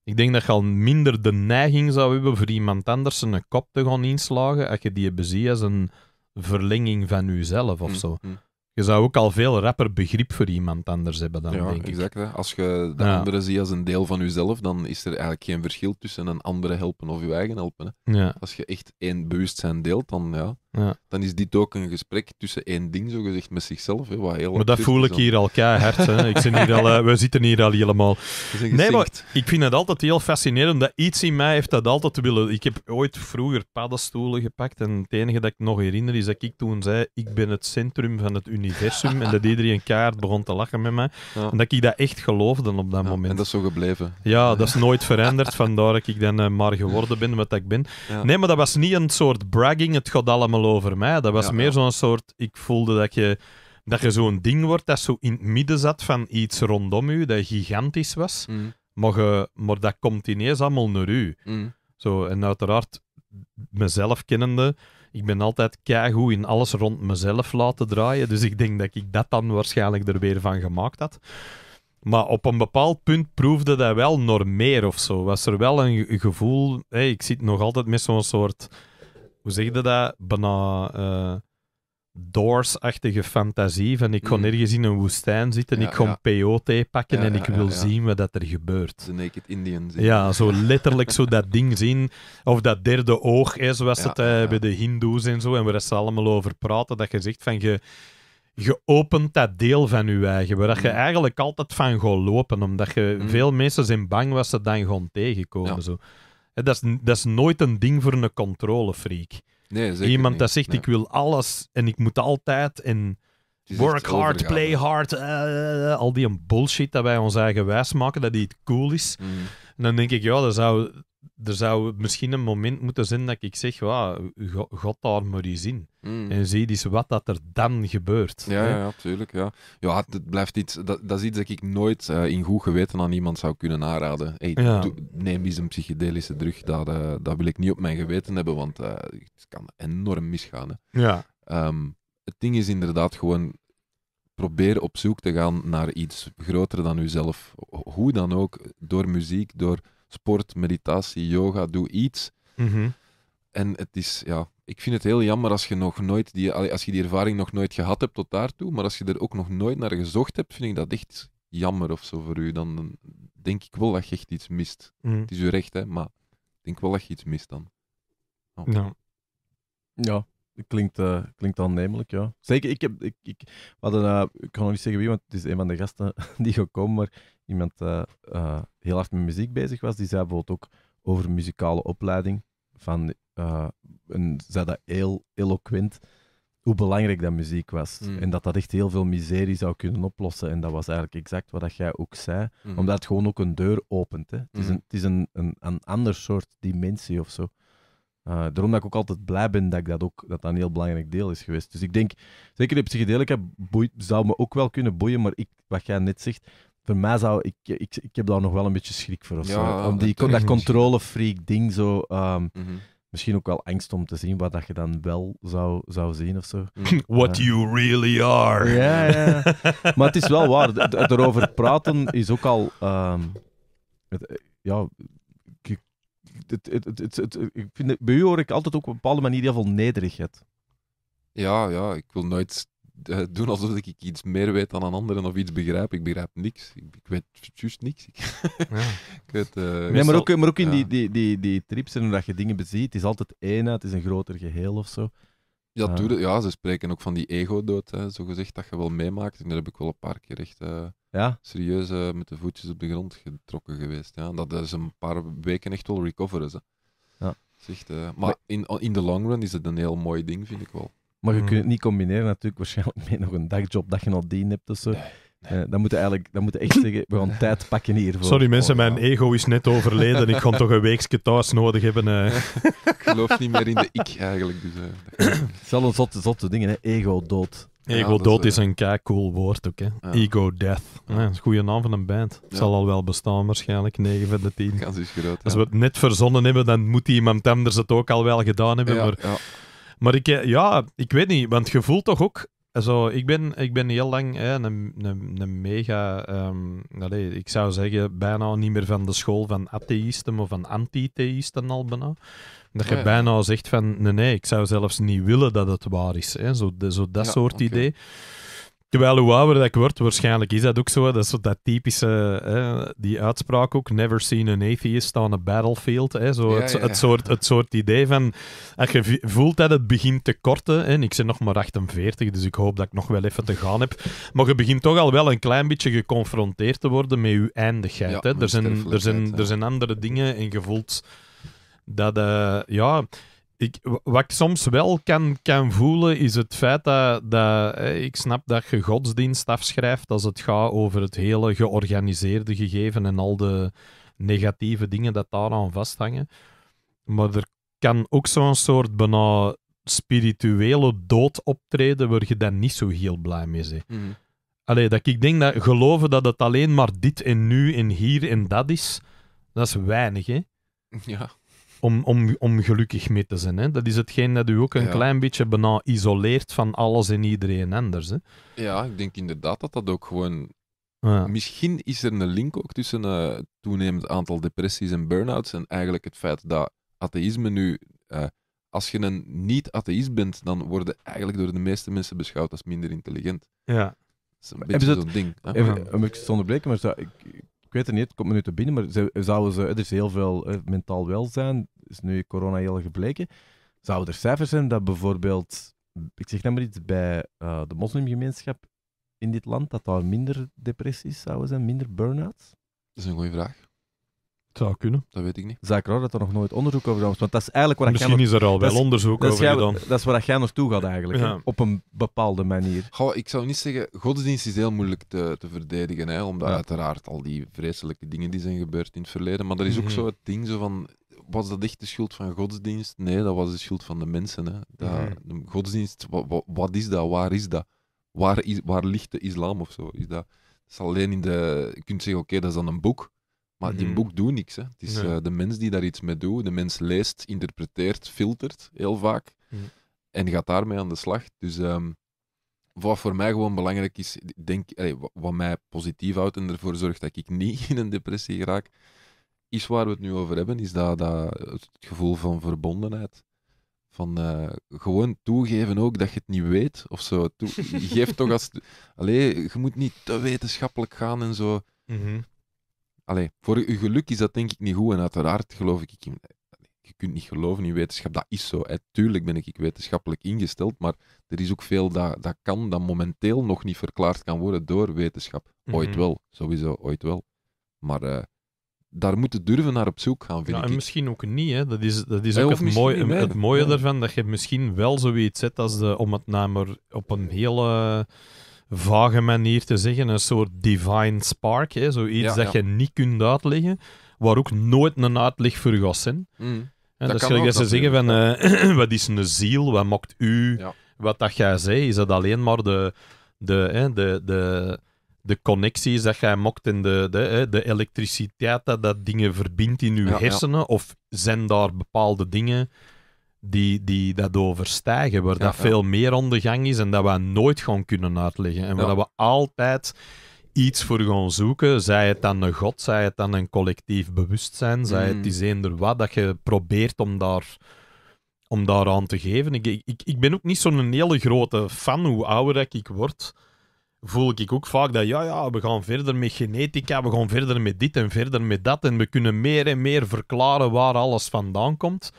Ik denk dat je al minder de neiging zou hebben voor iemand anders een kop te gaan inslagen als je die bezie als een verlenging van jezelf of mm, zo. Mm je zou ook al veel rapper begrip voor iemand anders hebben dan, denk ik. Ja, exact. Als je de ja. andere ziet als een deel van jezelf, dan is er eigenlijk geen verschil tussen een andere helpen of je eigen helpen. Als je echt één bewustzijn deelt, dan ja. Ja. Dan is dit ook een gesprek tussen één ding, zo gezegd, met zichzelf. Hè, wat heel maar dat voel ik hier al keihard. Hè. Ik al, eh, we zitten hier al helemaal. *laughs* Nee, maar ik vind het altijd heel fascinerend. Dat iets in mij heeft dat altijd willen. Ik heb ooit vroeger paddenstoelen gepakt. En het enige dat ik nog herinner is dat ik toen zei: Ik ben het centrum van het universum. en dat iedereen kaart begon te lachen met mij. Ja. En dat ik dat echt geloofde op dat moment. En dat is zo gebleven. Ja, dat is nooit veranderd. Vandaar dat ik dan eh, maar geworden ben wat ik ben. Nee, maar dat was niet een soort bragging. Het gaat allemaal over mij. Dat was meer zo'n soort... Ik voelde dat je, dat je zo'n ding wordt dat zo in het midden zat van iets rondom u, dat gigantisch was. Mm. Maar, maar, dat komt ineens allemaal naar u. Mm. Zo, en uiteraard, mezelf kennende, ik ben altijd keigoed in alles rond mezelf laten draaien. Dus ik denk dat ik dat dan waarschijnlijk er weer van gemaakt had. Maar op een bepaald punt proefde dat wel meer of zo. Was er wel een gevoel. Hey, ik zit nog altijd met zo'n soort hoe zeg dat? Bijna uh, Doors-achtige fantasie. Van ik ga mm. ergens in een woestijn zitten, ik ga een ja. pakken en ik wil zien wat dat er gebeurt. De Naked Indians. Ja, zo *laughs* letterlijk zo dat ding zien. Of dat derde oog, hè, zoals het eh, bij de Hindoes en zo, en waar ze allemaal over praten, dat je zegt van je je opent dat deel van je eigen, waar mm. je eigenlijk altijd van gaat lopen, omdat je, mm. veel mensen zijn bang wat ze dan gaan tegenkomen. Zo. Dat is, dat is nooit een ding voor een controlefreak. Nee, zeker Iemand dat zegt, ik wil alles en ik moet altijd en work hard, play hard, eh, al die bullshit dat wij ons eigen wijs maken, dat die het cool is. Mm. En dan denk ik, ja, dat zou er zou misschien een moment moeten zijn dat ik zeg, wow, God daar maar eens in. Hmm. En zie eens dus wat dat er dan gebeurt. Ja, hè? ja, tuurlijk. Ja. Ja, het blijft iets, dat, dat is iets dat ik nooit eh, in goed geweten aan iemand zou kunnen aanraden. neem eens een psychedelische drug, dat, uh, dat wil ik niet op mijn geweten hebben, want eh, het kan enorm misgaan. Hè. Ja. Ehm, het ding is inderdaad gewoon, probeer op zoek te gaan naar iets groter dan uzelf. Hoe dan ook, door muziek, door sport, meditatie, yoga, doe iets. Mhm. En het is, ja, ik vind het heel jammer als je nog nooit die, als je die ervaring nog nooit gehad hebt tot daartoe, maar als je er ook nog nooit naar gezocht hebt, vind ik dat echt jammer of zo voor u. Dan denk ik wel dat je echt iets mist. Mhm. Het is uw recht, hè, maar ik denk wel dat je iets mist dan. Oh. Ja. Ja, klinkt, uh, klinkt aannemelijk, ja. Zeker, ik heb, ik, ik, we hadden, eh, ik kan nog niet zeggen wie, want het is een van de gasten *laughs* die gekomen, maar iemand eh, heel hard met muziek bezig was, die zei bijvoorbeeld ook over muzikale opleiding. Van, eh, en zei dat heel eloquent hoe belangrijk dat muziek was. Hmm. En dat dat echt heel veel miserie zou kunnen oplossen. En dat was eigenlijk exact wat dat jij ook zei. Hmm. Omdat het gewoon ook een deur opent. Hè. Het is, hmm. een, het is een, een, een ander soort dimensie of zo. Eh, daarom dat ik ook altijd blij ben dat ik dat ook dat dat een heel belangrijk deel is geweest. Dus ik denk, zeker de psychedelica zou me ook wel kunnen boeien, maar ik, wat jij net zegt, voor mij zou ik, ik, ik heb daar nog wel een beetje schrik voor. zo. Om die, dat, controlefreak ding zo. Ehm, mhm. Misschien ook wel angst om te zien wat dat je dan wel zou, zou zien of zo. Mhm. *laughs* What eh. you really are. Ja, ja. maar het is wel waar. erover praten is ook al. Um, ja, het, het, het, ik vind, bij u hoor ik altijd ook op een bepaalde manier heel veel nederigheid. Ja, ja, ik wil nooit eh, doen alsof ik iets meer weet dan een ander of iets begrijp. Ik begrijp niks. Ik, ik weet juist niks. *laughs* ja. ik weet, eh, maar, ook, maar ook in die, die, die, die trips en dat je dingen beziet, het is altijd eenheid, het is een groter geheel of zo. Ja, eh. ja, ze spreken ook van die ego-dood, zo gezegd dat je wel meemaakt. En daar heb ik wel een paar keer echt ja? serieus met de voetjes op de grond getrokken geweest. Ja. Dat is een paar weken echt wel recoveren. Ja. Echt, maar in, in de long run is het een heel mooi ding, vind ik wel. Maar je mm. kunt het niet combineren natuurlijk waarschijnlijk met nog een dagjob dat je nog dien hebt of zo. Eh, dan moeten eigenlijk, dan moeten echt zeggen, we gaan tijd pakken hiervoor. Sorry oh, mensen, mijn ego is net overleden. Ik ga toch een weekje thuis nodig hebben. Uh. *laughs* ik geloof niet meer in de ik eigenlijk. Dus, eh, het is wel een zotte, zotte ding, hè? ego dood. Ego dood is, een kei cool woord ook. Hè? Ego death. Ja, dat is een goede naam van een band. Zal al wel bestaan waarschijnlijk, 9 van de 10. groot. Als we het net verzonnen hebben, dan moet iemand anders het ook al wel gedaan hebben. maar maar ik, eh, ja, ik weet niet, want je voelt toch ook zo, ik, ben, ik ben heel lang hè, een, een, een mega, um, ik zou zeggen, bijna niet meer van de school van atheïsten, of van antitheïsten al bijna. Dat je ah, bijna zegt van, nee, nee, ik zou zelfs niet willen dat het waar is. Hè. Zo, zo dat soort okay. idee. Terwijl hoe ouder ik word, waarschijnlijk is dat ook zo. Dat is zo dat typische, hè, die uitspraak ook, never seen an atheist on a battlefield. Hè, zo het, soort, het soort idee van, als je voelt dat het begint te korten, en ik zit nog maar 48, dus ik hoop dat ik nog wel even te gaan heb, maar je begint toch al wel een klein beetje geconfronteerd te worden met je eindigheid. hè. Er, zijn, er, zijn, er zijn andere dingen en je voelt dat, eh, ja... Ik, wat ik soms wel kan, kan voelen, is het feit dat, dat eh, ik snap dat je godsdienst afschrijft als het gaat over het hele georganiseerde gegeven en al de negatieve dingen dat daaraan vasthangen. Maar er kan ook zo'n soort bijna spirituele dood optreden waar je dan niet zo heel blij mee bent. Mm. Allee, dat ik denk dat geloven dat het alleen maar dit en nu en hier en dat is, dat is weinig, hè? Ja om, om, om gelukkig mee te zijn. Hè? Dat is hetgeen dat u ook een klein beetje bijna isoleert van alles en iedereen anders. Hè? Ja, ik denk inderdaad dat dat ook gewoon. Misschien is er een link ook tussen uh, toenemend aantal depressies en burn-outs en eigenlijk het feit dat atheïsme nu. Eh, als je een niet-atheïst bent, dan worden eigenlijk door de meeste mensen beschouwd als minder intelligent. Ja. Dat is een beetje zo'n ding. Hè? Even, om ik te onderbreken, maar ik ik weet het niet, het komt me nu te binnen, maar zouden ze, er is heel veel mentaal welzijn, is nu corona heel gebleken. Zouden er cijfers zijn dat bijvoorbeeld, ik zeg nou maar iets, bij eh, de moslimgemeenschap in dit land, dat daar minder depressies zouden zijn, minder burn-outs? Dat is een goede vraag. Het zou kunnen. Dat weet ik niet. Zaak raar dat er nog nooit onderzoek over was, Want dat is eigenlijk waar Misschien is er al wel onderzoek over gedaan. Dat is waar jij naartoe gaat eigenlijk. Op een bepaalde manier. Goh, ik zou niet zeggen, godsdienst is heel moeilijk te, te verdedigen, hè, omdat uiteraard al die vreselijke dingen die zijn gebeurd in het verleden, maar er is ook mhm. zo het ding zo van, was dat echt de schuld van godsdienst? Nee, dat was de schuld van de mensen. Hè. Dat, mhm. godsdienst, wat is dat? Waar is dat? Waar, ligt de islam of zo? Is dat, is alleen in de, je kunt zeggen, oké, dat is dan een boek, maar die mhm. boek doet niks. Hè. Het is eh, de mens die daar iets mee doet. De mens leest, interpreteert, filtert heel vaak. Mhm. En gaat daarmee aan de slag. Dus ehm, wat voor mij gewoon belangrijk is, denk, wat mij positief houdt en ervoor zorgt dat ik niet *laughs* in een depressie raak, is waar we het nu over hebben, is dat, dat het gevoel van verbondenheid. Van eh, gewoon toegeven ook dat je het niet weet of zo. Toe, *laughs* geef toch als. Allee, je moet niet te wetenschappelijk gaan en zo. Mm Allee, voor uw geluk is dat denk ik niet goed. En uiteraard geloof ik Je kunt niet geloven in wetenschap, dat is zo. Hè. Tuurlijk ben ik wetenschappelijk ingesteld, maar er is ook veel dat, dat kan, dat momenteel nog niet verklaard kan worden door wetenschap. Mhm. Ooit wel, sowieso, ooit wel. Maar eh, daar moeten durven naar op zoek gaan, vind misschien ook niet, hè. Dat is, dat is ook het mooie, niet, het mooie daarvan, dat je misschien wel zoiets zet als de, om het namer nou op een hele vage manier te zeggen, een soort divine spark, hè, zoiets dat je niet kunt uitleggen, waar ook nooit een uitleg voor gaat zijn. Mm. En dat, dat, dat ze zeggen van, eh, *clears throat* wat is een ziel, wat maakt u, wat dat jij zei, is dat alleen maar de, de, de, de, de connecties dat jij maakt en de, de, de elektriciteit dat dat dingen verbindt in je hersenen, of zijn daar bepaalde dingen die, die dat overstijgen, waar dat veel meer ondergang gang is en dat we nooit gaan kunnen uitleggen. En waar we altijd iets voor gaan zoeken, zij het dan een god, zij het dan een collectief bewustzijn, zij het mm. is eender wat, dat je probeert om daar om daaraan te geven. Ik, ik, ik ben ook niet zo'n hele grote fan, hoe ouder ik word, voel ik ook vaak dat, ja, ja, we gaan verder met genetica, we gaan verder met dit en verder met dat, en we kunnen meer en meer verklaren waar alles vandaan komt.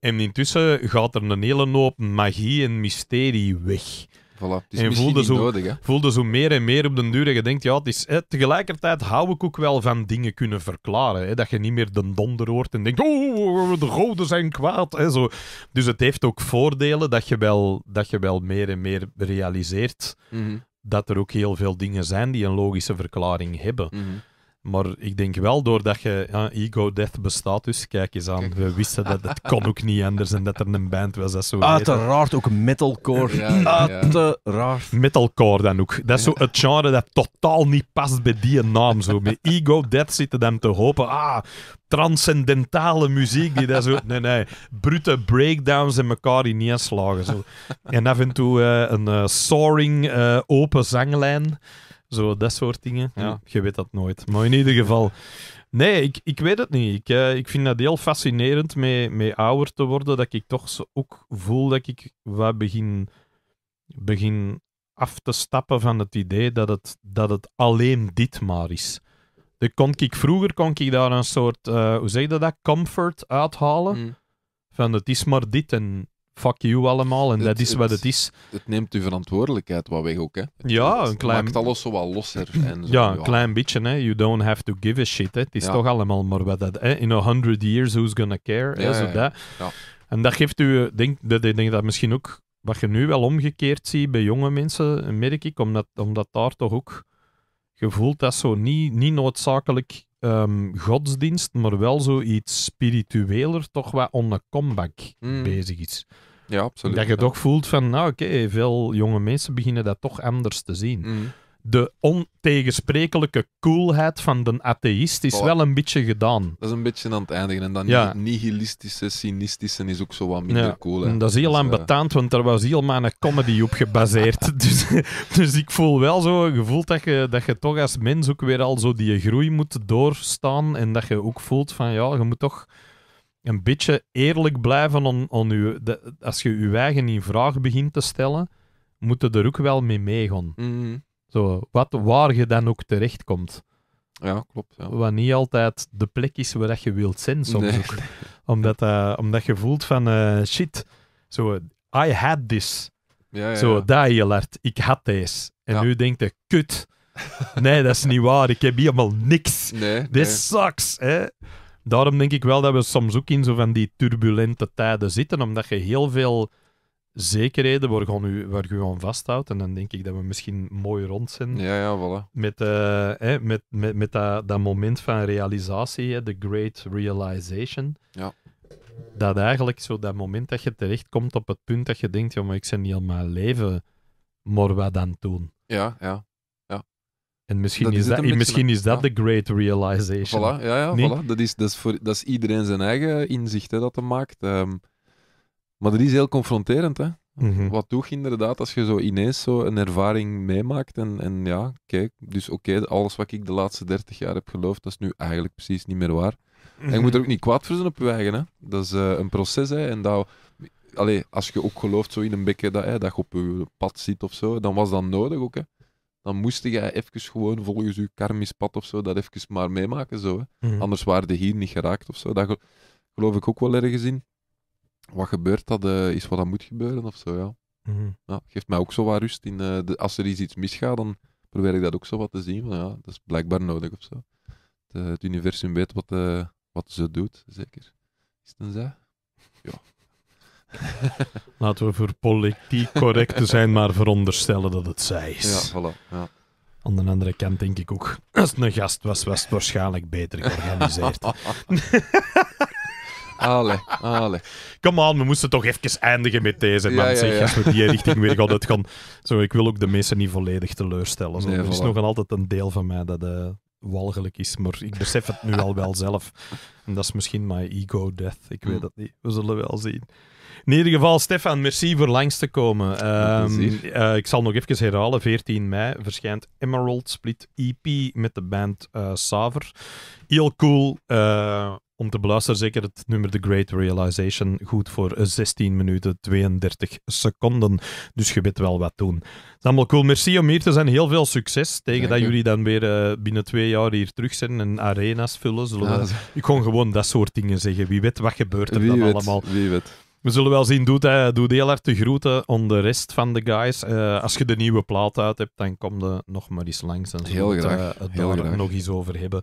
En intussen gaat er een hele hoop magie en mysterie weg. Voilà, het is en voelde zo, nodig, voelde zo meer en meer op den duur. En je denkt, ja, het is, tegelijkertijd hou ik ook wel van dingen kunnen verklaren. Hè, dat je niet meer de donder hoort en denkt, oh, de goden zijn kwaad. Hè, zo. Dus het heeft ook voordelen dat je wel, dat je wel meer en meer realiseert mhm. dat er ook heel veel dingen zijn die een logische verklaring hebben. Mm maar ik denk wel, doordat je Ego Death bestaat, dus kijk eens aan. We wisten dat het kon ook niet anders en dat er een band was dat zo Uiteraard ook metalcore. Ja, Uiteraard. Metalcore dan ook. Dat is zo het genre dat totaal niet past bij die naam. Zo. Met Ego Death zitten dan te hopen, ah, transcendentale muziek die dat zo... *laughs* Nee, nee. Brute breakdowns en elkaar niet neerslagen. Zo. En af en toe eh, een eh, soaring uh, open zanglijn. Zo, dat soort dingen. Ja. Je weet dat nooit. Maar in ieder geval. Nee, ik, ik weet het niet. Ik, eh, ik vind dat heel fascinerend mee, mee ouder te worden. Dat ik toch zo ook voel dat ik wat begin, begin af te stappen van het idee dat het, dat het alleen dit maar is. De kon ik, vroeger kon ik daar een soort, eh, hoe zeg je dat, comfort uithalen. Mm. Van het is maar dit en fuck you allemaal en dat is wat het is. Het neemt uw verantwoordelijkheid wat weg ook, hè? Het ja, een klein... maakt alles zo wat losser. En zo, ja, een klein beetje, hè. You don't have to give a shit, hè. Het is toch allemaal maar wat dat... Hè. In a hundred years, who's gonna care? zo dat. En dat geeft u... Denk, dat, ik denk dat misschien ook... Wat je nu wel omgekeerd ziet bij jonge mensen, merk ik, omdat, omdat daar toch ook... Je dat zo niet, niet noodzakelijk Ehm, godsdienst, maar wel zoiets spiritueler, toch wat on comeback mm. bezig is. Ja, absoluut. Dat je toch voelt van, nou oké, veel jonge mensen beginnen dat toch anders te zien. Mm de ontegensprekelijke coolheid van de atheïst is wel een beetje gedaan. Dat is een beetje aan het eindigen. En dan nihilistische, cynistische is ook zo wat minder cool. en dat is heel Dus, eh, want er was heel een comedy op gebaseerd. *laughs* dus, dus ik voel wel zo een gevoel dat je, dat je toch als mens ook weer al zo die groei moet doorstaan. En dat je ook voelt van ja, je moet toch een beetje eerlijk blijven. On, on je, als je je eigen in vraag begint te stellen, moet je er ook wel mee meegaan. Mhm. Zo, wat, waar je dan ook terechtkomt. Ja, klopt. Wat niet altijd de plek is waar je wilt zijn soms ook. Omdat, eh, omdat je voelt van, eh, shit, zo, I had this. Ja, ja, zo, dat heel Ik had deze. En nu denkt je, kut. Nee, dat is niet waar. Ik heb helemaal niks. Nee, This sucks. Hè? Daarom denk ik wel dat we soms ook in zo van die turbulente tijden zitten, omdat je heel veel zekerheden waar je, gewoon waar vasthoudt. En dan denk ik dat we misschien mooi rond zijn. Ja, ja, voilà. Met, eh, met, met, met dat, dat moment van realisatie, de great realization. Ja. Dat eigenlijk zo dat moment dat je terechtkomt op het punt dat je denkt, ja, maar ik ben niet al mijn leven maar wat dan doen. Ja, ja. En misschien is, dat, misschien is dat de great realization. Voilà, ja, ja, voilà. Dat, is, dat, is voor, dat is iedereen zijn eigen inzicht hè, dat hij maakt. Ehm, maar dat is heel confronterend, hè. Mhm. Wat doe je inderdaad als je zo ineens zo een ervaring meemaakt en, en ja, kijk, dus oké, alles wat ik de laatste dertig jaar heb geloofd, dat is nu eigenlijk precies niet meer waar. En je mhm. moet er ook niet kwaad voor zijn op je eigen, hè. Dat is eh, een proces, hè, en dat... als je ook gelooft zo in een bekken dat, dat je op je pad zit of zo, dan was dat nodig ook, hè dan moest jij even gewoon volgens je karmisch pad of zo dat even maar meemaken. Zo, hè. Mhm. Anders waren je hier niet geraakt of zo. Dat geloof ik ook wel ergens in wat gebeurt dat eh, is wat dat moet gebeuren of zo. Ja. Mhm. geeft mij ook zo wat rust in. Eh, de, als er iets misgaat, dan probeer ik dat ook zo wat te zien. Van, ja, dat is blijkbaar nodig of zo. Het, eh, universum weet wat, wat ze doet, zeker. Is het zij? Ja. *laughs* Laten we voor politiek correct te zijn, maar veronderstellen dat het zij is. Ja, voilà. Ja. Aan de andere kant denk ik ook, als het een gast was, was het waarschijnlijk beter georganiseerd. *laughs* Allee, allee. Come on, we moesten toch even eindigen met deze, man. Als we die richting weer gaan uitgaan. Zo, ik wil ook de mensen niet volledig teleurstellen. er is nog altijd een deel van mij dat eh, walgelijk is, maar ik besef het nu al wel zelf. En dat is misschien mijn ego death. Ik weet dat hm. niet. We zullen wel zien. In ieder geval, Stefan, merci voor langs te komen. Ehm, eh, ik zal nog even herhalen. 14 mei verschijnt Emerald Split EP met de band uh, Saver. Heel cool. Uh, om te beluisteren, zeker het nummer The Great Realization, goed voor 16 minuten 32 seconden. Dus je weet wel wat doen. Het is allemaal cool. Merci om hier te zijn. Heel veel succes. Tegen dat jullie dan weer eh, binnen twee jaar hier terug zijn en arenas vullen. Ik kon gewoon dat soort dingen zeggen. Wie weet wat gebeurt er dan allemaal. Wie weet. We zullen wel zien. Doet, hij, eh, doet heel hard de groeten om de rest van de guys. Eh, als je de nieuwe plaat uit hebt, dan kom er nog maar eens langs. En zo heel graag. het uh, daar nog eens over hebben.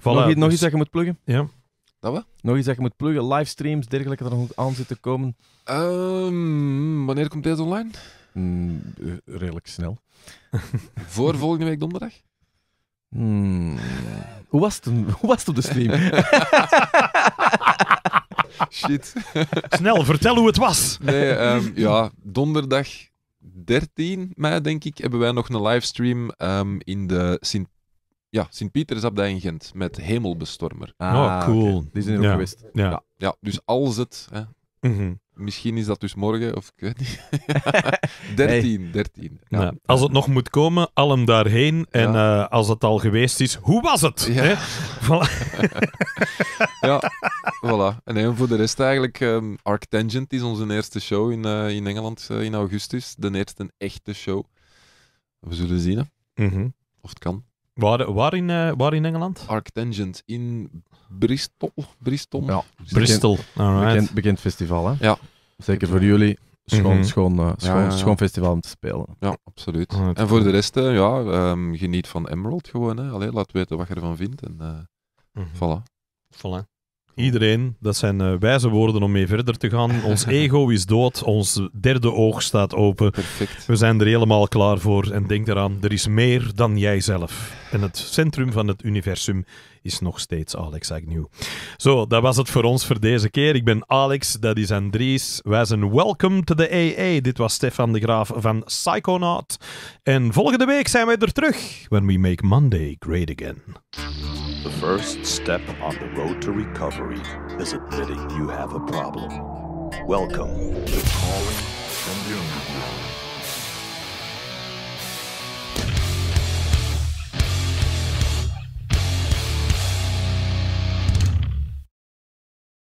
Voilà, nog, nog dus iets dat je moet pluggen? Ja. Dat wel? Nog iets dat je moet plugen livestreams, dergelijke, dat er nog aan zitten komen. Ehm, wanneer komt deze online? Hmm, eh, redelijk snel. *laughs* Voor volgende week donderdag? Hmm. Hoe, was het, *laughs* hoe was het op de stream? *laughs* Shit. Snel, vertel hoe het was. Nee, ehm, ja, donderdag 13 mei, denk ik, hebben wij nog een livestream ehm, in de Sint ja, Sint-Pieter is op dat in Gent met Hemelbestormer. Ah, oh, cool. Okay. Die zijn er ook geweest. Ja. ja. dus als het. Hè, mhm. Misschien is dat dus morgen, of ik weet niet. 13, *laughs* 13. Ja. als het nog moet komen, al daarheen. En eh, als het al geweest is, hoe was het? Ja, Voilà. *laughs* ja. voilà. En voor de rest eigenlijk, um, Arctangent is onze eerste show in, eh, in Engeland eh, in augustus. De eerste echte show. We zullen zien hè. Mhm. of het kan. Waar, waar, in, uh, waar in Engeland? Arctangent in Bristol. Bristol. Ja, Bristol. Bekend, bekend, festival, hè? Ja. Zeker voor jullie. Schoon, mhm. schoon, eh, schoon, schoon, festival om te spelen. Ja, absoluut. en voor de rest, eh, ja, ehm, geniet van Emerald gewoon. Hè. Allee, laat weten wat je ervan vindt. En, uh, mm Voilà. Voilà. Iedereen, dat zijn eh, wijze woorden om mee verder te gaan. Ons *laughs* ego is dood, ons derde oog staat open. Perfect. We zijn er helemaal klaar voor en denk eraan, er is meer dan jijzelf. En het centrum van het universum is nog steeds Alex Agnew. Zo, dat was het voor ons voor deze keer. Ik ben Alex, dat is Andries. Wij zijn welcome to the AA. Dit was Stefan de Graaf van Psychonaut. En volgende week zijn wij er terug, when we make Monday great again. The first step on the road to recovery is admitting you have a problem. Welcome to Calling from Doom.